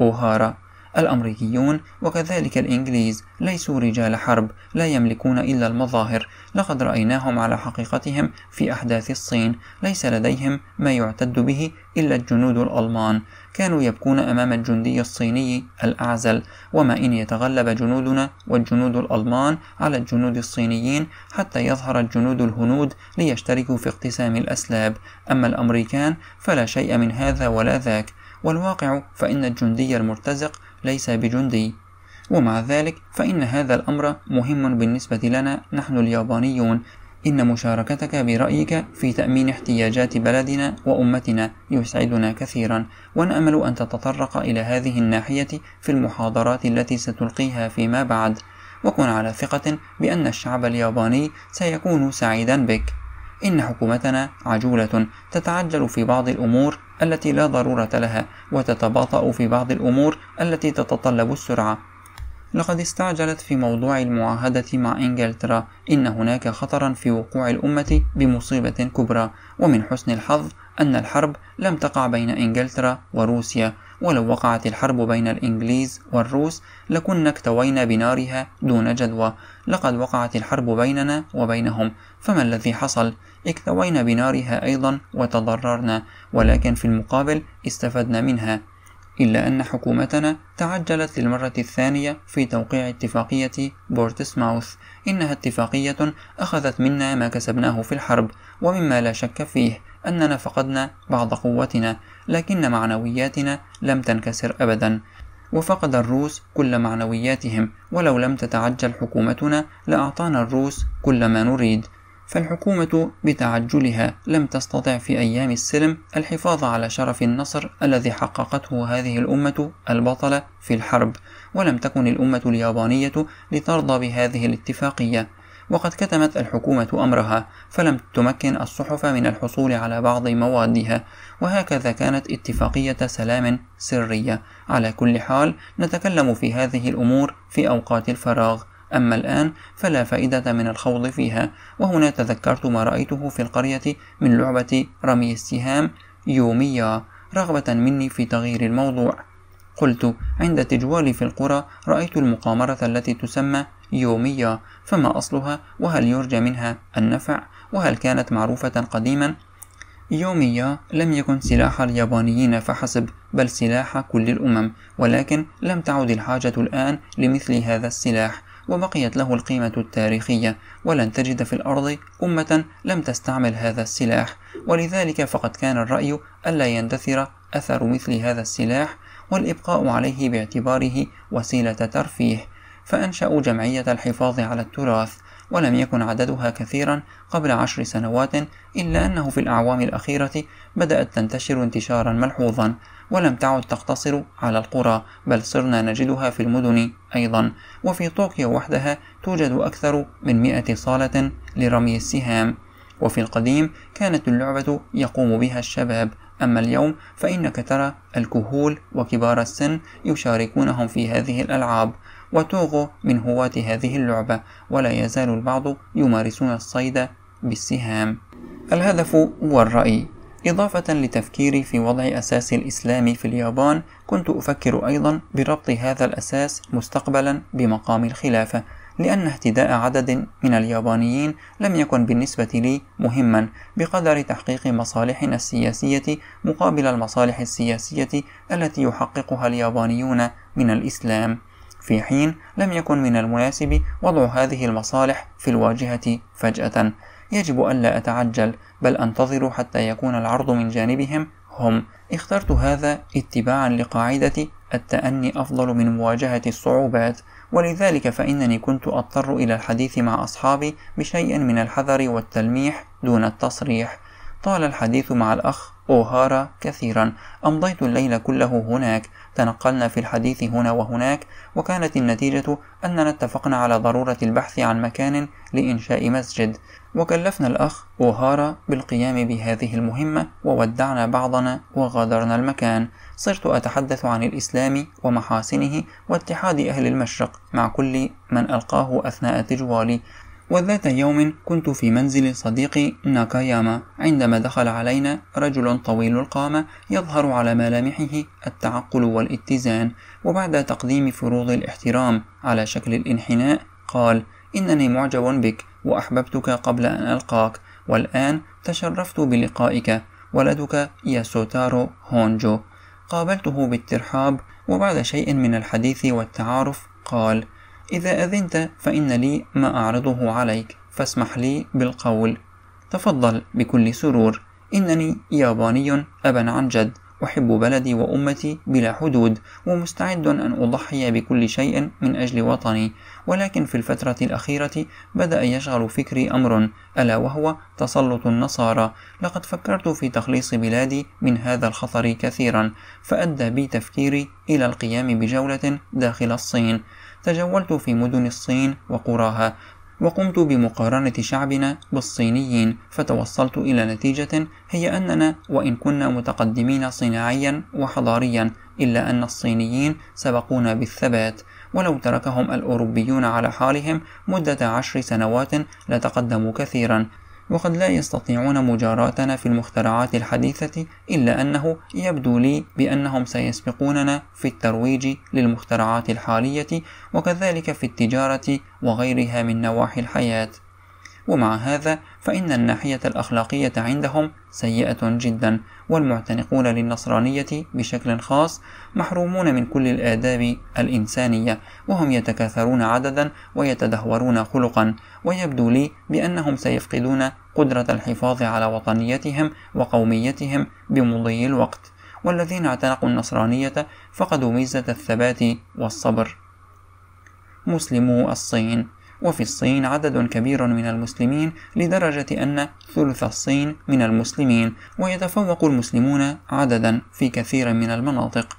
أوهارا الأمريكيون وكذلك الإنجليز ليسوا رجال حرب لا يملكون إلا المظاهر لقد رأيناهم على حقيقتهم في أحداث الصين ليس لديهم ما يعتد به إلا الجنود الألمان كانوا يبكون أمام الجندي الصيني الأعزل وما إن يتغلب جنودنا والجنود الألمان على الجنود الصينيين حتى يظهر الجنود الهنود ليشتركوا في اقتسام الأسلاب أما الأمريكان فلا شيء من هذا ولا ذاك والواقع فإن الجندي المرتزق ليس بجندي ومع ذلك فإن هذا الأمر مهم بالنسبة لنا نحن اليابانيون إن مشاركتك برأيك في تأمين احتياجات بلدنا وأمتنا يسعدنا كثيرا ونأمل أن تتطرق إلى هذه الناحية في المحاضرات التي ستلقيها فيما بعد وكن على ثقة بأن الشعب الياباني سيكون سعيدا بك إن حكومتنا عجولة تتعجل في بعض الأمور التي لا ضرورة لها وتتباطأ في بعض الأمور التي تتطلب السرعة لقد استعجلت في موضوع المعاهدة مع إنجلترا إن هناك خطرا في وقوع الأمة بمصيبة كبرى ومن حسن الحظ أن الحرب لم تقع بين إنجلترا وروسيا ولو وقعت الحرب بين الإنجليز والروس لكنا اكتوينا بنارها دون جدوى لقد وقعت الحرب بيننا وبينهم فما الذي حصل؟ اكتوينا بنارها أيضا وتضررنا ولكن في المقابل استفدنا منها إلا أن حكومتنا تعجلت للمرة الثانية في توقيع اتفاقية بورتسماوث إنها اتفاقية أخذت منا ما كسبناه في الحرب ومما لا شك فيه أننا فقدنا بعض قوتنا لكن معنوياتنا لم تنكسر أبدا وفقد الروس كل معنوياتهم ولو لم تتعجل حكومتنا لأعطانا الروس كل ما نريد فالحكومة بتعجلها لم تستطع في أيام السلم الحفاظ على شرف النصر الذي حققته هذه الأمة البطلة في الحرب، ولم تكن الأمة اليابانية لترضى بهذه الاتفاقية، وقد كتمت الحكومة أمرها، فلم تمكن الصحف من الحصول على بعض موادها، وهكذا كانت اتفاقية سلام سرية، على كل حال نتكلم في هذه الأمور في أوقات الفراغ. أما الآن فلا فائدة من الخوض فيها وهنا تذكرت ما رأيته في القرية من لعبة رمي السهام يوميا رغبة مني في تغيير الموضوع قلت عند تجوالي في القرى رأيت المقامرة التي تسمى يومية فما أصلها وهل يرجى منها النفع وهل كانت معروفة قديما يومية لم يكن سلاح اليابانيين فحسب بل سلاح كل الأمم ولكن لم تعد الحاجة الآن لمثل هذا السلاح وبقيت له القيمة التاريخية ولن تجد في الأرض أمة لم تستعمل هذا السلاح ولذلك فقد كان الرأي ألا يندثر أثر مثل هذا السلاح والإبقاء عليه باعتباره وسيلة ترفيه فأنشأوا جمعية الحفاظ على التراث ولم يكن عددها كثيرا قبل عشر سنوات إلا أنه في الأعوام الأخيرة بدأت تنتشر انتشارا ملحوظا ولم تعد تقتصر على القرى بل صرنا نجدها في المدن أيضا وفي طوكيو وحدها توجد أكثر من مئة صالة لرمي السهام وفي القديم كانت اللعبة يقوم بها الشباب أما اليوم فإنك ترى الكهول وكبار السن يشاركونهم في هذه الألعاب وتوغو من هواة هذه اللعبة ولا يزال البعض يمارسون الصيد بالسهام الهدف هو الرأي إضافة لتفكيري في وضع أساس الإسلام في اليابان كنت أفكر أيضا بربط هذا الأساس مستقبلا بمقام الخلافة لأن اهتداء عدد من اليابانيين لم يكن بالنسبة لي مهما بقدر تحقيق مصالحنا السياسية مقابل المصالح السياسية التي يحققها اليابانيون من الإسلام في حين لم يكن من المناسب وضع هذه المصالح في الواجهة فجأة يجب ألا أتعجل بل أنتظر حتى يكون العرض من جانبهم هم اخترت هذا اتباعا لقاعدة التأني أفضل من مواجهة الصعوبات ولذلك فإنني كنت أضطر إلى الحديث مع أصحابي بشيء من الحذر والتلميح دون التصريح طال الحديث مع الأخ أوهارا كثيرا أمضيت الليل كله هناك تنقلنا في الحديث هنا وهناك وكانت النتيجة أننا اتفقنا على ضرورة البحث عن مكان لإنشاء مسجد وكلفنا الأخ أوهارا بالقيام بهذه المهمة وودعنا بعضنا وغادرنا المكان صرت أتحدث عن الإسلام ومحاسنه واتحاد أهل المشرق مع كل من ألقاه أثناء تجوالي وذات يوم كنت في منزل صديقي ناكاياما عندما دخل علينا رجل طويل القامة يظهر على ملامحه التعقل والاتزان وبعد تقديم فروض الاحترام على شكل الانحناء قال إنني معجب بك وأحببتك قبل أن ألقاك والآن تشرفت بلقائك ولدك ياسوتارو هونجو قابلته بالترحاب وبعد شيء من الحديث والتعارف قال إذا أذنت فإن لي ما أعرضه عليك فاسمح لي بالقول تفضل بكل سرور إنني ياباني أبا عن جد أحب بلدي وأمتي بلا حدود ومستعد أن أضحي بكل شيء من أجل وطني ولكن في الفترة الأخيرة بدأ يشغل فكري أمر ألا وهو تسلط النصارى لقد فكرت في تخليص بلادي من هذا الخطر كثيرا فأدى بي تفكيري إلى القيام بجولة داخل الصين تجولت في مدن الصين وقراها وقمت بمقارنة شعبنا بالصينيين فتوصلت إلى نتيجة هي أننا وإن كنا متقدمين صناعيا وحضاريا إلا أن الصينيين سبقونا بالثبات ولو تركهم الأوروبيون على حالهم مدة عشر سنوات لتقدموا كثيرا وقد لا يستطيعون مجاراتنا في المخترعات الحديثة إلا أنه يبدو لي بأنهم سيسبقوننا في الترويج للمخترعات الحالية وكذلك في التجارة وغيرها من نواحي الحياة ومع هذا فإن الناحية الأخلاقية عندهم سيئة جدا والمعتنقون للنصرانية بشكل خاص محرومون من كل الآداب الإنسانية وهم يتكاثرون عددا ويتدهورون خلقا ويبدو لي بأنهم سيفقدون قدرة الحفاظ على وطنيتهم وقوميتهم بمضي الوقت والذين اعتنقوا النصرانية فقدوا ميزة الثبات والصبر مسلمو الصين وفي الصين عدد كبير من المسلمين لدرجة أن ثلث الصين من المسلمين ويتفوق المسلمون عددا في كثير من المناطق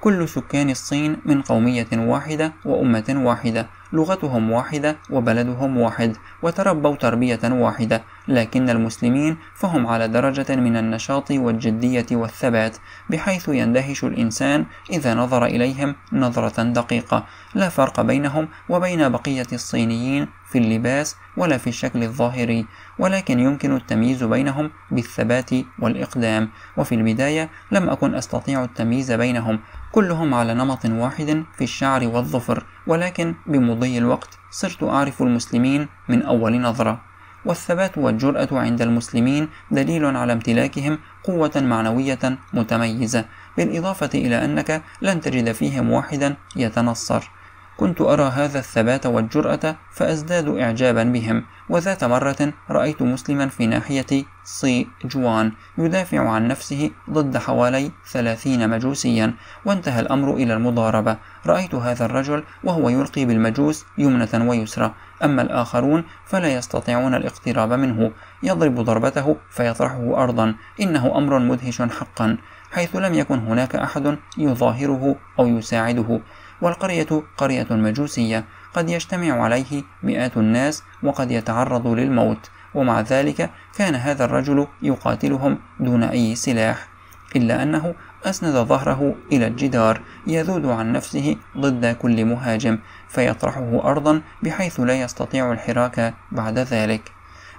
كل سكان الصين من قومية واحدة وأمة واحدة لغتهم واحدة وبلدهم واحد وتربوا تربية واحدة لكن المسلمين فهم على درجة من النشاط والجدية والثبات بحيث يندهش الإنسان إذا نظر إليهم نظرة دقيقة لا فرق بينهم وبين بقية الصينيين في اللباس ولا في الشكل الظاهري ولكن يمكن التمييز بينهم بالثبات والإقدام وفي البداية لم أكن أستطيع التمييز بينهم كلهم على نمط واحد في الشعر والظفر ولكن بمضي الوقت صرت أعرف المسلمين من أول نظرة والثبات والجرأة عند المسلمين دليل على امتلاكهم قوة معنوية متميزة بالإضافة إلى أنك لن تجد فيهم واحدا يتنصر كنت أرى هذا الثبات والجرأة فأزداد إعجابا بهم وذات مرة رأيت مسلما في ناحية سي جوان يدافع عن نفسه ضد حوالي ثلاثين مجوسيا وانتهى الأمر إلى المضاربة رأيت هذا الرجل وهو يلقي بالمجوس يمنة ويسرى أما الآخرون فلا يستطيعون الاقتراب منه يضرب ضربته فيطرحه أرضا إنه أمر مدهش حقا حيث لم يكن هناك أحد يظاهره أو يساعده والقرية قرية مجوسية قد يجتمع عليه مئات الناس وقد يتعرض للموت ومع ذلك كان هذا الرجل يقاتلهم دون أي سلاح إلا أنه أسند ظهره إلى الجدار يذود عن نفسه ضد كل مهاجم فيطرحه أرضا بحيث لا يستطيع الحراك بعد ذلك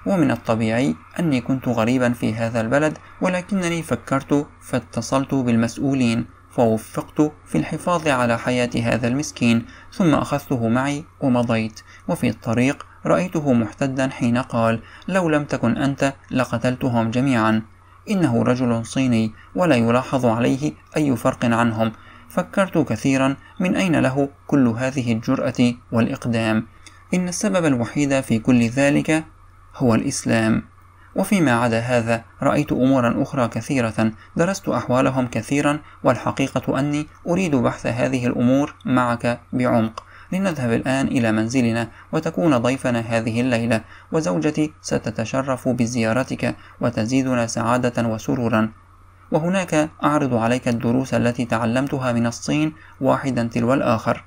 ومن الطبيعي أني كنت غريبا في هذا البلد ولكنني فكرت فاتصلت بالمسؤولين فوفقت في الحفاظ على حياة هذا المسكين ثم أخذته معي ومضيت وفي الطريق رأيته محتدا حين قال لو لم تكن أنت لقتلتهم جميعا إنه رجل صيني ولا يلاحظ عليه أي فرق عنهم فكرت كثيرا من أين له كل هذه الجرأة والإقدام إن السبب الوحيد في كل ذلك هو الإسلام وفيما عدا هذا رأيت أمورا أخرى كثيرة درست أحوالهم كثيرا والحقيقة أني أريد بحث هذه الأمور معك بعمق لنذهب الآن إلى منزلنا وتكون ضيفنا هذه الليلة وزوجتي ستتشرف بزيارتك وتزيدنا سعادة وسرورا وهناك أعرض عليك الدروس التي تعلمتها من الصين واحدا تلو الآخر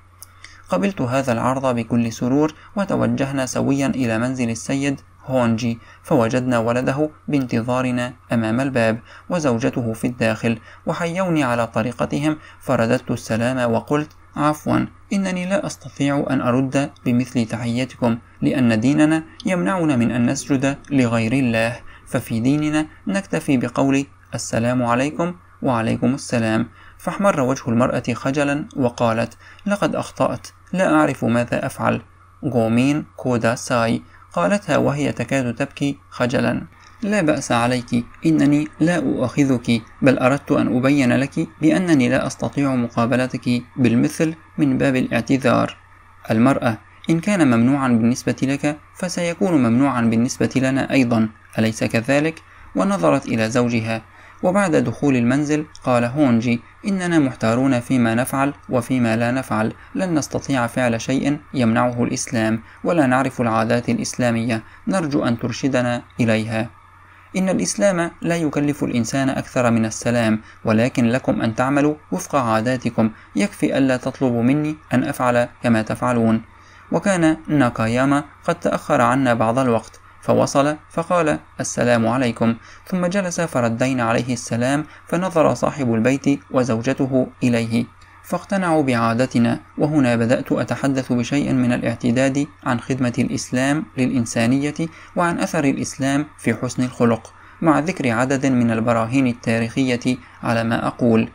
قبلت هذا العرض بكل سرور وتوجهنا سويا إلى منزل السيد هونجي فوجدنا ولده بانتظارنا أمام الباب وزوجته في الداخل وحيوني على طريقتهم فرددت السلام وقلت عفوا إنني لا أستطيع أن أرد بمثل تحيتكم لأن ديننا يمنعنا من أن نسجد لغير الله ففي ديننا نكتفي بقول السلام عليكم وعليكم السلام فاحمر وجه المرأة خجلا وقالت لقد أخطأت لا أعرف ماذا أفعل غومين كودا ساي قالتها وهي تكاد تبكي خجلا لا بأس عليك إنني لا أؤاخذك بل أردت أن أبين لك بأنني لا أستطيع مقابلتك بالمثل من باب الاعتذار المرأة إن كان ممنوعا بالنسبة لك فسيكون ممنوعا بالنسبة لنا أيضا أليس كذلك؟ ونظرت إلى زوجها وبعد دخول المنزل قال هونجي إننا محتارون فيما نفعل وفيما لا نفعل لن نستطيع فعل شيء يمنعه الإسلام ولا نعرف العادات الإسلامية نرجو أن ترشدنا إليها إن الإسلام لا يكلف الإنسان أكثر من السلام ولكن لكم أن تعملوا وفق عاداتكم يكفي ألا تطلبوا مني أن أفعل كما تفعلون وكان ناكاياما قد تأخر عنا بعض الوقت فوصل فقال السلام عليكم ثم جلس فردينا عليه السلام فنظر صاحب البيت وزوجته إليه فاقتنعوا بعادتنا وهنا بدأت أتحدث بشيء من الاعتداد عن خدمة الإسلام للإنسانية وعن أثر الإسلام في حسن الخلق مع ذكر عدد من البراهين التاريخية على ما أقول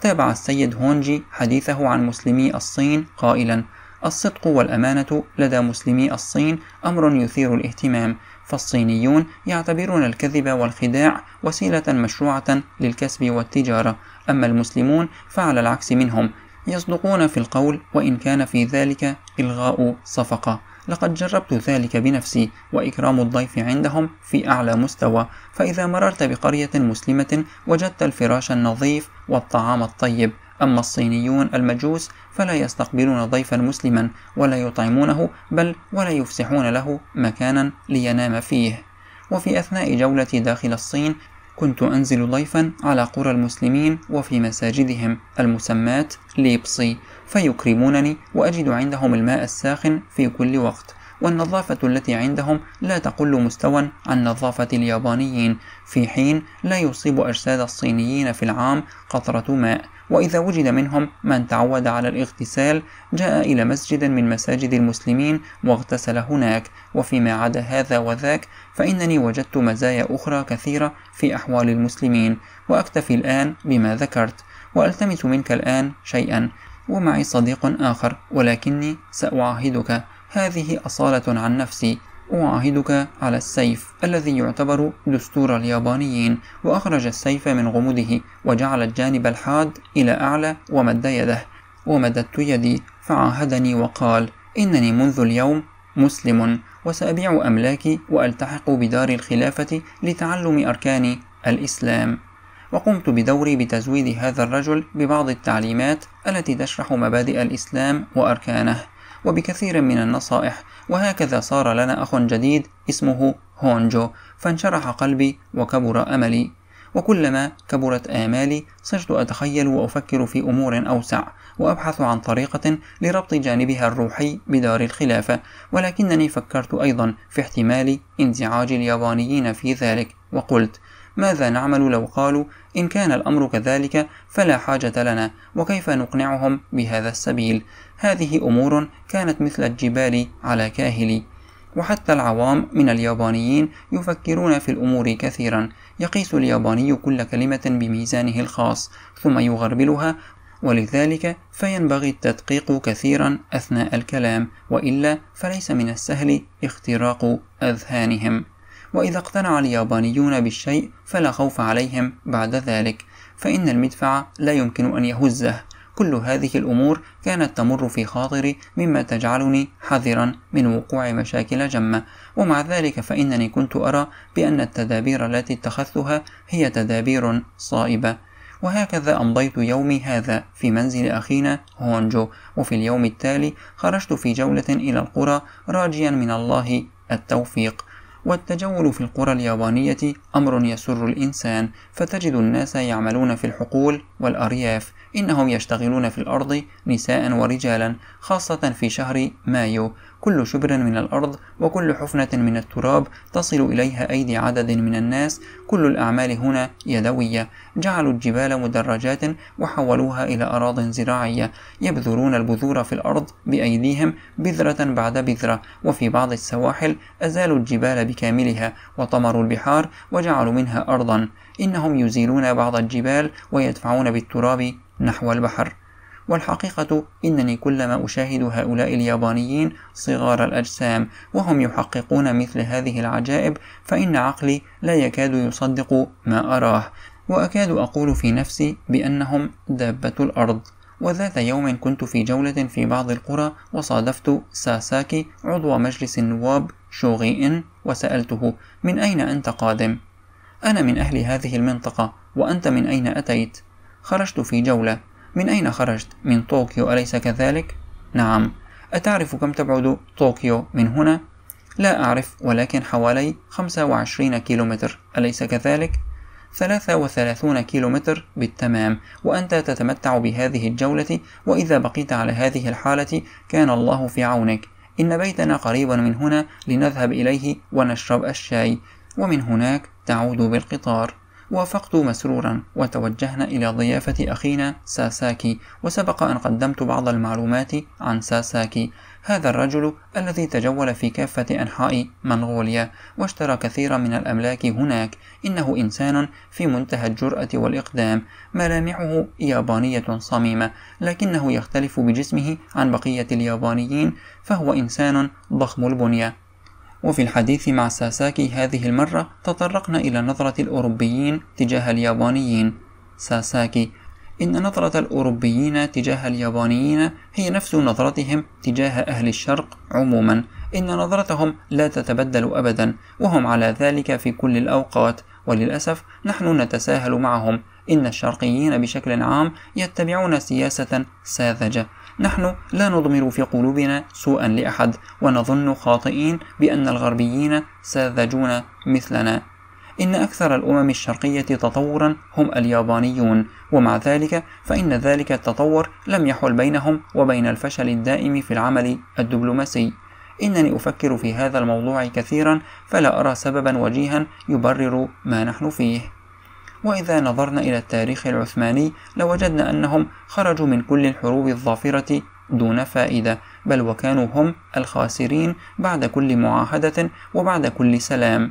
تابع السيد هونجي حديثه عن مسلمي الصين قائلا الصدق والأمانة لدى مسلمي الصين أمر يثير الاهتمام فالصينيون يعتبرون الكذب والخداع وسيلة مشروعة للكسب والتجارة أما المسلمون فعلى العكس منهم يصدقون في القول وإن كان في ذلك إلغاء صفقة لقد جربت ذلك بنفسي وإكرام الضيف عندهم في أعلى مستوى فإذا مررت بقرية مسلمة وجدت الفراش النظيف والطعام الطيب أما الصينيون المجوس فلا يستقبلون ضيفا مسلما ولا يطعمونه بل ولا يفسحون له مكانا لينام فيه وفي أثناء جولتي داخل الصين كنت أنزل ضيفا على قرى المسلمين وفي مساجدهم المسمات ليبصي فيكرمونني وأجد عندهم الماء الساخن في كل وقت والنظافة التي عندهم لا تقل مستوى عن نظافة اليابانيين في حين لا يصيب أجساد الصينيين في العام قطرة ماء وإذا وجد منهم من تعود على الاغتسال جاء إلى مسجد من مساجد المسلمين واغتسل هناك وفيما عدا هذا وذاك فإنني وجدت مزايا أخرى كثيرة في أحوال المسلمين وأكتفي الآن بما ذكرت وألتمس منك الآن شيئا ومعي صديق آخر ولكني سأعاهدك هذه أصالة عن نفسي أعاهدك على السيف الذي يعتبر دستور اليابانيين وأخرج السيف من غموده وجعل الجانب الحاد إلى أعلى ومد يده ومددت يدي فعاهدني وقال إنني منذ اليوم مسلم وسأبيع أملاكي وألتحق بدار الخلافة لتعلم أركان الإسلام وقمت بدوري بتزويد هذا الرجل ببعض التعليمات التي تشرح مبادئ الإسلام وأركانه وبكثير من النصائح وهكذا صار لنا أخ جديد اسمه هونجو فانشرح قلبي وكبر أملي وكلما كبرت آمالي صرت أتخيل وأفكر في أمور أوسع وأبحث عن طريقة لربط جانبها الروحي بدار الخلافة ولكنني فكرت أيضا في احتمال انزعاج اليابانيين في ذلك وقلت ماذا نعمل لو قالوا إن كان الأمر كذلك فلا حاجة لنا وكيف نقنعهم بهذا السبيل هذه أمور كانت مثل الجبال على كاهلي وحتى العوام من اليابانيين يفكرون في الأمور كثيرا يقيس الياباني كل كلمة بميزانه الخاص ثم يغربلها ولذلك فينبغي التدقيق كثيرا أثناء الكلام وإلا فليس من السهل اختراق أذهانهم وإذا اقتنع اليابانيون بالشيء فلا خوف عليهم بعد ذلك فإن المدفع لا يمكن أن يهزه كل هذه الأمور كانت تمر في خاطري مما تجعلني حذرا من وقوع مشاكل جمة ومع ذلك فإنني كنت أرى بأن التدابير التي اتخذتها هي تدابير صائبة وهكذا أمضيت يومي هذا في منزل أخينا هونجو وفي اليوم التالي خرجت في جولة إلى القرى راجيا من الله التوفيق والتجول في القرى اليابانية أمر يسر الإنسان فتجد الناس يعملون في الحقول والأرياف إنهم يشتغلون في الأرض نساء ورجالا خاصة في شهر مايو كل شبر من الأرض وكل حفنة من التراب تصل إليها أيدي عدد من الناس كل الأعمال هنا يدوية جعلوا الجبال مدرجات وحولوها إلى أراض زراعية يبذرون البذور في الأرض بأيديهم بذرة بعد بذرة وفي بعض السواحل أزالوا الجبال بكاملها وطمروا البحار وجعلوا منها أرضا إنهم يزيلون بعض الجبال ويدفعون بالتراب نحو البحر والحقيقة إنني كلما أشاهد هؤلاء اليابانيين صغار الأجسام وهم يحققون مثل هذه العجائب فإن عقلي لا يكاد يصدق ما أراه وأكاد أقول في نفسي بأنهم دابة الأرض وذات يوم كنت في جولة في بعض القرى وصادفت ساساكي عضو مجلس النواب شوغي إن وسألته من أين أنت قادم؟ أنا من أهل هذه المنطقة وأنت من أين أتيت؟ خرجت في جولة من أين خرجت؟ من طوكيو أليس كذلك؟ نعم أتعرف كم تبعد طوكيو من هنا؟ لا أعرف ولكن حوالي 25 كيلومتر أليس كذلك؟ 33 كيلومتر بالتمام وأنت تتمتع بهذه الجولة وإذا بقيت على هذه الحالة كان الله في عونك إن بيتنا قريبا من هنا لنذهب إليه ونشرب الشاي ومن هناك تعود بالقطار وافقت مسرورا وتوجهنا إلى ضيافة أخينا ساساكي وسبق أن قدمت بعض المعلومات عن ساساكي هذا الرجل الذي تجول في كافة أنحاء منغوليا واشترى كثيرا من الأملاك هناك إنه إنسان في منتهى الجرأة والإقدام ملامحه يابانية صميمة لكنه يختلف بجسمه عن بقية اليابانيين فهو إنسان ضخم البنية وفي الحديث مع ساساكي هذه المرة تطرقنا إلى نظرة الأوروبيين تجاه اليابانيين ساساكي إن نظرة الأوروبيين تجاه اليابانيين هي نفس نظرتهم تجاه أهل الشرق عموما إن نظرتهم لا تتبدل أبدا وهم على ذلك في كل الأوقات وللأسف نحن نتساهل معهم إن الشرقيين بشكل عام يتبعون سياسة ساذجة نحن لا نضمر في قلوبنا سوءا لأحد ونظن خاطئين بأن الغربيين ساذجون مثلنا إن أكثر الأمم الشرقية تطورا هم اليابانيون ومع ذلك فإن ذلك التطور لم يحل بينهم وبين الفشل الدائم في العمل الدبلوماسي إنني أفكر في هذا الموضوع كثيرا فلا أرى سببا وجيها يبرر ما نحن فيه وإذا نظرنا إلى التاريخ العثماني لوجدنا أنهم خرجوا من كل الحروب الظافرة دون فائدة بل وكانوا هم الخاسرين بعد كل معاهدة وبعد كل سلام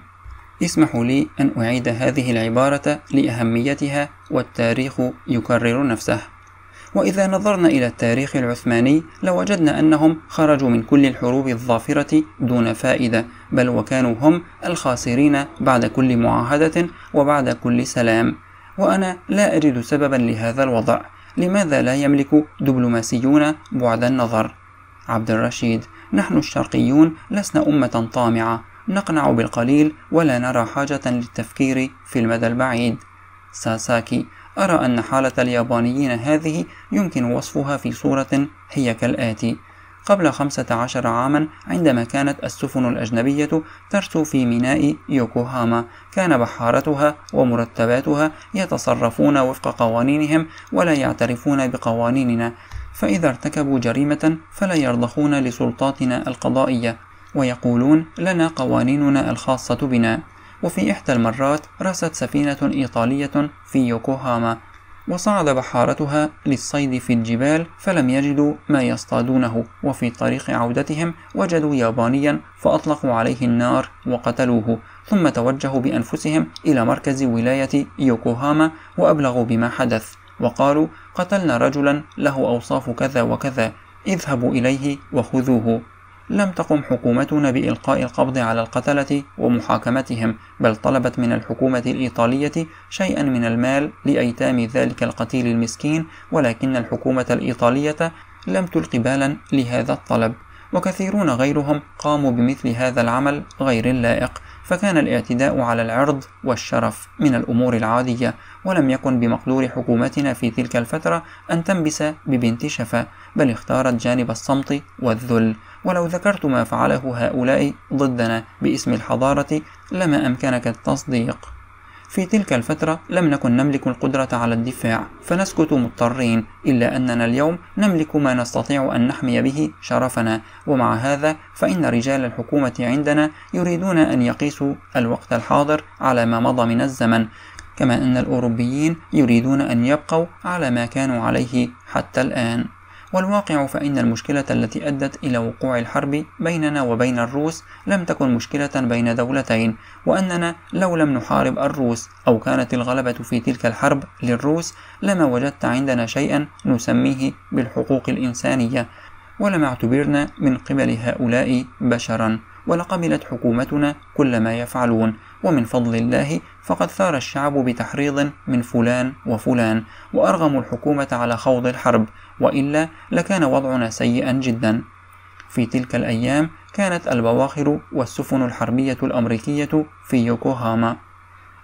اسمحوا لي أن أعيد هذه العبارة لأهميتها والتاريخ يكرر نفسه وإذا نظرنا إلى التاريخ العثماني لوجدنا أنهم خرجوا من كل الحروب الظافرة دون فائدة بل وكانوا هم الخاسرين بعد كل معاهدة وبعد كل سلام وأنا لا أجد سببا لهذا الوضع لماذا لا يملك دبلوماسيون بعد النظر؟ عبد الرشيد نحن الشرقيون لسنا أمة طامعة نقنع بالقليل ولا نرى حاجة للتفكير في المدى البعيد ساساكي أرى أن حالة اليابانيين هذه يمكن وصفها في صورة هي كالآتي قبل خمسة عشر عاما عندما كانت السفن الأجنبية ترسو في ميناء يوكوهاما كان بحارتها ومرتباتها يتصرفون وفق قوانينهم ولا يعترفون بقوانيننا فإذا ارتكبوا جريمة فلا يرضخون لسلطاتنا القضائية ويقولون لنا قوانيننا الخاصة بنا وفي إحدى المرات رست سفينة إيطالية في يوكوهاما وصعد بحارتها للصيد في الجبال فلم يجدوا ما يصطادونه وفي طريق عودتهم وجدوا يابانيا فأطلقوا عليه النار وقتلوه ثم توجهوا بأنفسهم إلى مركز ولاية يوكوهاما وأبلغوا بما حدث وقالوا قتلنا رجلا له أوصاف كذا وكذا اذهبوا إليه وخذوه لم تقم حكومتنا بإلقاء القبض على القتلة ومحاكمتهم بل طلبت من الحكومة الإيطالية شيئا من المال لأيتام ذلك القتيل المسكين ولكن الحكومة الإيطالية لم تلق بالا لهذا الطلب وكثيرون غيرهم قاموا بمثل هذا العمل غير اللائق فكان الاعتداء على العرض والشرف من الأمور العادية ولم يكن بمقدور حكومتنا في تلك الفترة أن تنبس ببنت شفا بل اختارت جانب الصمت والذل ولو ذكرت ما فعله هؤلاء ضدنا باسم الحضارة لما أمكنك التصديق في تلك الفترة لم نكن نملك القدرة على الدفاع فنسكت مضطرين إلا أننا اليوم نملك ما نستطيع أن نحمي به شرفنا ومع هذا فإن رجال الحكومة عندنا يريدون أن يقيسوا الوقت الحاضر على ما مضى من الزمن كما أن الأوروبيين يريدون أن يبقوا على ما كانوا عليه حتى الآن والواقع فإن المشكلة التي أدت إلى وقوع الحرب بيننا وبين الروس لم تكن مشكلة بين دولتين، وأننا لو لم نحارب الروس أو كانت الغلبة في تلك الحرب للروس لما وجدت عندنا شيئا نسميه بالحقوق الإنسانية، ولما اعتبرنا من قبل هؤلاء بشرا، ولقبلت حكومتنا كل ما يفعلون، ومن فضل الله فقد ثار الشعب بتحريض من فلان وفلان وأرغموا الحكومة على خوض الحرب وإلا لكان وضعنا سيئا جدا في تلك الأيام كانت البواخر والسفن الحربية الأمريكية في يوكوهاما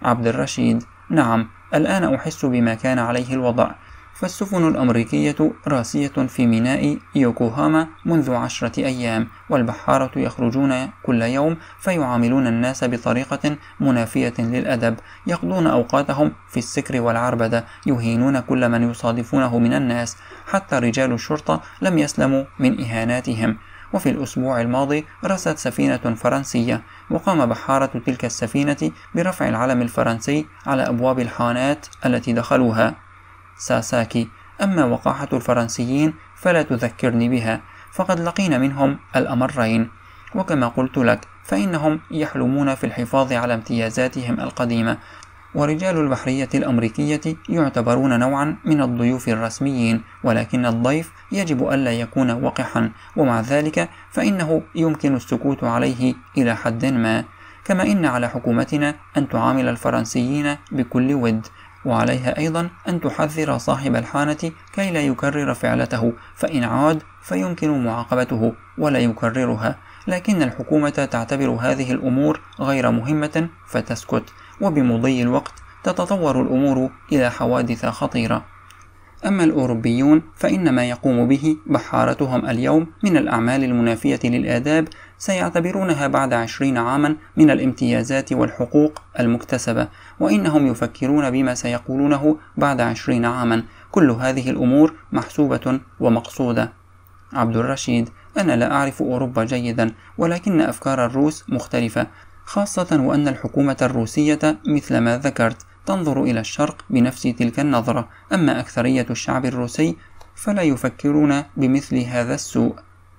عبد الرشيد نعم الآن أحس بما كان عليه الوضع فالسفن الأمريكية راسية في ميناء يوكوهاما منذ عشرة أيام والبحارة يخرجون كل يوم فيعاملون الناس بطريقة منافية للأدب يقضون أوقاتهم في السكر والعربدة يهينون كل من يصادفونه من الناس حتى رجال الشرطة لم يسلموا من إهاناتهم وفي الأسبوع الماضي رست سفينة فرنسية وقام بحارة تلك السفينة برفع العلم الفرنسي على أبواب الحانات التي دخلوها ساساكي أما وقاحة الفرنسيين فلا تذكرني بها فقد لقينا منهم الأمرين وكما قلت لك فإنهم يحلمون في الحفاظ على امتيازاتهم القديمة ورجال البحرية الأمريكية يعتبرون نوعا من الضيوف الرسميين ولكن الضيف يجب ألا يكون وقحا ومع ذلك فإنه يمكن السكوت عليه إلى حد ما كما إن على حكومتنا أن تعامل الفرنسيين بكل ود وعليها أيضا أن تحذر صاحب الحانة كي لا يكرر فعلته فإن عاد فيمكن معاقبته ولا يكررها لكن الحكومة تعتبر هذه الأمور غير مهمة فتسكت وبمضي الوقت تتطور الأمور إلى حوادث خطيرة أما الأوروبيون فإن ما يقوم به بحارتهم اليوم من الأعمال المنافية للآداب سيعتبرونها بعد عشرين عاما من الامتيازات والحقوق المكتسبة وإنهم يفكرون بما سيقولونه بعد عشرين عاما كل هذه الأمور محسوبة ومقصودة عبد الرشيد أنا لا أعرف أوروبا جيدا ولكن أفكار الروس مختلفة خاصة وأن الحكومة الروسية مثل ما ذكرت تنظر إلى الشرق بنفس تلك النظرة أما أكثرية الشعب الروسي فلا يفكرون بمثل هذا السوء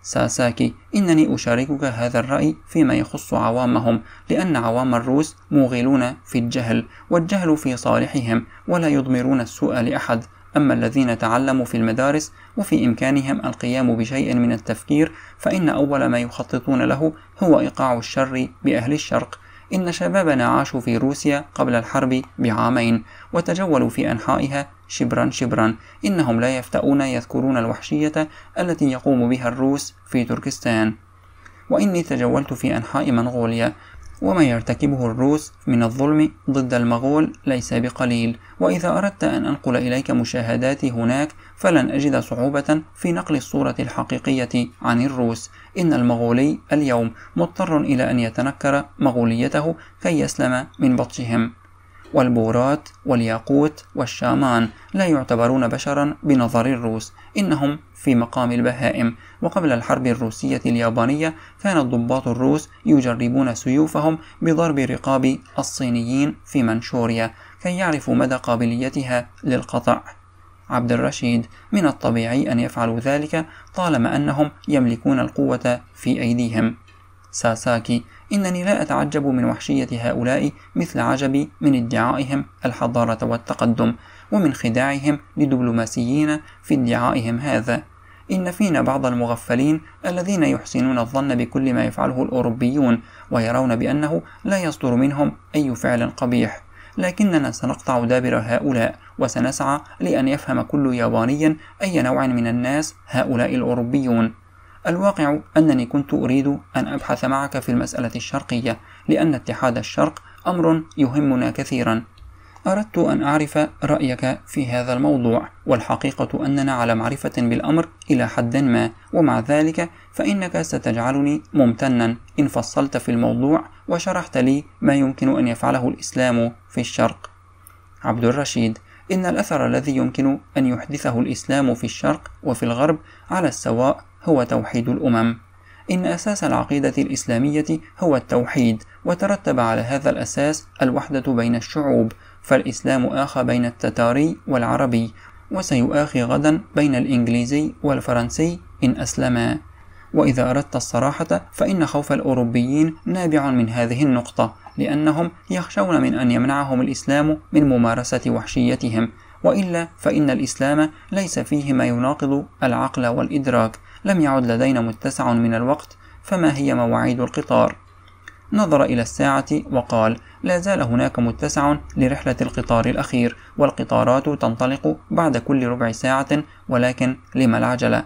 ساساكي إنني أشاركك هذا الرأي فيما يخص عوامهم لأن عوام الروس موغلون في الجهل والجهل في صالحهم ولا يضمرون السوء لأحد أما الذين تعلموا في المدارس وفي إمكانهم القيام بشيء من التفكير فإن أول ما يخططون له هو إيقاع الشر بأهل الشرق إن شبابنا عاشوا في روسيا قبل الحرب بعامين وتجولوا في أنحائها شبرا شبرا إنهم لا يفتؤون يذكرون الوحشية التي يقوم بها الروس في تركستان وإني تجولت في أنحاء منغوليا وما يرتكبه الروس من الظلم ضد المغول ليس بقليل وإذا أردت أن أنقل إليك مشاهداتي هناك فلن أجد صعوبة في نقل الصورة الحقيقية عن الروس إن المغولي اليوم مضطر إلى أن يتنكر مغوليته كي يسلم من بطشهم والبورات والياقوت والشامان لا يعتبرون بشرا بنظر الروس إنهم في مقام البهائم وقبل الحرب الروسية اليابانية كان الضباط الروس يجربون سيوفهم بضرب رقاب الصينيين في منشوريا كي يعرفوا مدى قابليتها للقطع عبد الرشيد من الطبيعي أن يفعلوا ذلك طالما أنهم يملكون القوة في أيديهم ساساكي إنني لا أتعجب من وحشية هؤلاء مثل عجبي من ادعائهم الحضارة والتقدم ومن خداعهم لدبلوماسيين في ادعائهم هذا إن فينا بعض المغفلين الذين يحسنون الظن بكل ما يفعله الأوروبيون ويرون بأنه لا يصدر منهم أي فعل قبيح لكننا سنقطع دابر هؤلاء وسنسعى لأن يفهم كل ياباني أي نوع من الناس هؤلاء الأوروبيون الواقع أنني كنت أريد أن أبحث معك في المسألة الشرقية لأن اتحاد الشرق أمر يهمنا كثيرا أردت أن أعرف رأيك في هذا الموضوع والحقيقة أننا على معرفة بالأمر إلى حد ما ومع ذلك فإنك ستجعلني ممتنا إن فصلت في الموضوع وشرحت لي ما يمكن أن يفعله الإسلام في الشرق عبد الرشيد إن الأثر الذي يمكن أن يحدثه الإسلام في الشرق وفي الغرب على السواء هو توحيد الأمم إن أساس العقيدة الإسلامية هو التوحيد وترتب على هذا الأساس الوحدة بين الشعوب فالإسلام آخى بين التتاري والعربي وسيؤاخي غدا بين الإنجليزي والفرنسي إن أسلما وإذا أردت الصراحة فإن خوف الأوروبيين نابع من هذه النقطة لأنهم يخشون من أن يمنعهم الإسلام من ممارسة وحشيتهم وإلا فإن الإسلام ليس فيه ما يناقض العقل والإدراك لم يعد لدينا متسع من الوقت فما هي مواعيد القطار نظر إلى الساعة وقال لا زال هناك متسع لرحلة القطار الأخير والقطارات تنطلق بعد كل ربع ساعة ولكن لم العجلة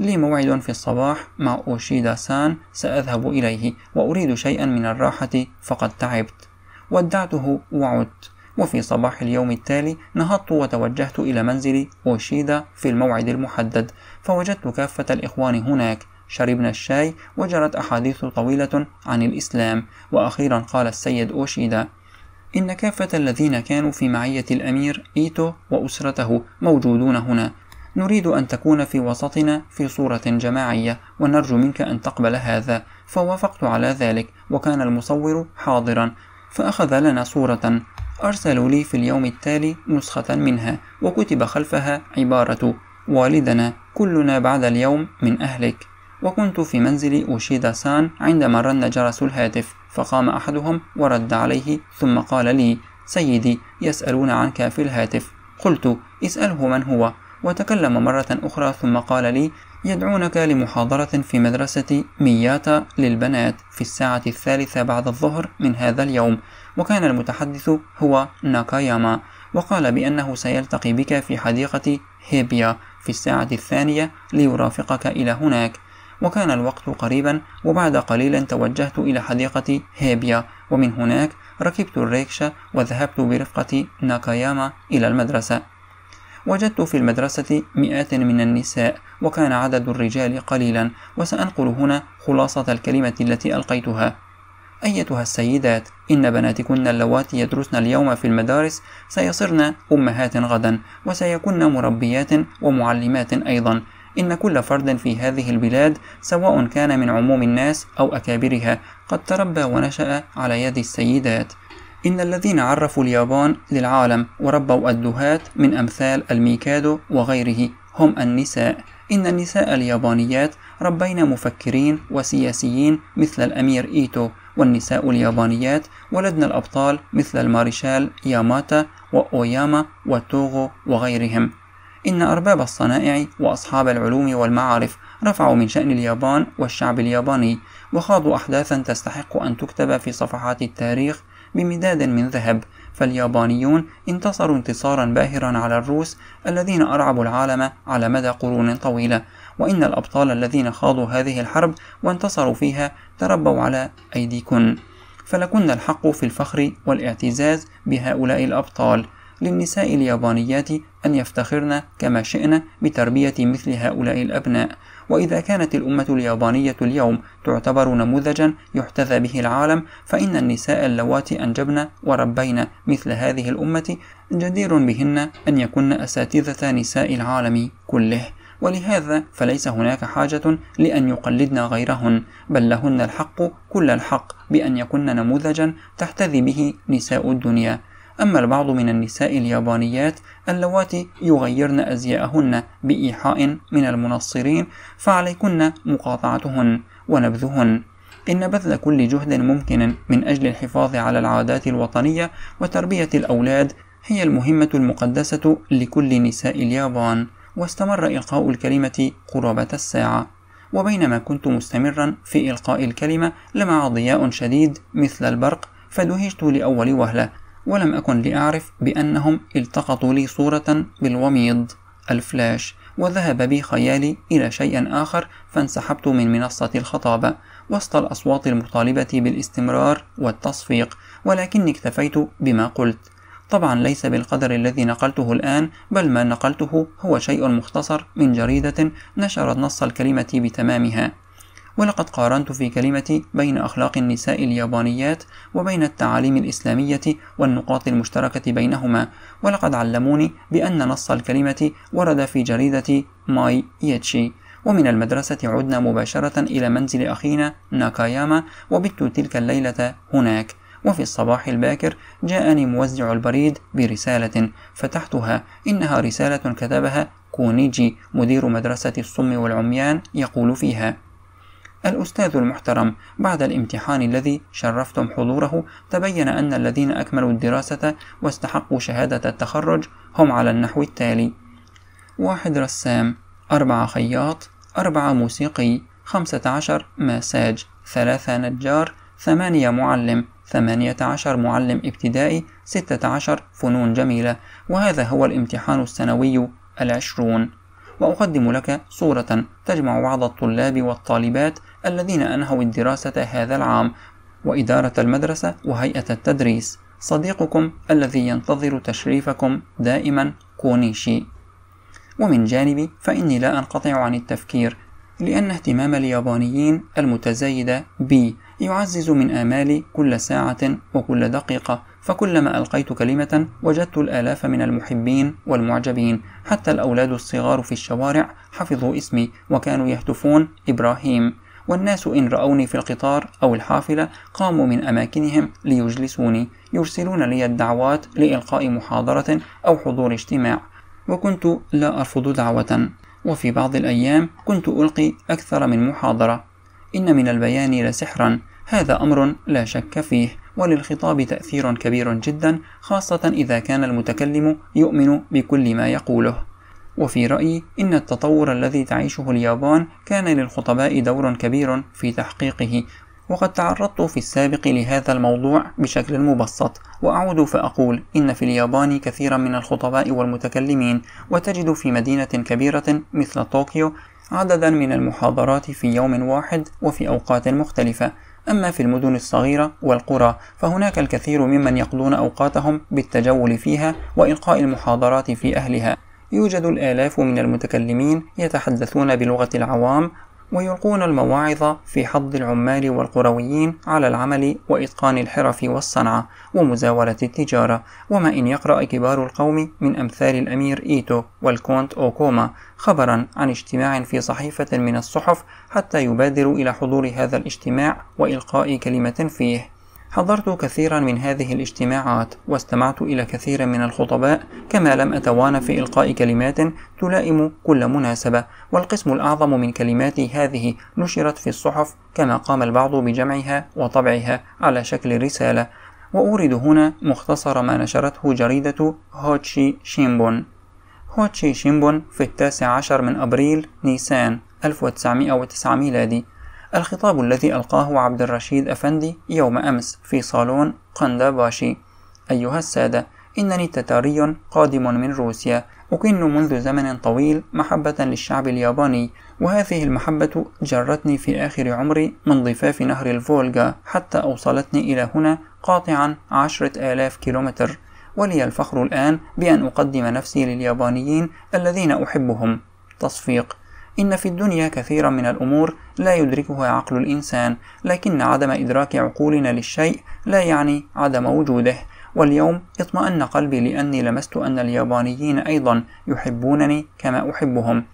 لي موعد في الصباح مع أوشيدا سان سأذهب إليه وأريد شيئا من الراحة فقد تعبت ودعته وعدت وفي صباح اليوم التالي نهضت وتوجهت إلى منزل أوشيدا في الموعد المحدد فوجدت كافة الإخوان هناك شربنا الشاي وجرت أحاديث طويلة عن الإسلام وأخيرا قال السيد أوشيدا إن كافة الذين كانوا في معية الأمير إيتو وأسرته موجودون هنا نريد أن تكون في وسطنا في صورة جماعية ونرجو منك أن تقبل هذا فوافقت على ذلك وكان المصور حاضرا فأخذ لنا صورة أرسلوا لي في اليوم التالي نسخة منها وكتب خلفها عبارة والدنا كلنا بعد اليوم من أهلك وكنت في منزل أوشيدا سان عندما رن جرس الهاتف فقام أحدهم ورد عليه ثم قال لي سيدي يسألون عنك في الهاتف قلت اسأله من هو وتكلم مرة أخرى ثم قال لي يدعونك لمحاضرة في مدرسة مياتا للبنات في الساعة الثالثة بعد الظهر من هذا اليوم وكان المتحدث هو ناكاياما وقال بأنه سيلتقي بك في حديقة هيبيا في الساعة الثانية ليرافقك إلى هناك وكان الوقت قريبا وبعد قليل توجهت إلى حديقة هيبيا ومن هناك ركبت الريكشا وذهبت برفقة ناكاياما إلى المدرسة وجدت في المدرسة مئات من النساء وكان عدد الرجال قليلا وسأنقل هنا خلاصة الكلمة التي ألقيتها أيتها السيدات إن بناتكن اللواتي يدرسن اليوم في المدارس سيصرن أمهات غدا وسيكن مربيات ومعلمات أيضا إن كل فرد في هذه البلاد سواء كان من عموم الناس أو أكابرها قد تربى ونشأ على يد السيدات إن الذين عرفوا اليابان للعالم وربوا الدهات من أمثال الميكادو وغيره هم النساء إن النساء اليابانيات ربين مفكرين وسياسيين مثل الأمير إيتو والنساء اليابانيات ولدن الأبطال مثل الماريشال ياماتا وأوياما وتوغو وغيرهم إن أرباب الصنائع وأصحاب العلوم والمعارف رفعوا من شأن اليابان والشعب الياباني وخاضوا أحداثا تستحق أن تكتب في صفحات التاريخ بمداد من ذهب فاليابانيون انتصروا انتصارا باهرا على الروس الذين أرعبوا العالم على مدى قرون طويلة وإن الأبطال الذين خاضوا هذه الحرب وانتصروا فيها تربوا على أيديكن فلكن الحق في الفخر والاعتزاز بهؤلاء الأبطال للنساء اليابانيات أن يفتخرن كما شئن بتربية مثل هؤلاء الأبناء وإذا كانت الأمة اليابانية اليوم تعتبر نموذجا يحتذى به العالم فإن النساء اللواتي أنجبن وربين مثل هذه الأمة جدير بهن أن يكن أساتذة نساء العالم كله ولهذا فليس هناك حاجة لأن يقلدن غيرهن بل لهن الحق كل الحق بأن يكن نموذجا تحتذي به نساء الدنيا أما البعض من النساء اليابانيات اللواتي يغيرن أزياءهن بإيحاء من المنصرين فعليكن مقاطعتهن ونبذهن إن بذل كل جهد ممكن من أجل الحفاظ على العادات الوطنية وتربية الأولاد هي المهمة المقدسة لكل نساء اليابان واستمر إلقاء الكلمة قرابة الساعة وبينما كنت مستمرا في إلقاء الكلمة لمع ضياء شديد مثل البرق فدهشت لأول وهلة ولم أكن لأعرف بأنهم التقطوا لي صورة بالوميض الفلاش وذهب بي خيالي إلى شيء آخر فانسحبت من منصة الخطابة وسط الأصوات المطالبة بالاستمرار والتصفيق ولكني اكتفيت بما قلت طبعا ليس بالقدر الذي نقلته الآن بل ما نقلته هو شيء مختصر من جريدة نشرت نص الكلمة بتمامها ولقد قارنت في كلمتي بين أخلاق النساء اليابانيات وبين التعاليم الإسلامية والنقاط المشتركة بينهما ولقد علموني بأن نص الكلمة ورد في جريدة ماي يتشي ومن المدرسة عدنا مباشرة إلى منزل أخينا ناكاياما وبت تلك الليلة هناك وفي الصباح الباكر جاءني موزع البريد برسالة فتحتها إنها رسالة كتبها كونيجي مدير مدرسة الصم والعميان يقول فيها الأستاذ المحترم بعد الامتحان الذي شرفتم حضوره تبين أن الذين أكملوا الدراسة واستحقوا شهادة التخرج هم على النحو التالي واحد رسام أربعة خياط أربعة موسيقي خمسة عشر ماساج ثلاثة نجار ثمانية معلم ثمانية عشر معلم ابتدائي ستة عشر فنون جميلة وهذا هو الامتحان السنوي العشرون وأقدم لك صورة تجمع بعض الطلاب والطالبات الذين أنهوا الدراسة هذا العام وإدارة المدرسة وهيئة التدريس صديقكم الذي ينتظر تشريفكم دائما كونيشي ومن جانبي فإني لا أنقطع عن التفكير لأن اهتمام اليابانيين المتزايد بي يعزز من آمالي كل ساعة وكل دقيقة فكلما ألقيت كلمة وجدت الآلاف من المحبين والمعجبين حتى الأولاد الصغار في الشوارع حفظوا اسمي وكانوا يهتفون إبراهيم والناس إن رأوني في القطار أو الحافلة قاموا من أماكنهم ليجلسوني يرسلون لي الدعوات لإلقاء محاضرة أو حضور اجتماع وكنت لا أرفض دعوة وفي بعض الأيام كنت ألقي أكثر من محاضرة إن من البيان لسحرا هذا أمر لا شك فيه وللخطاب تأثير كبير جدا خاصة إذا كان المتكلم يؤمن بكل ما يقوله وفي رأيي إن التطور الذي تعيشه اليابان كان للخطباء دور كبير في تحقيقه وقد تعرضت في السابق لهذا الموضوع بشكل مبسط وأعود فأقول إن في اليابان كثيرا من الخطباء والمتكلمين وتجد في مدينة كبيرة مثل طوكيو عددا من المحاضرات في يوم واحد وفي أوقات مختلفة أما في المدن الصغيرة والقرى فهناك الكثير ممن يقضون أوقاتهم بالتجول فيها وإلقاء المحاضرات في أهلها يوجد الآلاف من المتكلمين يتحدثون بلغة العوام ويلقون المواعظ في حض العمال والقرويين على العمل وإتقان الحرف والصنعة ومزاولة التجارة وما إن يقرأ كبار القوم من أمثال الأمير إيتو والكونت أوكوما خبرا عن اجتماع في صحيفة من الصحف حتى يبادروا إلى حضور هذا الاجتماع وإلقاء كلمة فيه حضرت كثيرا من هذه الاجتماعات واستمعت إلى كثير من الخطباء كما لم أتوانى في إلقاء كلمات تلائم كل مناسبة والقسم الأعظم من كلماتي هذه نشرت في الصحف كما قام البعض بجمعها وطبعها على شكل رسالة وأورد هنا مختصر ما نشرته جريدة هوتشي شيمبون هوتشي شيمبون في التاسع عشر من أبريل نيسان 1909 ميلادي الخطاب الذي ألقاه عبد الرشيد أفندي يوم أمس في صالون قندا باشي أيها السادة إنني تتاري قادم من روسيا أكن منذ زمن طويل محبة للشعب الياباني وهذه المحبة جرتني في آخر عمري من ضفاف نهر الفولغا حتى أوصلتني إلى هنا قاطعا عشرة آلاف كيلومتر ولي الفخر الآن بأن أقدم نفسي لليابانيين الذين أحبهم تصفيق إن في الدنيا كثيرا من الأمور لا يدركها عقل الإنسان لكن عدم إدراك عقولنا للشيء لا يعني عدم وجوده واليوم اطمأن قلبي لأني لمست أن اليابانيين أيضا يحبونني كما أحبهم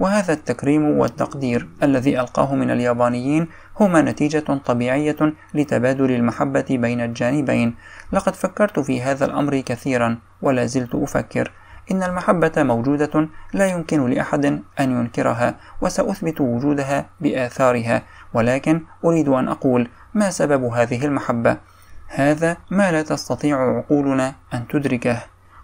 وهذا التكريم والتقدير الذي ألقاه من اليابانيين هما نتيجة طبيعية لتبادل المحبة بين الجانبين لقد فكرت في هذا الأمر كثيرا ولا زلت أفكر إن المحبة موجودة لا يمكن لأحد أن ينكرها وسأثبت وجودها بآثارها ولكن أريد أن أقول ما سبب هذه المحبة؟ هذا ما لا تستطيع عقولنا أن تدركه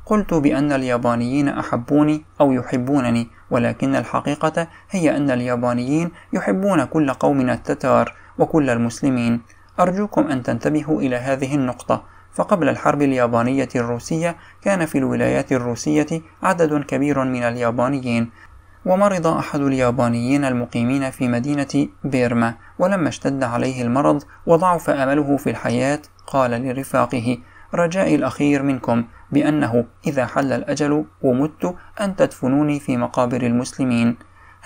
قلت بأن اليابانيين أحبوني أو يحبونني ولكن الحقيقة هي أن اليابانيين يحبون كل قومنا التتار وكل المسلمين أرجوكم أن تنتبهوا إلى هذه النقطة فقبل الحرب اليابانية الروسية كان في الولايات الروسية عدد كبير من اليابانيين ومرض أحد اليابانيين المقيمين في مدينة بيرما ولما اشتد عليه المرض وضعف أمله في الحياة قال لرفاقه رجائي الأخير منكم بأنه إذا حل الأجل ومت أن تدفنوني في مقابر المسلمين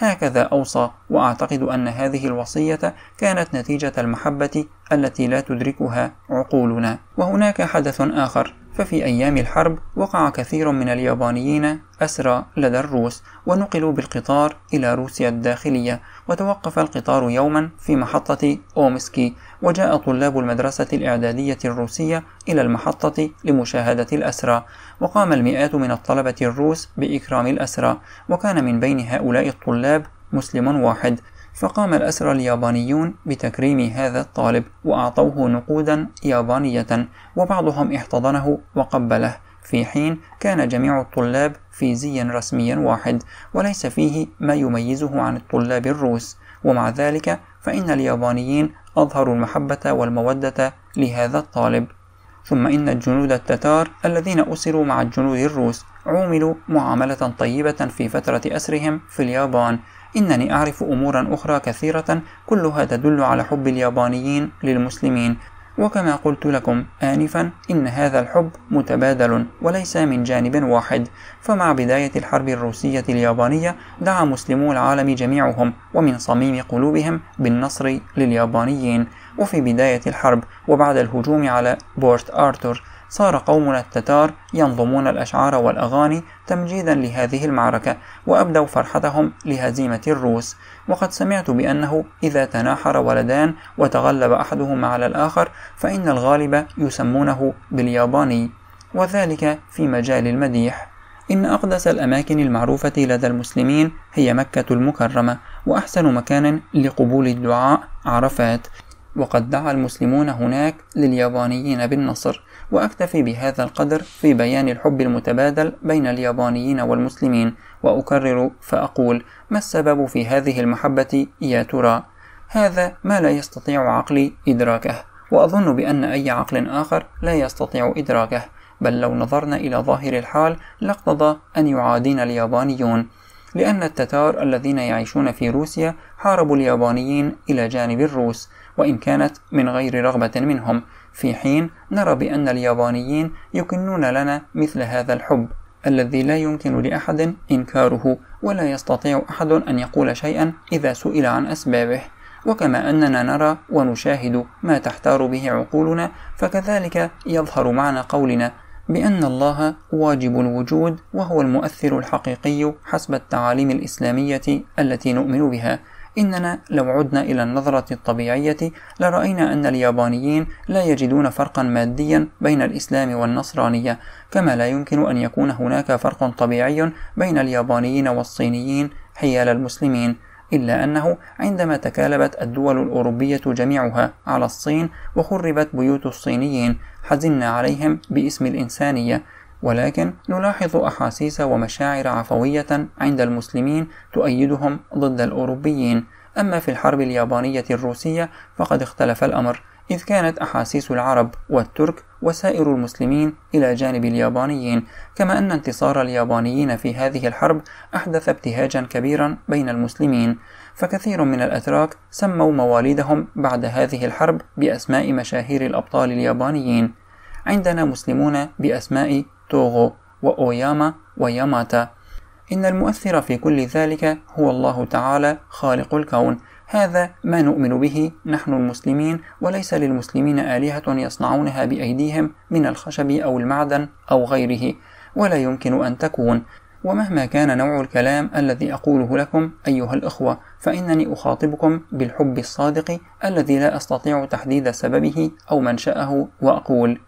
هكذا أوصى وأعتقد أن هذه الوصية كانت نتيجة المحبة التي لا تدركها عقولنا وهناك حدث آخر ففي أيام الحرب وقع كثير من اليابانيين أسرى لدى الروس ونقلوا بالقطار إلى روسيا الداخلية وتوقف القطار يوما في محطة أومسكي وجاء طلاب المدرسة الإعدادية الروسية إلى المحطة لمشاهدة الأسرى وقام المئات من الطلبة الروس بإكرام الأسرى وكان من بين هؤلاء الطلاب مسلم واحد فقام الأسرى اليابانيون بتكريم هذا الطالب وأعطوه نقودا يابانية وبعضهم احتضنه وقبله في حين كان جميع الطلاب فيزيا رسميا واحد وليس فيه ما يميزه عن الطلاب الروس ومع ذلك فإن اليابانيين أظهروا المحبة والمودة لهذا الطالب ثم إن الجنود التتار الذين أسروا مع الجنود الروس عوملوا معاملة طيبة في فترة أسرهم في اليابان إنني أعرف أمورا أخرى كثيرة كلها تدل على حب اليابانيين للمسلمين وكما قلت لكم آنفا إن هذا الحب متبادل وليس من جانب واحد فمع بداية الحرب الروسية اليابانية دعا مسلمو العالم جميعهم ومن صميم قلوبهم بالنصر لليابانيين وفي بداية الحرب وبعد الهجوم على بورت آرتور صار قومنا التتار ينظمون الأشعار والأغاني تمجيدا لهذه المعركة وأبدوا فرحتهم لهزيمة الروس وقد سمعت بأنه إذا تناحر ولدان وتغلب أحدهما على الآخر فإن الغالب يسمونه بالياباني وذلك في مجال المديح إن أقدس الأماكن المعروفة لدى المسلمين هي مكة المكرمة وأحسن مكان لقبول الدعاء عرفات وقد دعا المسلمون هناك لليابانيين بالنصر وأكتفي بهذا القدر في بيان الحب المتبادل بين اليابانيين والمسلمين وأكرر فأقول ما السبب في هذه المحبة يا ترى؟ هذا ما لا يستطيع عقلي إدراكه وأظن بأن أي عقل آخر لا يستطيع إدراكه بل لو نظرنا إلى ظاهر الحال لاقتضى أن يعادينا اليابانيون لأن التتار الذين يعيشون في روسيا حاربوا اليابانيين إلى جانب الروس وإن كانت من غير رغبة منهم في حين نرى بأن اليابانيين يكنون لنا مثل هذا الحب الذي لا يمكن لأحد إنكاره ولا يستطيع أحد أن يقول شيئا إذا سئل عن أسبابه وكما أننا نرى ونشاهد ما تحتار به عقولنا فكذلك يظهر معنى قولنا بأن الله واجب الوجود وهو المؤثر الحقيقي حسب التعاليم الإسلامية التي نؤمن بها إننا لو عدنا إلى النظرة الطبيعية لرأينا أن اليابانيين لا يجدون فرقا ماديا بين الإسلام والنصرانية كما لا يمكن أن يكون هناك فرق طبيعي بين اليابانيين والصينيين حيال المسلمين إلا أنه عندما تكالبت الدول الأوروبية جميعها على الصين وخربت بيوت الصينيين حزنا عليهم باسم الإنسانية ولكن نلاحظ أحاسيس ومشاعر عفوية عند المسلمين تؤيدهم ضد الأوروبيين أما في الحرب اليابانية الروسية فقد اختلف الأمر إذ كانت أحاسيس العرب والترك وسائر المسلمين إلى جانب اليابانيين كما أن انتصار اليابانيين في هذه الحرب أحدث ابتهاجا كبيرا بين المسلمين فكثير من الأتراك سموا مواليدهم بعد هذه الحرب بأسماء مشاهير الأبطال اليابانيين عندنا مسلمون بأسماء توغو وأوياما وياماتا إن المؤثر في كل ذلك هو الله تعالى خالق الكون هذا ما نؤمن به نحن المسلمين وليس للمسلمين آلهة يصنعونها بأيديهم من الخشب أو المعدن أو غيره ولا يمكن أن تكون ومهما كان نوع الكلام الذي أقوله لكم أيها الأخوة فإنني أخاطبكم بالحب الصادق الذي لا أستطيع تحديد سببه أو منشأه وأقول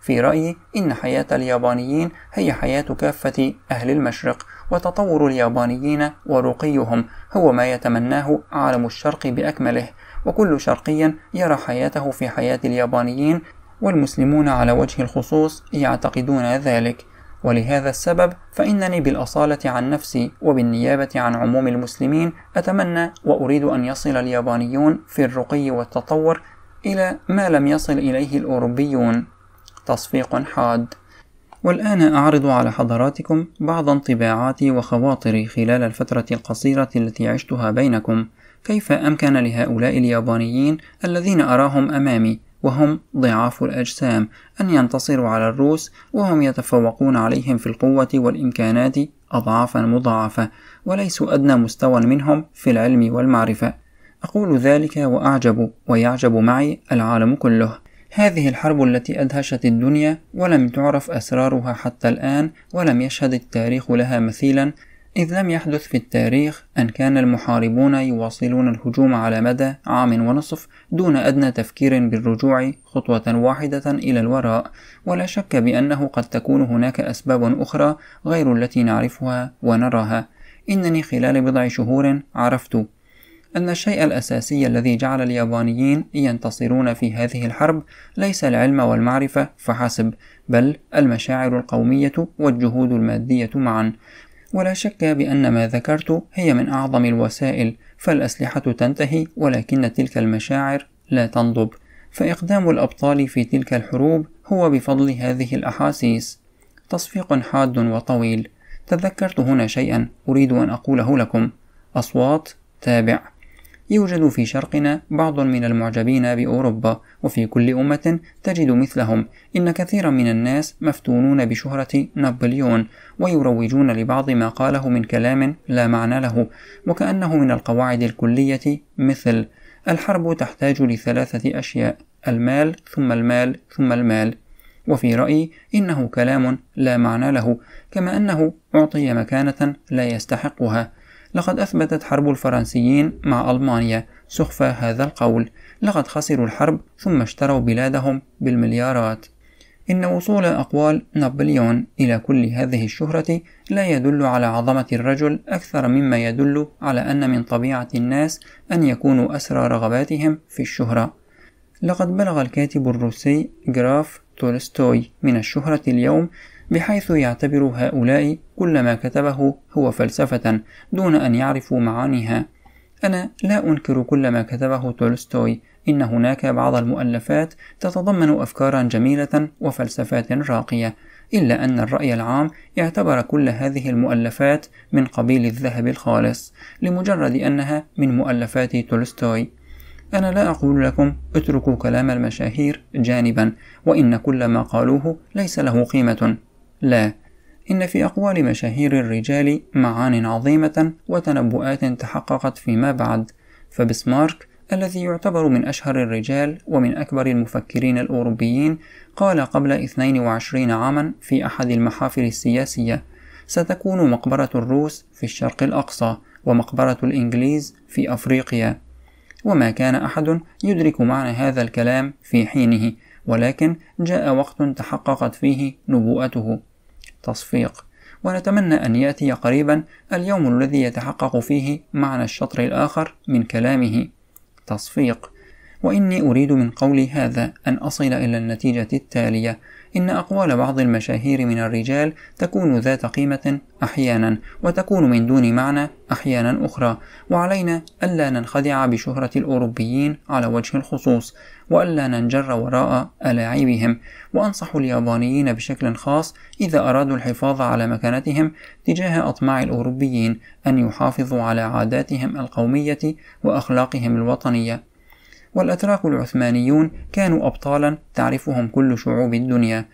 في رأيي إن حياة اليابانيين هي حياة كافة أهل المشرق وتطور اليابانيين ورقيهم هو ما يتمناه عالم الشرق بأكمله وكل شرقي يرى حياته في حياة اليابانيين والمسلمون على وجه الخصوص يعتقدون ذلك ولهذا السبب فإنني بالأصالة عن نفسي وبالنيابة عن عموم المسلمين أتمنى وأريد أن يصل اليابانيون في الرقي والتطور إلى ما لم يصل إليه الأوروبيون تصفيق حاد والآن أعرض على حضراتكم بعض انطباعاتي وخواطري خلال الفترة القصيرة التي عشتها بينكم كيف أمكن لهؤلاء اليابانيين الذين أراهم أمامي وهم ضعاف الأجسام أن ينتصروا على الروس وهم يتفوقون عليهم في القوة والإمكانات أضعافا مضاعفة وليسوا أدنى مستوى منهم في العلم والمعرفة أقول ذلك وأعجب ويعجب معي العالم كله هذه الحرب التي أدهشت الدنيا ولم تعرف أسرارها حتى الآن ولم يشهد التاريخ لها مثيلا إذ لم يحدث في التاريخ أن كان المحاربون يواصلون الهجوم على مدى عام ونصف دون أدنى تفكير بالرجوع خطوة واحدة إلى الوراء، ولا شك بأنه قد تكون هناك أسباب أخرى غير التي نعرفها ونراها. إنني خلال بضع شهور عرفت أن الشيء الأساسي الذي جعل اليابانيين ينتصرون في هذه الحرب ليس العلم والمعرفة فحسب، بل المشاعر القومية والجهود المادية معًا، ولا شك بأن ما ذكرت هي من أعظم الوسائل، فالأسلحة تنتهي ولكن تلك المشاعر لا تنضب، فإقدام الأبطال في تلك الحروب هو بفضل هذه الأحاسيس. تصفيق حاد وطويل. تذكرت هنا شيئًا أريد أن أقوله لكم. أصوات تابع يوجد في شرقنا بعض من المعجبين بأوروبا وفي كل أمة تجد مثلهم إن كثيرا من الناس مفتونون بشهرة نابليون ويروجون لبعض ما قاله من كلام لا معنى له وكأنه من القواعد الكلية مثل الحرب تحتاج لثلاثة أشياء المال ثم المال ثم المال وفي رأيي إنه كلام لا معنى له كما أنه أعطي مكانة لا يستحقها لقد أثبتت حرب الفرنسيين مع ألمانيا سخف هذا القول لقد خسروا الحرب ثم اشتروا بلادهم بالمليارات إن وصول أقوال نابليون إلى كل هذه الشهرة لا يدل على عظمة الرجل أكثر مما يدل على أن من طبيعة الناس أن يكونوا أسرى رغباتهم في الشهرة. لقد بلغ الكاتب الروسي جراف تولستوي من الشهرة اليوم بحيث يعتبر هؤلاء كل ما كتبه هو فلسفة دون أن يعرفوا معانيها أنا لا أنكر كل ما كتبه تولستوي إن هناك بعض المؤلفات تتضمن أفكارا جميلة وفلسفات راقية إلا أن الرأي العام اعتبر كل هذه المؤلفات من قبيل الذهب الخالص لمجرد أنها من مؤلفات تولستوي أنا لا أقول لكم اتركوا كلام المشاهير جانبا وإن كل ما قالوه ليس له قيمة لا إن في أقوال مشاهير الرجال معان عظيمة وتنبؤات تحققت فيما بعد فبسمارك الذي يعتبر من أشهر الرجال ومن أكبر المفكرين الأوروبيين قال قبل 22 عاما في أحد المحافل السياسية ستكون مقبرة الروس في الشرق الأقصى ومقبرة الإنجليز في أفريقيا وما كان أحد يدرك معنى هذا الكلام في حينه ولكن جاء وقت تحققت فيه نبوءته التصفيق ونتمنى أن يأتي قريبا اليوم الذي يتحقق فيه معنى الشطر الآخر من كلامه تصفيق وإني أريد من قولي هذا أن أصل إلى النتيجة التالية إن أقوال بعض المشاهير من الرجال تكون ذات قيمة أحيانا وتكون من دون معنى أحيانا أخرى وعلينا ألا ننخدع بشهرة الأوروبيين على وجه الخصوص وألا ننجر وراء ألاعيبهم وأنصح اليابانيين بشكل خاص إذا أرادوا الحفاظ على مكانتهم تجاه أطماع الأوروبيين أن يحافظوا على عاداتهم القومية وأخلاقهم الوطنية والأتراك العثمانيون كانوا أبطالا تعرفهم كل شعوب الدنيا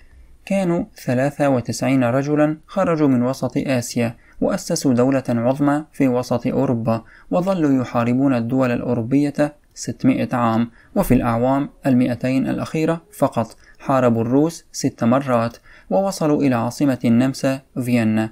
كانوا 93 رجلا خرجوا من وسط آسيا وأسسوا دولة عظمى في وسط أوروبا وظلوا يحاربون الدول الأوروبية 600 عام وفي الأعوام المئتين الأخيرة فقط حاربوا الروس ست مرات ووصلوا إلى عاصمة النمسا فيينا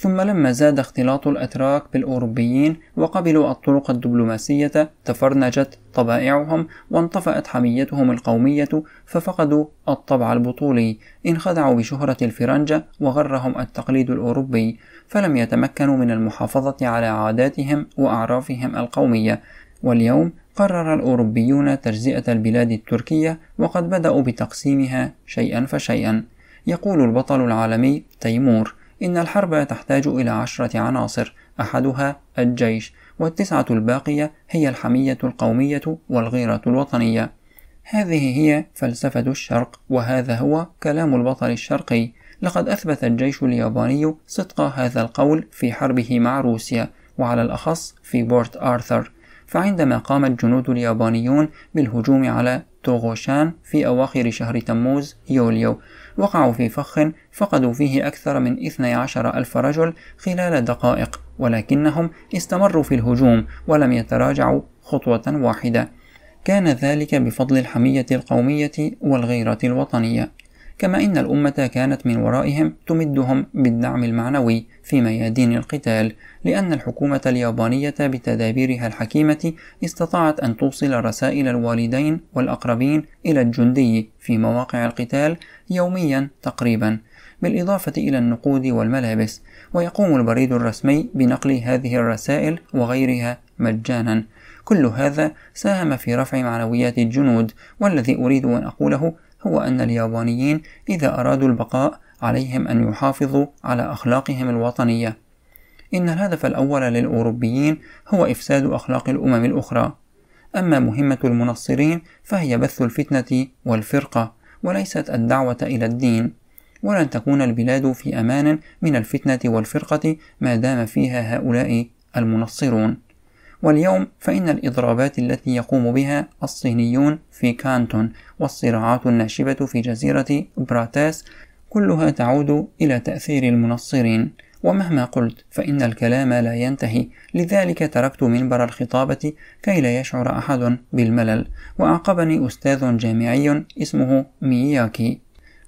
ثم لما زاد اختلاط الأتراك بالأوروبيين وقبلوا الطرق الدبلوماسية تفرنجت طبائعهم وانطفأت حميتهم القومية ففقدوا الطبع البطولي انخدعوا بشهرة الفرنجة وغرهم التقليد الأوروبي فلم يتمكنوا من المحافظة على عاداتهم وأعرافهم القومية واليوم قرر الأوروبيون تجزئة البلاد التركية وقد بدأوا بتقسيمها شيئا فشيئا يقول البطل العالمي تيمور إن الحرب تحتاج إلى عشرة عناصر أحدها الجيش والتسعة الباقية هي الحمية القومية والغيرة الوطنية هذه هي فلسفة الشرق وهذا هو كلام البطل الشرقي لقد أثبت الجيش الياباني صدق هذا القول في حربه مع روسيا وعلى الأخص في بورت آرثر فعندما قام الجنود اليابانيون بالهجوم على توغوشان في أواخر شهر تموز يوليو وقعوا في فخ فقدوا فيه أكثر من 12 ألف رجل خلال دقائق ولكنهم استمروا في الهجوم ولم يتراجعوا خطوة واحدة كان ذلك بفضل الحمية القومية والغيرة الوطنية كما إن الأمة كانت من ورائهم تمدهم بالدعم المعنوي في ميادين القتال لأن الحكومة اليابانية بتدابيرها الحكيمة استطاعت أن توصل رسائل الوالدين والأقربين إلى الجندي في مواقع القتال يوميا تقريبا بالإضافة إلى النقود والملابس ويقوم البريد الرسمي بنقل هذه الرسائل وغيرها مجانا كل هذا ساهم في رفع معنويات الجنود والذي أريد أن أقوله هو أن اليابانيين إذا أرادوا البقاء عليهم أن يحافظوا على أخلاقهم الوطنية. إن الهدف الأول للأوروبيين هو إفساد أخلاق الأمم الأخرى. أما مهمة المنصرين فهي بث الفتنة والفرقة وليست الدعوة إلى الدين. ولن تكون البلاد في أمان من الفتنة والفرقة ما دام فيها هؤلاء المنصرون. واليوم فإن الإضرابات التي يقوم بها الصينيون في كانتون والصراعات الناشبة في جزيرة براتاس كلها تعود إلى تأثير المنصرين ومهما قلت فإن الكلام لا ينتهي لذلك تركت منبر الخطابة كي لا يشعر أحد بالملل وأعقبني أستاذ جامعي اسمه مياكي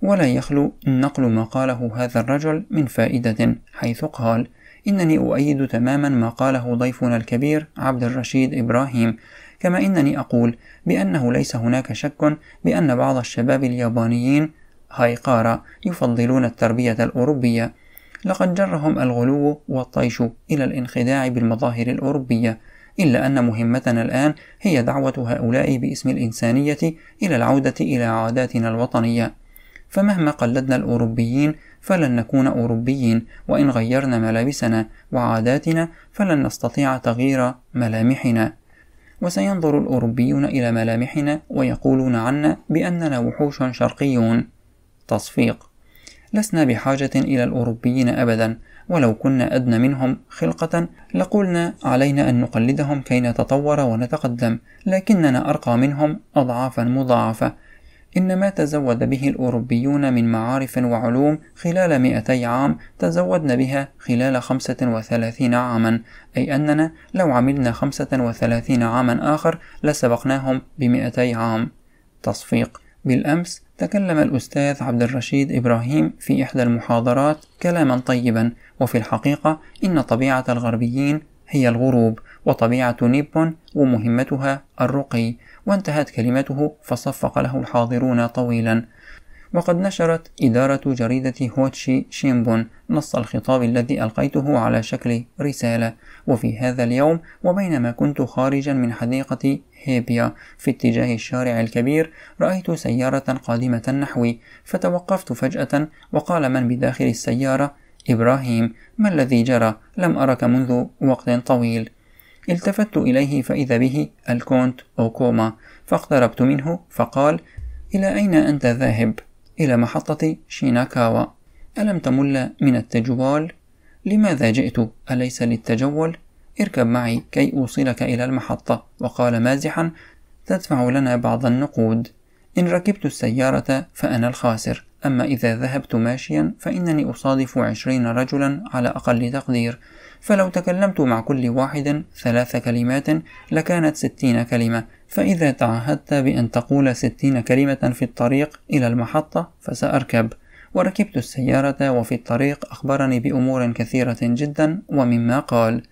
ولا يخلو نقل ما قاله هذا الرجل من فائدة حيث قال إنني أؤيد تماما ما قاله ضيفنا الكبير عبد الرشيد إبراهيم كما إنني أقول بأنه ليس هناك شك بأن بعض الشباب اليابانيين هايقارا يفضلون التربية الأوروبية لقد جرهم الغلو والطيش إلى الانخداع بالمظاهر الأوروبية إلا أن مهمتنا الآن هي دعوة هؤلاء باسم الإنسانية إلى العودة إلى عاداتنا الوطنية فمهما قلدنا الأوروبيين فلن نكون أوروبيين وإن غيرنا ملابسنا وعاداتنا فلن نستطيع تغيير ملامحنا وسينظر الأوروبيون إلى ملامحنا ويقولون عنا بأننا وحوش شرقيون تصفيق لسنا بحاجة إلى الأوروبيين أبدا ولو كنا أدنى منهم خلقة لقلنا علينا أن نقلدهم كي نتطور ونتقدم لكننا أرقى منهم أضعافا مضاعفة إن ما تزود به الأوروبيون من معارف وعلوم خلال 200 عام تزودنا بها خلال 35 عاما أي أننا لو عملنا 35 عاما آخر لسبقناهم ب 200 عام تصفيق بالأمس تكلم الأستاذ عبد الرشيد إبراهيم في إحدى المحاضرات كلاما طيبا وفي الحقيقة إن طبيعة الغربيين هي الغروب وطبيعة نيبون ومهمتها الرقي وانتهت كلمته فصفق له الحاضرون طويلا وقد نشرت إدارة جريدة هوتشي شيمبون نص الخطاب الذي ألقيته على شكل رسالة وفي هذا اليوم وبينما كنت خارجا من حديقة هيبيا في اتجاه الشارع الكبير رأيت سيارة قادمة نحوي فتوقفت فجأة وقال من بداخل السيارة إبراهيم ما الذي جرى لم أرك منذ وقت طويل التفت إليه فإذا به الكونت أوكوما فاقتربت منه فقال إلى أين أنت ذاهب؟ إلى محطة شيناكاوا ألم تمل من التجوال؟ لماذا جئت؟ أليس للتجول؟ اركب معي كي أوصلك إلى المحطة وقال مازحا تدفع لنا بعض النقود إن ركبت السيارة فأنا الخاسر أما إذا ذهبت ماشيا فإنني أصادف عشرين رجلا على أقل تقدير فلو تكلمت مع كل واحد ثلاث كلمات لكانت ستين كلمة فإذا تعهدت بأن تقول ستين كلمة في الطريق إلى المحطة فسأركب وركبت السيارة وفي الطريق أخبرني بأمور كثيرة جدا ومما قال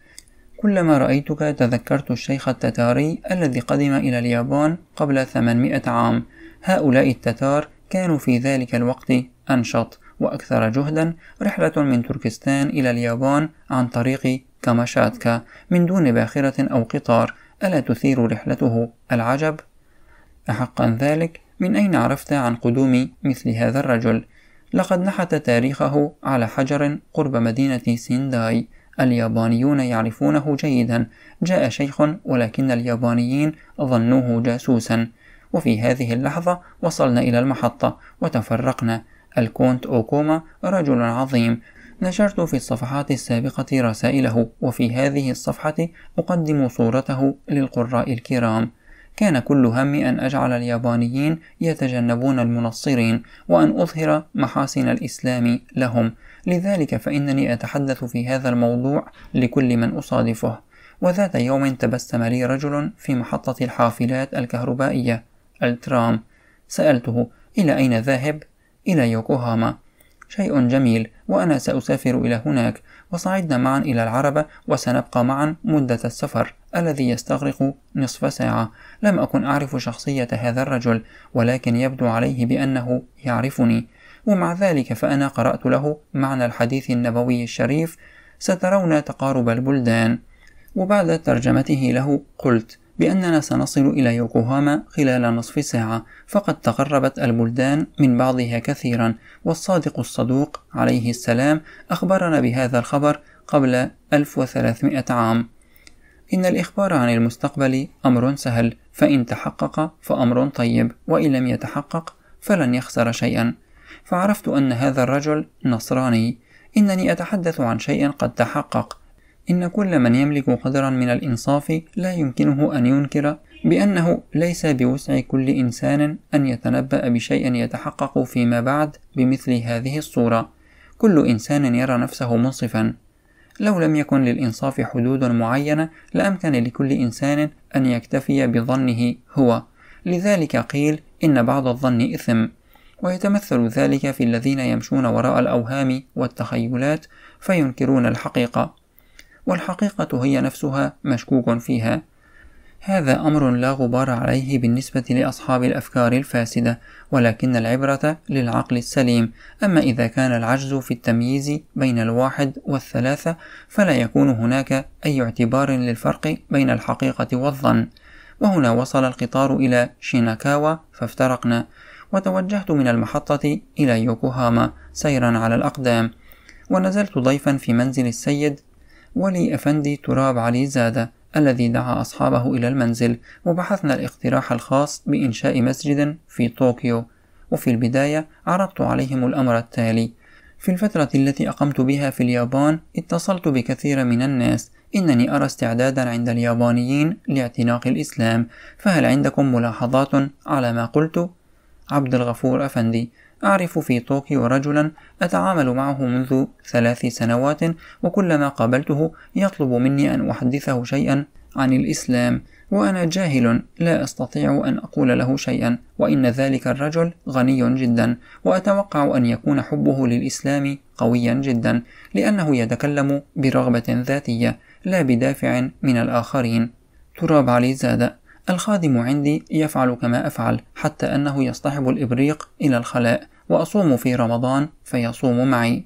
كلما رأيتك تذكرت الشيخ التتاري الذي قدم إلى اليابان قبل ثمانمائة عام هؤلاء التتار كانوا في ذلك الوقت أنشط وأكثر جهدا رحلة من تركستان إلى اليابان عن طريق كاماشاتكا من دون باخرة أو قطار ألا تثير رحلته العجب؟ أحقا ذلك؟ من أين عرفت عن قدوم مثل هذا الرجل؟ لقد نحت تاريخه على حجر قرب مدينة سينداي اليابانيون يعرفونه جيدا جاء شيخ ولكن اليابانيين ظنوه جاسوسا وفي هذه اللحظة وصلنا إلى المحطة وتفرقنا الكونت أوكوما رجل عظيم نشرت في الصفحات السابقة رسائله وفي هذه الصفحة أقدم صورته للقراء الكرام كان كل همي أن أجعل اليابانيين يتجنبون المنصرين وأن أظهر محاسن الإسلام لهم لذلك فإنني أتحدث في هذا الموضوع لكل من أصادفه وذات يوم تبسم لي رجل في محطة الحافلات الكهربائية الترام سألته إلى أين ذاهب؟ إلى يوكوهاما شيء جميل وأنا سأسافر إلى هناك وصعدنا معا إلى العربة وسنبقى معا مدة السفر الذي يستغرق نصف ساعة لم أكن أعرف شخصية هذا الرجل ولكن يبدو عليه بأنه يعرفني ومع ذلك فأنا قرأت له معنى الحديث النبوي الشريف سترون تقارب البلدان وبعد ترجمته له قلت بأننا سنصل إلى يوكوهاما خلال نصف ساعة فقد تقربت البلدان من بعضها كثيرا والصادق الصدوق عليه السلام أخبرنا بهذا الخبر قبل 1300 عام إن الإخبار عن المستقبل أمر سهل فإن تحقق فأمر طيب وإن لم يتحقق فلن يخسر شيئا فعرفت أن هذا الرجل نصراني إنني أتحدث عن شيء قد تحقق إن كل من يملك قدرا من الإنصاف لا يمكنه أن ينكر بأنه ليس بوسع كل إنسان أن يتنبأ بشيء يتحقق فيما بعد بمثل هذه الصورة كل إنسان يرى نفسه منصفا لو لم يكن للإنصاف حدود معينة لأمكن لكل إنسان أن يكتفي بظنه هو لذلك قيل إن بعض الظن إثم ويتمثل ذلك في الذين يمشون وراء الأوهام والتخيلات فينكرون الحقيقة والحقيقة هي نفسها مشكوك فيها هذا أمر لا غبار عليه بالنسبة لأصحاب الأفكار الفاسدة، ولكن العبرة للعقل السليم، أما إذا كان العجز في التمييز بين الواحد والثلاثة، فلا يكون هناك أي اعتبار للفرق بين الحقيقة والظن. وهنا وصل القطار إلى شيناكاوا فافترقنا، وتوجهت من المحطة إلى يوكوهاما سيرا على الأقدام، ونزلت ضيفا في منزل السيد ولي أفندي تراب علي زادة الذي دعا أصحابه إلى المنزل وبحثنا الاقتراح الخاص بإنشاء مسجد في طوكيو وفي البداية عرضت عليهم الأمر التالي في الفترة التي أقمت بها في اليابان اتصلت بكثير من الناس إنني أرى استعدادا عند اليابانيين لاعتناق الإسلام فهل عندكم ملاحظات على ما قلت؟ عبد الغفور أفندي أعرف في طوكيو رجلا أتعامل معه منذ ثلاث سنوات وكلما قابلته يطلب مني أن أحدثه شيئا عن الإسلام وأنا جاهل لا أستطيع أن أقول له شيئا وإن ذلك الرجل غني جدا وأتوقع أن يكون حبه للإسلام قويا جدا لأنه يتكلم برغبة ذاتية لا بدافع من الآخرين تراب علي زاد الخادم عندي يفعل كما أفعل حتى أنه يصطحب الإبريق إلى الخلاء وأصوم في رمضان فيصوم معي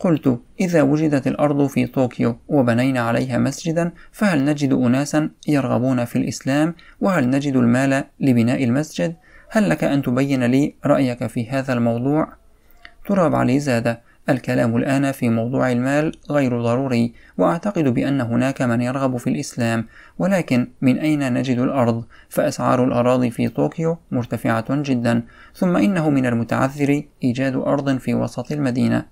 قلت إذا وجدت الأرض في طوكيو وبنينا عليها مسجدا فهل نجد أناسا يرغبون في الإسلام وهل نجد المال لبناء المسجد هل لك أن تبين لي رأيك في هذا الموضوع؟ تراب علي زاد الكلام الآن في موضوع المال غير ضروري، وأعتقد بأن هناك من يرغب في الإسلام، ولكن من أين نجد الأرض؟ فأسعار الأراضي في طوكيو مرتفعة جدا، ثم إنه من المتعذر إيجاد أرض في وسط المدينة.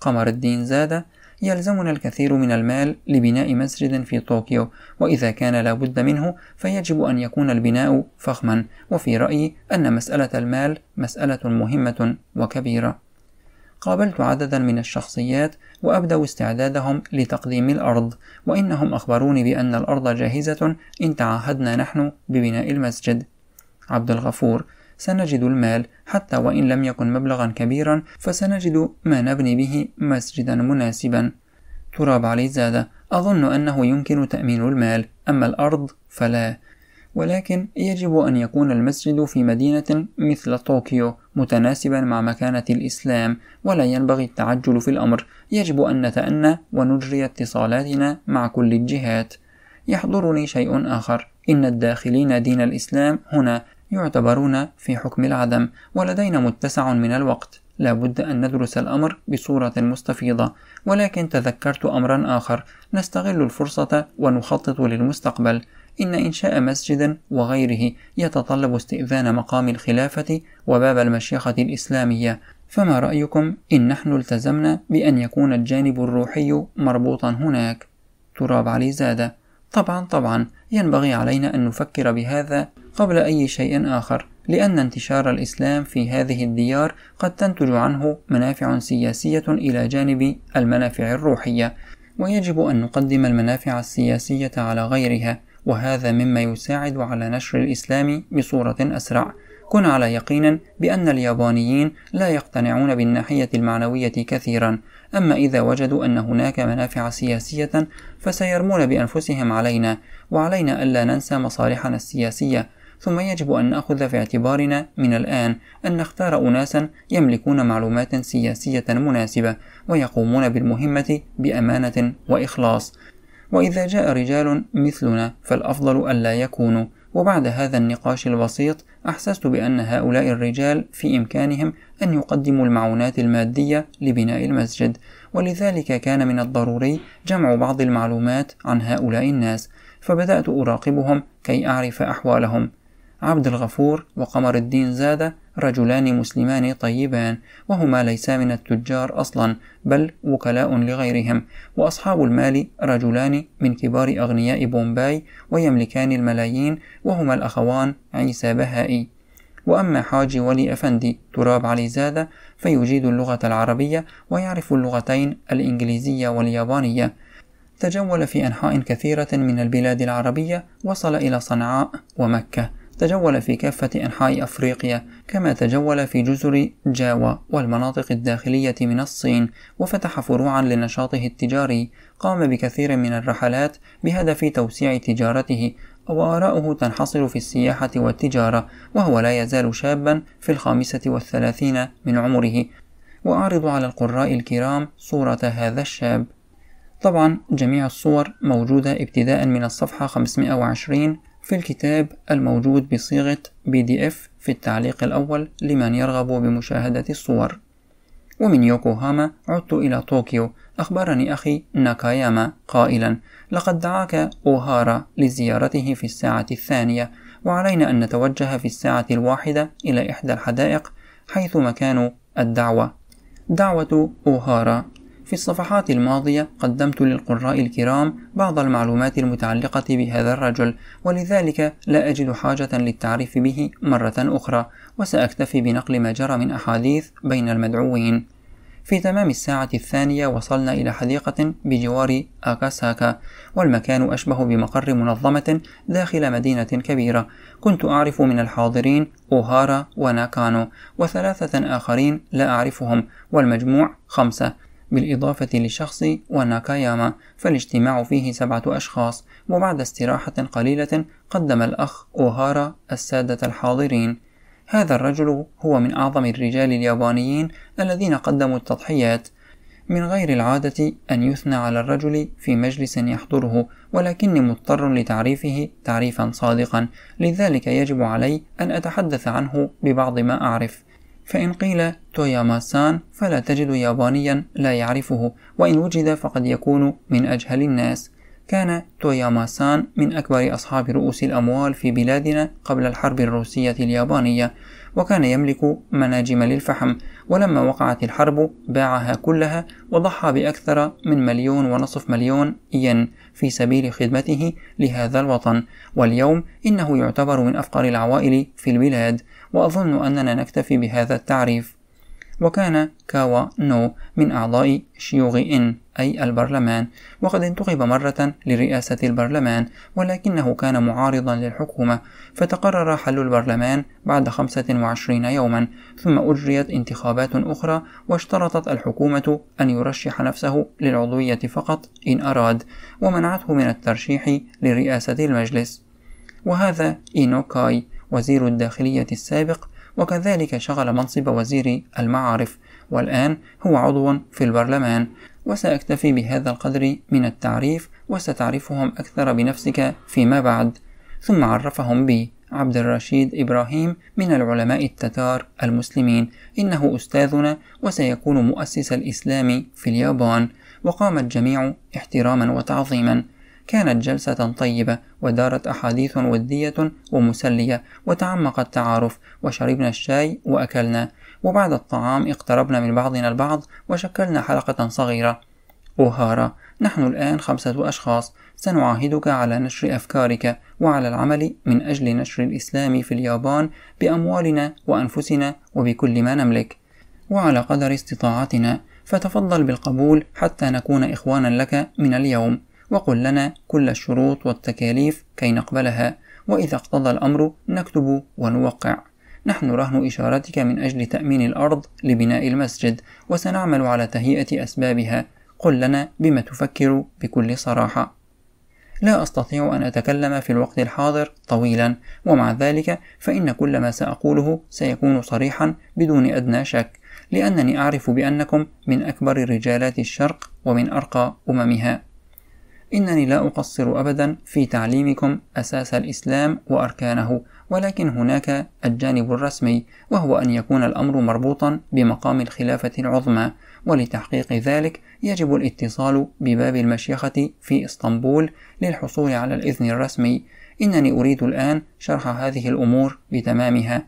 قمر الدين زاد: يلزمنا الكثير من المال لبناء مسجد في طوكيو، وإذا كان لابد منه فيجب أن يكون البناء فخما، وفي رأيي أن مسألة المال مسألة مهمة وكبيرة. قابلت عددا من الشخصيات وأبدوا استعدادهم لتقديم الأرض وإنهم أخبروني بأن الأرض جاهزة إن تعهدنا نحن ببناء المسجد عبد الغفور سنجد المال حتى وإن لم يكن مبلغا كبيرا فسنجد ما نبني به مسجدا مناسبا تراب علي زادة أظن أنه يمكن تأمين المال أما الأرض فلا ولكن يجب أن يكون المسجد في مدينة مثل طوكيو متناسبا مع مكانة الإسلام ولا ينبغي التعجل في الأمر يجب أن نتأنى ونجري اتصالاتنا مع كل الجهات يحضرني شيء آخر إن الداخلين دين الإسلام هنا يعتبرون في حكم العدم ولدينا متسع من الوقت لا بد أن ندرس الأمر بصورة مستفيضة ولكن تذكرت أمرا آخر نستغل الفرصة ونخطط للمستقبل إن إنشاء مسجد وغيره يتطلب استئذان مقام الخلافة وباب المشيخة الإسلامية فما رأيكم إن نحن التزمنا بأن يكون الجانب الروحي مربوطا هناك؟ تراب علي زادة طبعا طبعا ينبغي علينا أن نفكر بهذا قبل أي شيء آخر لأن انتشار الإسلام في هذه الديار قد تنتج عنه منافع سياسية إلى جانب المنافع الروحية ويجب أن نقدم المنافع السياسية على غيرها وهذا مما يساعد على نشر الإسلام بصورة أسرع كن على يقين بأن اليابانيين لا يقتنعون بالناحية المعنوية كثيرا أما إذا وجدوا أن هناك منافع سياسية فسيرمون بأنفسهم علينا وعلينا ألا ننسى مصالحنا السياسية ثم يجب أن نأخذ في اعتبارنا من الآن أن نختار أناسا يملكون معلومات سياسية مناسبة ويقومون بالمهمة بأمانة وإخلاص وإذا جاء رجال مثلنا فالأفضل ألا يكونوا وبعد هذا النقاش البسيط أحسست بأن هؤلاء الرجال في إمكانهم أن يقدموا المعونات المادية لبناء المسجد ولذلك كان من الضروري جمع بعض المعلومات عن هؤلاء الناس فبدأت أراقبهم كي أعرف أحوالهم عبد الغفور وقمر الدين زادة رجلان مسلمان طيبان وهما ليسا من التجار أصلا بل وكلاء لغيرهم وأصحاب المال رجلان من كبار أغنياء بومباي ويملكان الملايين وهما الأخوان عيسى بهائي وأما حاجي ولي أفندي تراب علي زادة فيجيد اللغة العربية ويعرف اللغتين الإنجليزية واليابانية تجول في أنحاء كثيرة من البلاد العربية وصل إلى صنعاء ومكة تجول في كافة أنحاء أفريقيا كما تجول في جزر جاوا والمناطق الداخلية من الصين وفتح فروعا لنشاطه التجاري قام بكثير من الرحلات بهدف توسيع تجارته وآراؤه تنحصر في السياحة والتجارة وهو لا يزال شابا في الخامسة والثلاثين من عمره وأعرض على القراء الكرام صورة هذا الشاب طبعا جميع الصور موجودة ابتداء من الصفحة 520 في الكتاب الموجود بصيغة PDF في التعليق الأول لمن يرغب بمشاهدة الصور ومن يوكوهاما عدت إلى طوكيو أخبرني أخي ناكاياما قائلا لقد دعاك أوهارا لزيارته في الساعة الثانية وعلينا أن نتوجه في الساعة الواحدة إلى إحدى الحدائق حيث مكان الدعوة دعوة أوهارا في الصفحات الماضية قدمت للقراء الكرام بعض المعلومات المتعلقة بهذا الرجل ولذلك لا أجد حاجة للتعريف به مرة أخرى وسأكتفي بنقل ما جرى من أحاديث بين المدعوين في تمام الساعة الثانية وصلنا إلى حديقة بجوار آكاساكا والمكان أشبه بمقر منظمة داخل مدينة كبيرة كنت أعرف من الحاضرين أوهارا وناكانو وثلاثة آخرين لا أعرفهم والمجموع خمسة بالإضافة لشخص وناكاياما فالاجتماع فيه سبعة أشخاص وبعد استراحة قليلة قدم الأخ أوهارا السادة الحاضرين هذا الرجل هو من أعظم الرجال اليابانيين الذين قدموا التضحيات من غير العادة أن يثنى على الرجل في مجلس يحضره ولكني مضطر لتعريفه تعريفا صادقا لذلك يجب علي أن أتحدث عنه ببعض ما أعرف فإن قيل توياماسان فلا تجد يابانيا لا يعرفه وإن وجد فقد يكون من أجهل الناس كان توياماسان من أكبر أصحاب رؤوس الأموال في بلادنا قبل الحرب الروسية اليابانية وكان يملك مناجم للفحم ولما وقعت الحرب باعها كلها وضحى بأكثر من مليون ونصف مليون ين في سبيل خدمته لهذا الوطن واليوم إنه يعتبر من أفقر العوائل في البلاد وأظن أننا نكتفي بهذا التعريف وكان كاوا نو من أعضاء شيوغي إن أي البرلمان وقد انتخب مرة لرئاسة البرلمان ولكنه كان معارضا للحكومة فتقرر حل البرلمان بعد 25 يوما ثم أجريت انتخابات أخرى واشترطت الحكومة أن يرشح نفسه للعضوية فقط إن أراد ومنعته من الترشيح لرئاسة المجلس وهذا إينوكاي وزير الداخلية السابق وكذلك شغل منصب وزير المعارف والآن هو عضو في البرلمان وسأكتفي بهذا القدر من التعريف وستعرفهم أكثر بنفسك فيما بعد ثم عرفهم بي عبد الرشيد إبراهيم من العلماء التتار المسلمين إنه أستاذنا وسيكون مؤسس الإسلام في اليابان وقام الجميع احتراما وتعظيما كانت جلسة طيبة ودارت أحاديث ودية ومسلية وتعمق التعارف وشربنا الشاي وأكلنا وبعد الطعام اقتربنا من بعضنا البعض وشكلنا حلقة صغيرة أوهارا نحن الآن خمسة أشخاص سنعاهدك على نشر أفكارك وعلى العمل من أجل نشر الإسلام في اليابان بأموالنا وأنفسنا وبكل ما نملك وعلى قدر استطاعتنا فتفضل بالقبول حتى نكون إخوانا لك من اليوم وقل لنا كل الشروط والتكاليف كي نقبلها وإذا اقتضى الأمر نكتب ونوقع نحن رهن إشارتك من أجل تأمين الأرض لبناء المسجد وسنعمل على تهيئة أسبابها قل لنا بما تفكر بكل صراحة لا أستطيع أن أتكلم في الوقت الحاضر طويلا ومع ذلك فإن كل ما سأقوله سيكون صريحا بدون أدنى شك لأنني أعرف بأنكم من أكبر رجالات الشرق ومن أرقى أممها إنني لا أقصر أبدا في تعليمكم أساس الإسلام وأركانه ولكن هناك الجانب الرسمي وهو أن يكون الأمر مربوطا بمقام الخلافة العظمى ولتحقيق ذلك يجب الاتصال بباب المشيخة في اسطنبول للحصول على الإذن الرسمي إنني أريد الآن شرح هذه الأمور بتمامها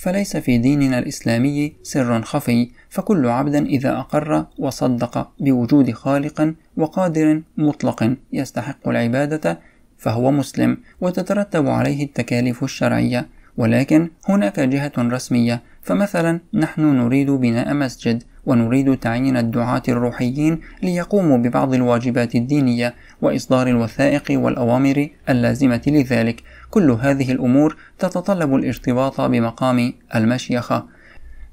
فليس في ديننا الإسلامي سر خفي فكل عبد إذا أقر وصدق بوجود خالق وقادر مطلق يستحق العبادة فهو مسلم وتترتب عليه التكاليف الشرعية ولكن هناك جهة رسمية فمثلا نحن نريد بناء مسجد ونريد تعيين الدعاة الروحيين ليقوموا ببعض الواجبات الدينية وإصدار الوثائق والأوامر اللازمة لذلك كل هذه الأمور تتطلب الارتباط بمقام المشيخة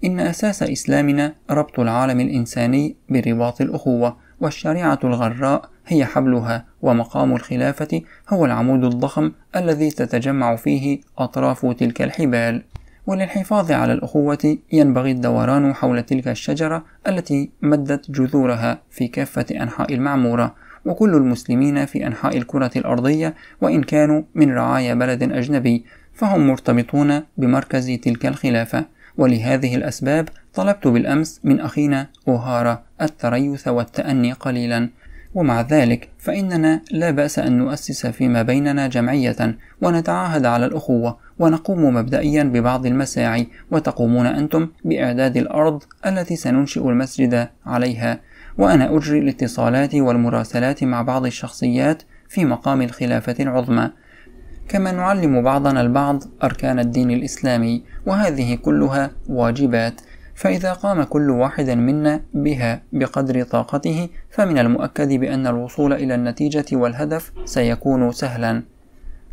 إن أساس إسلامنا ربط العالم الإنساني برباط الأخوة والشريعة الغراء هي حبلها ومقام الخلافة هو العمود الضخم الذي تتجمع فيه أطراف تلك الحبال وللحفاظ على الأخوة ينبغي الدوران حول تلك الشجرة التي مدت جذورها في كافة أنحاء المعمورة وكل المسلمين في أنحاء الكرة الأرضية وإن كانوا من رعايا بلد أجنبي فهم مرتبطون بمركز تلك الخلافة ولهذه الأسباب طلبت بالأمس من أخينا أوهارا التريث والتأني قليلا ومع ذلك فإننا لا بأس أن نؤسس فيما بيننا جمعية ونتعاهد على الأخوة ونقوم مبدئيا ببعض المساعي وتقومون أنتم بإعداد الأرض التي سننشئ المسجد عليها وأنا أجري الاتصالات والمراسلات مع بعض الشخصيات في مقام الخلافة العظمى كما نعلم بعضنا البعض أركان الدين الإسلامي وهذه كلها واجبات فإذا قام كل واحد منا بها بقدر طاقته فمن المؤكد بأن الوصول إلى النتيجة والهدف سيكون سهلا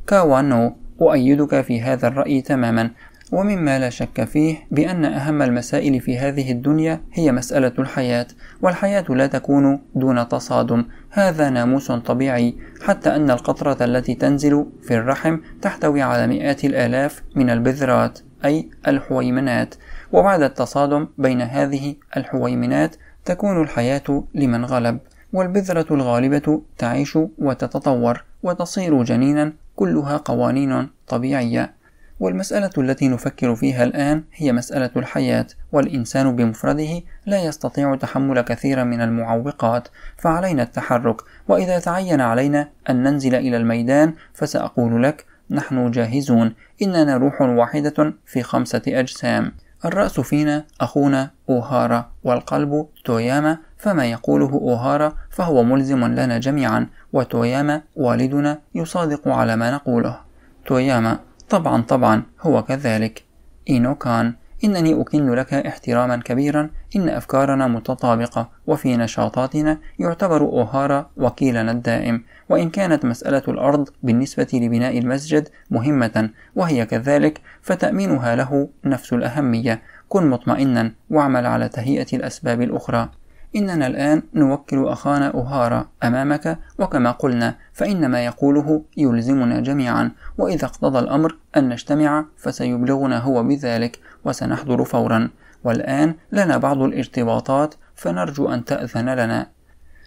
كاوانو أؤيدك في هذا الرأي تماما ومما لا شك فيه بأن أهم المسائل في هذه الدنيا هي مسألة الحياة، والحياة لا تكون دون تصادم، هذا ناموس طبيعي، حتى أن القطرة التي تنزل في الرحم تحتوي على مئات الآلاف من البذرات، أي الحويمنات، وبعد التصادم بين هذه الحويمنات تكون الحياة لمن غلب، والبذرة الغالبة تعيش وتتطور وتصير جنينا كلها قوانين طبيعية والمسألة التي نفكر فيها الآن هي مسألة الحياة، والإنسان بمفرده لا يستطيع تحمل كثيرا من المعوقات، فعلينا التحرك، وإذا تعين علينا أن ننزل إلى الميدان فسأقول لك: نحن جاهزون، إننا روح واحدة في خمسة أجسام. الرأس فينا أخونا أوهارا، والقلب توياما، فما يقوله أوهارا فهو ملزم لنا جميعا وتوياما والدنا يصادق على ما نقوله توياما طبعا طبعا هو كذلك إينو كان إنني أكن لك احتراما كبيرا إن أفكارنا متطابقة وفي نشاطاتنا يعتبر أوهارا وكيلنا الدائم وإن كانت مسألة الأرض بالنسبة لبناء المسجد مهمة وهي كذلك فتأمينها له نفس الأهمية كن مطمئنا واعمل على تهيئة الأسباب الأخرى إننا الآن نوكل أخانا أوهارا أمامك وكما قلنا فإن ما يقوله يلزمنا جميعا وإذا اقتضى الأمر أن نجتمع فسيبلغنا هو بذلك وسنحضر فورا والآن لنا بعض الارتباطات فنرجو أن تأذن لنا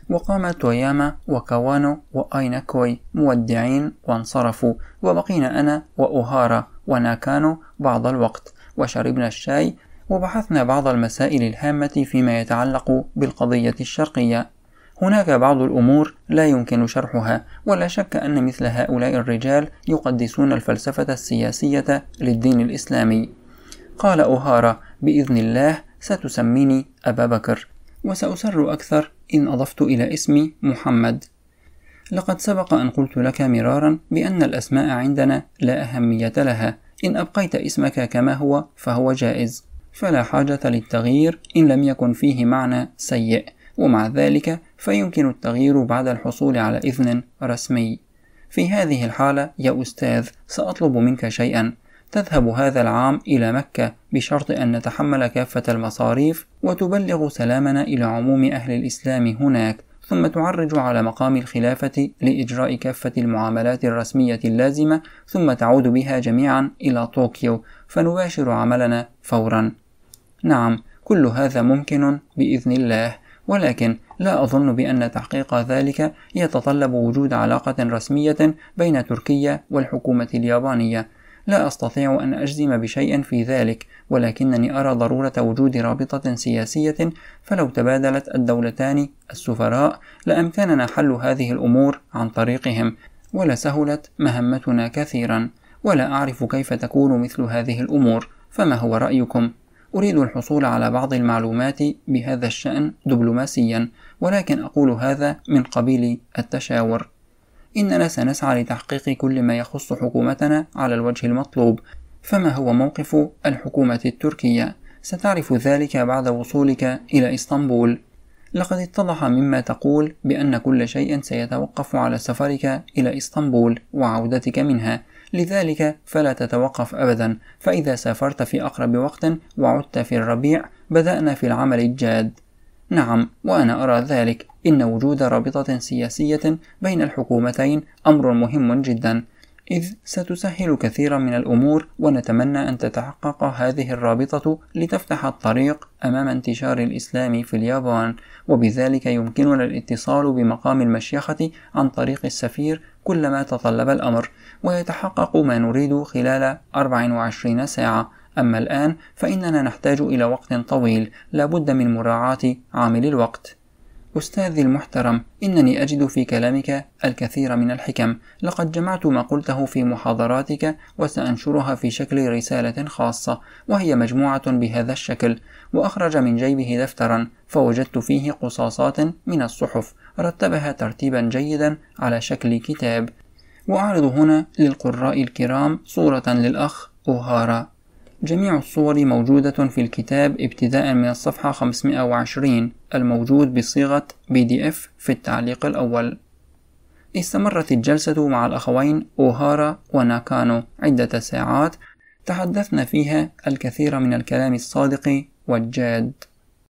وقام توياما وكوانو وأيناكوي مودعين وانصرفوا وبقينا أنا وأوهارا وناكانو بعض الوقت وشربنا الشاي وبحثنا بعض المسائل الهامة فيما يتعلق بالقضية الشرقية هناك بعض الأمور لا يمكن شرحها ولا شك أن مثل هؤلاء الرجال يقدسون الفلسفة السياسية للدين الإسلامي قال أوهارا بإذن الله ستسميني أبا بكر وسأسر أكثر إن أضفت إلى اسمي محمد لقد سبق أن قلت لك مرارا بأن الأسماء عندنا لا أهمية لها إن أبقيت اسمك كما هو فهو جائز فلا حاجة للتغيير إن لم يكن فيه معنى سيء ومع ذلك فيمكن التغيير بعد الحصول على إذن رسمي في هذه الحالة يا أستاذ سأطلب منك شيئا تذهب هذا العام إلى مكة بشرط أن نتحمل كافة المصاريف وتبلغ سلامنا إلى عموم أهل الإسلام هناك ثم تعرج على مقام الخلافة لإجراء كافة المعاملات الرسمية اللازمة ثم تعود بها جميعا إلى طوكيو فنباشر عملنا فورا نعم كل هذا ممكن بإذن الله ولكن لا أظن بأن تحقيق ذلك يتطلب وجود علاقة رسمية بين تركيا والحكومة اليابانية لا أستطيع أن أجزم بشيء في ذلك ولكنني أرى ضرورة وجود رابطة سياسية فلو تبادلت الدولتان السفراء لأمكننا حل هذه الأمور عن طريقهم ولسهلت مهمتنا كثيرا ولا أعرف كيف تكون مثل هذه الأمور فما هو رأيكم؟ أريد الحصول على بعض المعلومات بهذا الشأن دبلوماسيا ولكن أقول هذا من قبيل التشاور إننا سنسعى لتحقيق كل ما يخص حكومتنا على الوجه المطلوب فما هو موقف الحكومة التركية؟ ستعرف ذلك بعد وصولك إلى إسطنبول لقد اتضح مما تقول بأن كل شيء سيتوقف على سفرك إلى إسطنبول وعودتك منها لذلك فلا تتوقف أبدا فإذا سافرت في أقرب وقت وعدت في الربيع بدأنا في العمل الجاد نعم وأنا أرى ذلك إن وجود رابطة سياسية بين الحكومتين أمر مهم جدا إذ ستسهل كثيرا من الأمور ونتمنى أن تتحقق هذه الرابطة لتفتح الطريق أمام انتشار الإسلام في اليابان وبذلك يمكننا الاتصال بمقام المشيخة عن طريق السفير كلما تطلب الأمر ويتحقق ما نريد خلال 24 ساعة أما الآن فإننا نحتاج إلى وقت طويل لابد من مراعاة عامل الوقت أستاذي المحترم إنني أجد في كلامك الكثير من الحكم لقد جمعت ما قلته في محاضراتك وسأنشرها في شكل رسالة خاصة وهي مجموعة بهذا الشكل وأخرج من جيبه دفترا فوجدت فيه قصاصات من الصحف رتبها ترتيبا جيدا على شكل كتاب وأعرض هنا للقراء الكرام صورة للأخ أوهارا جميع الصور موجودة في الكتاب ابتداء من الصفحة 520 الموجود بصيغة PDF في التعليق الأول استمرت الجلسة مع الأخوين أوهارا وناكانو عدة ساعات تحدثنا فيها الكثير من الكلام الصادق والجاد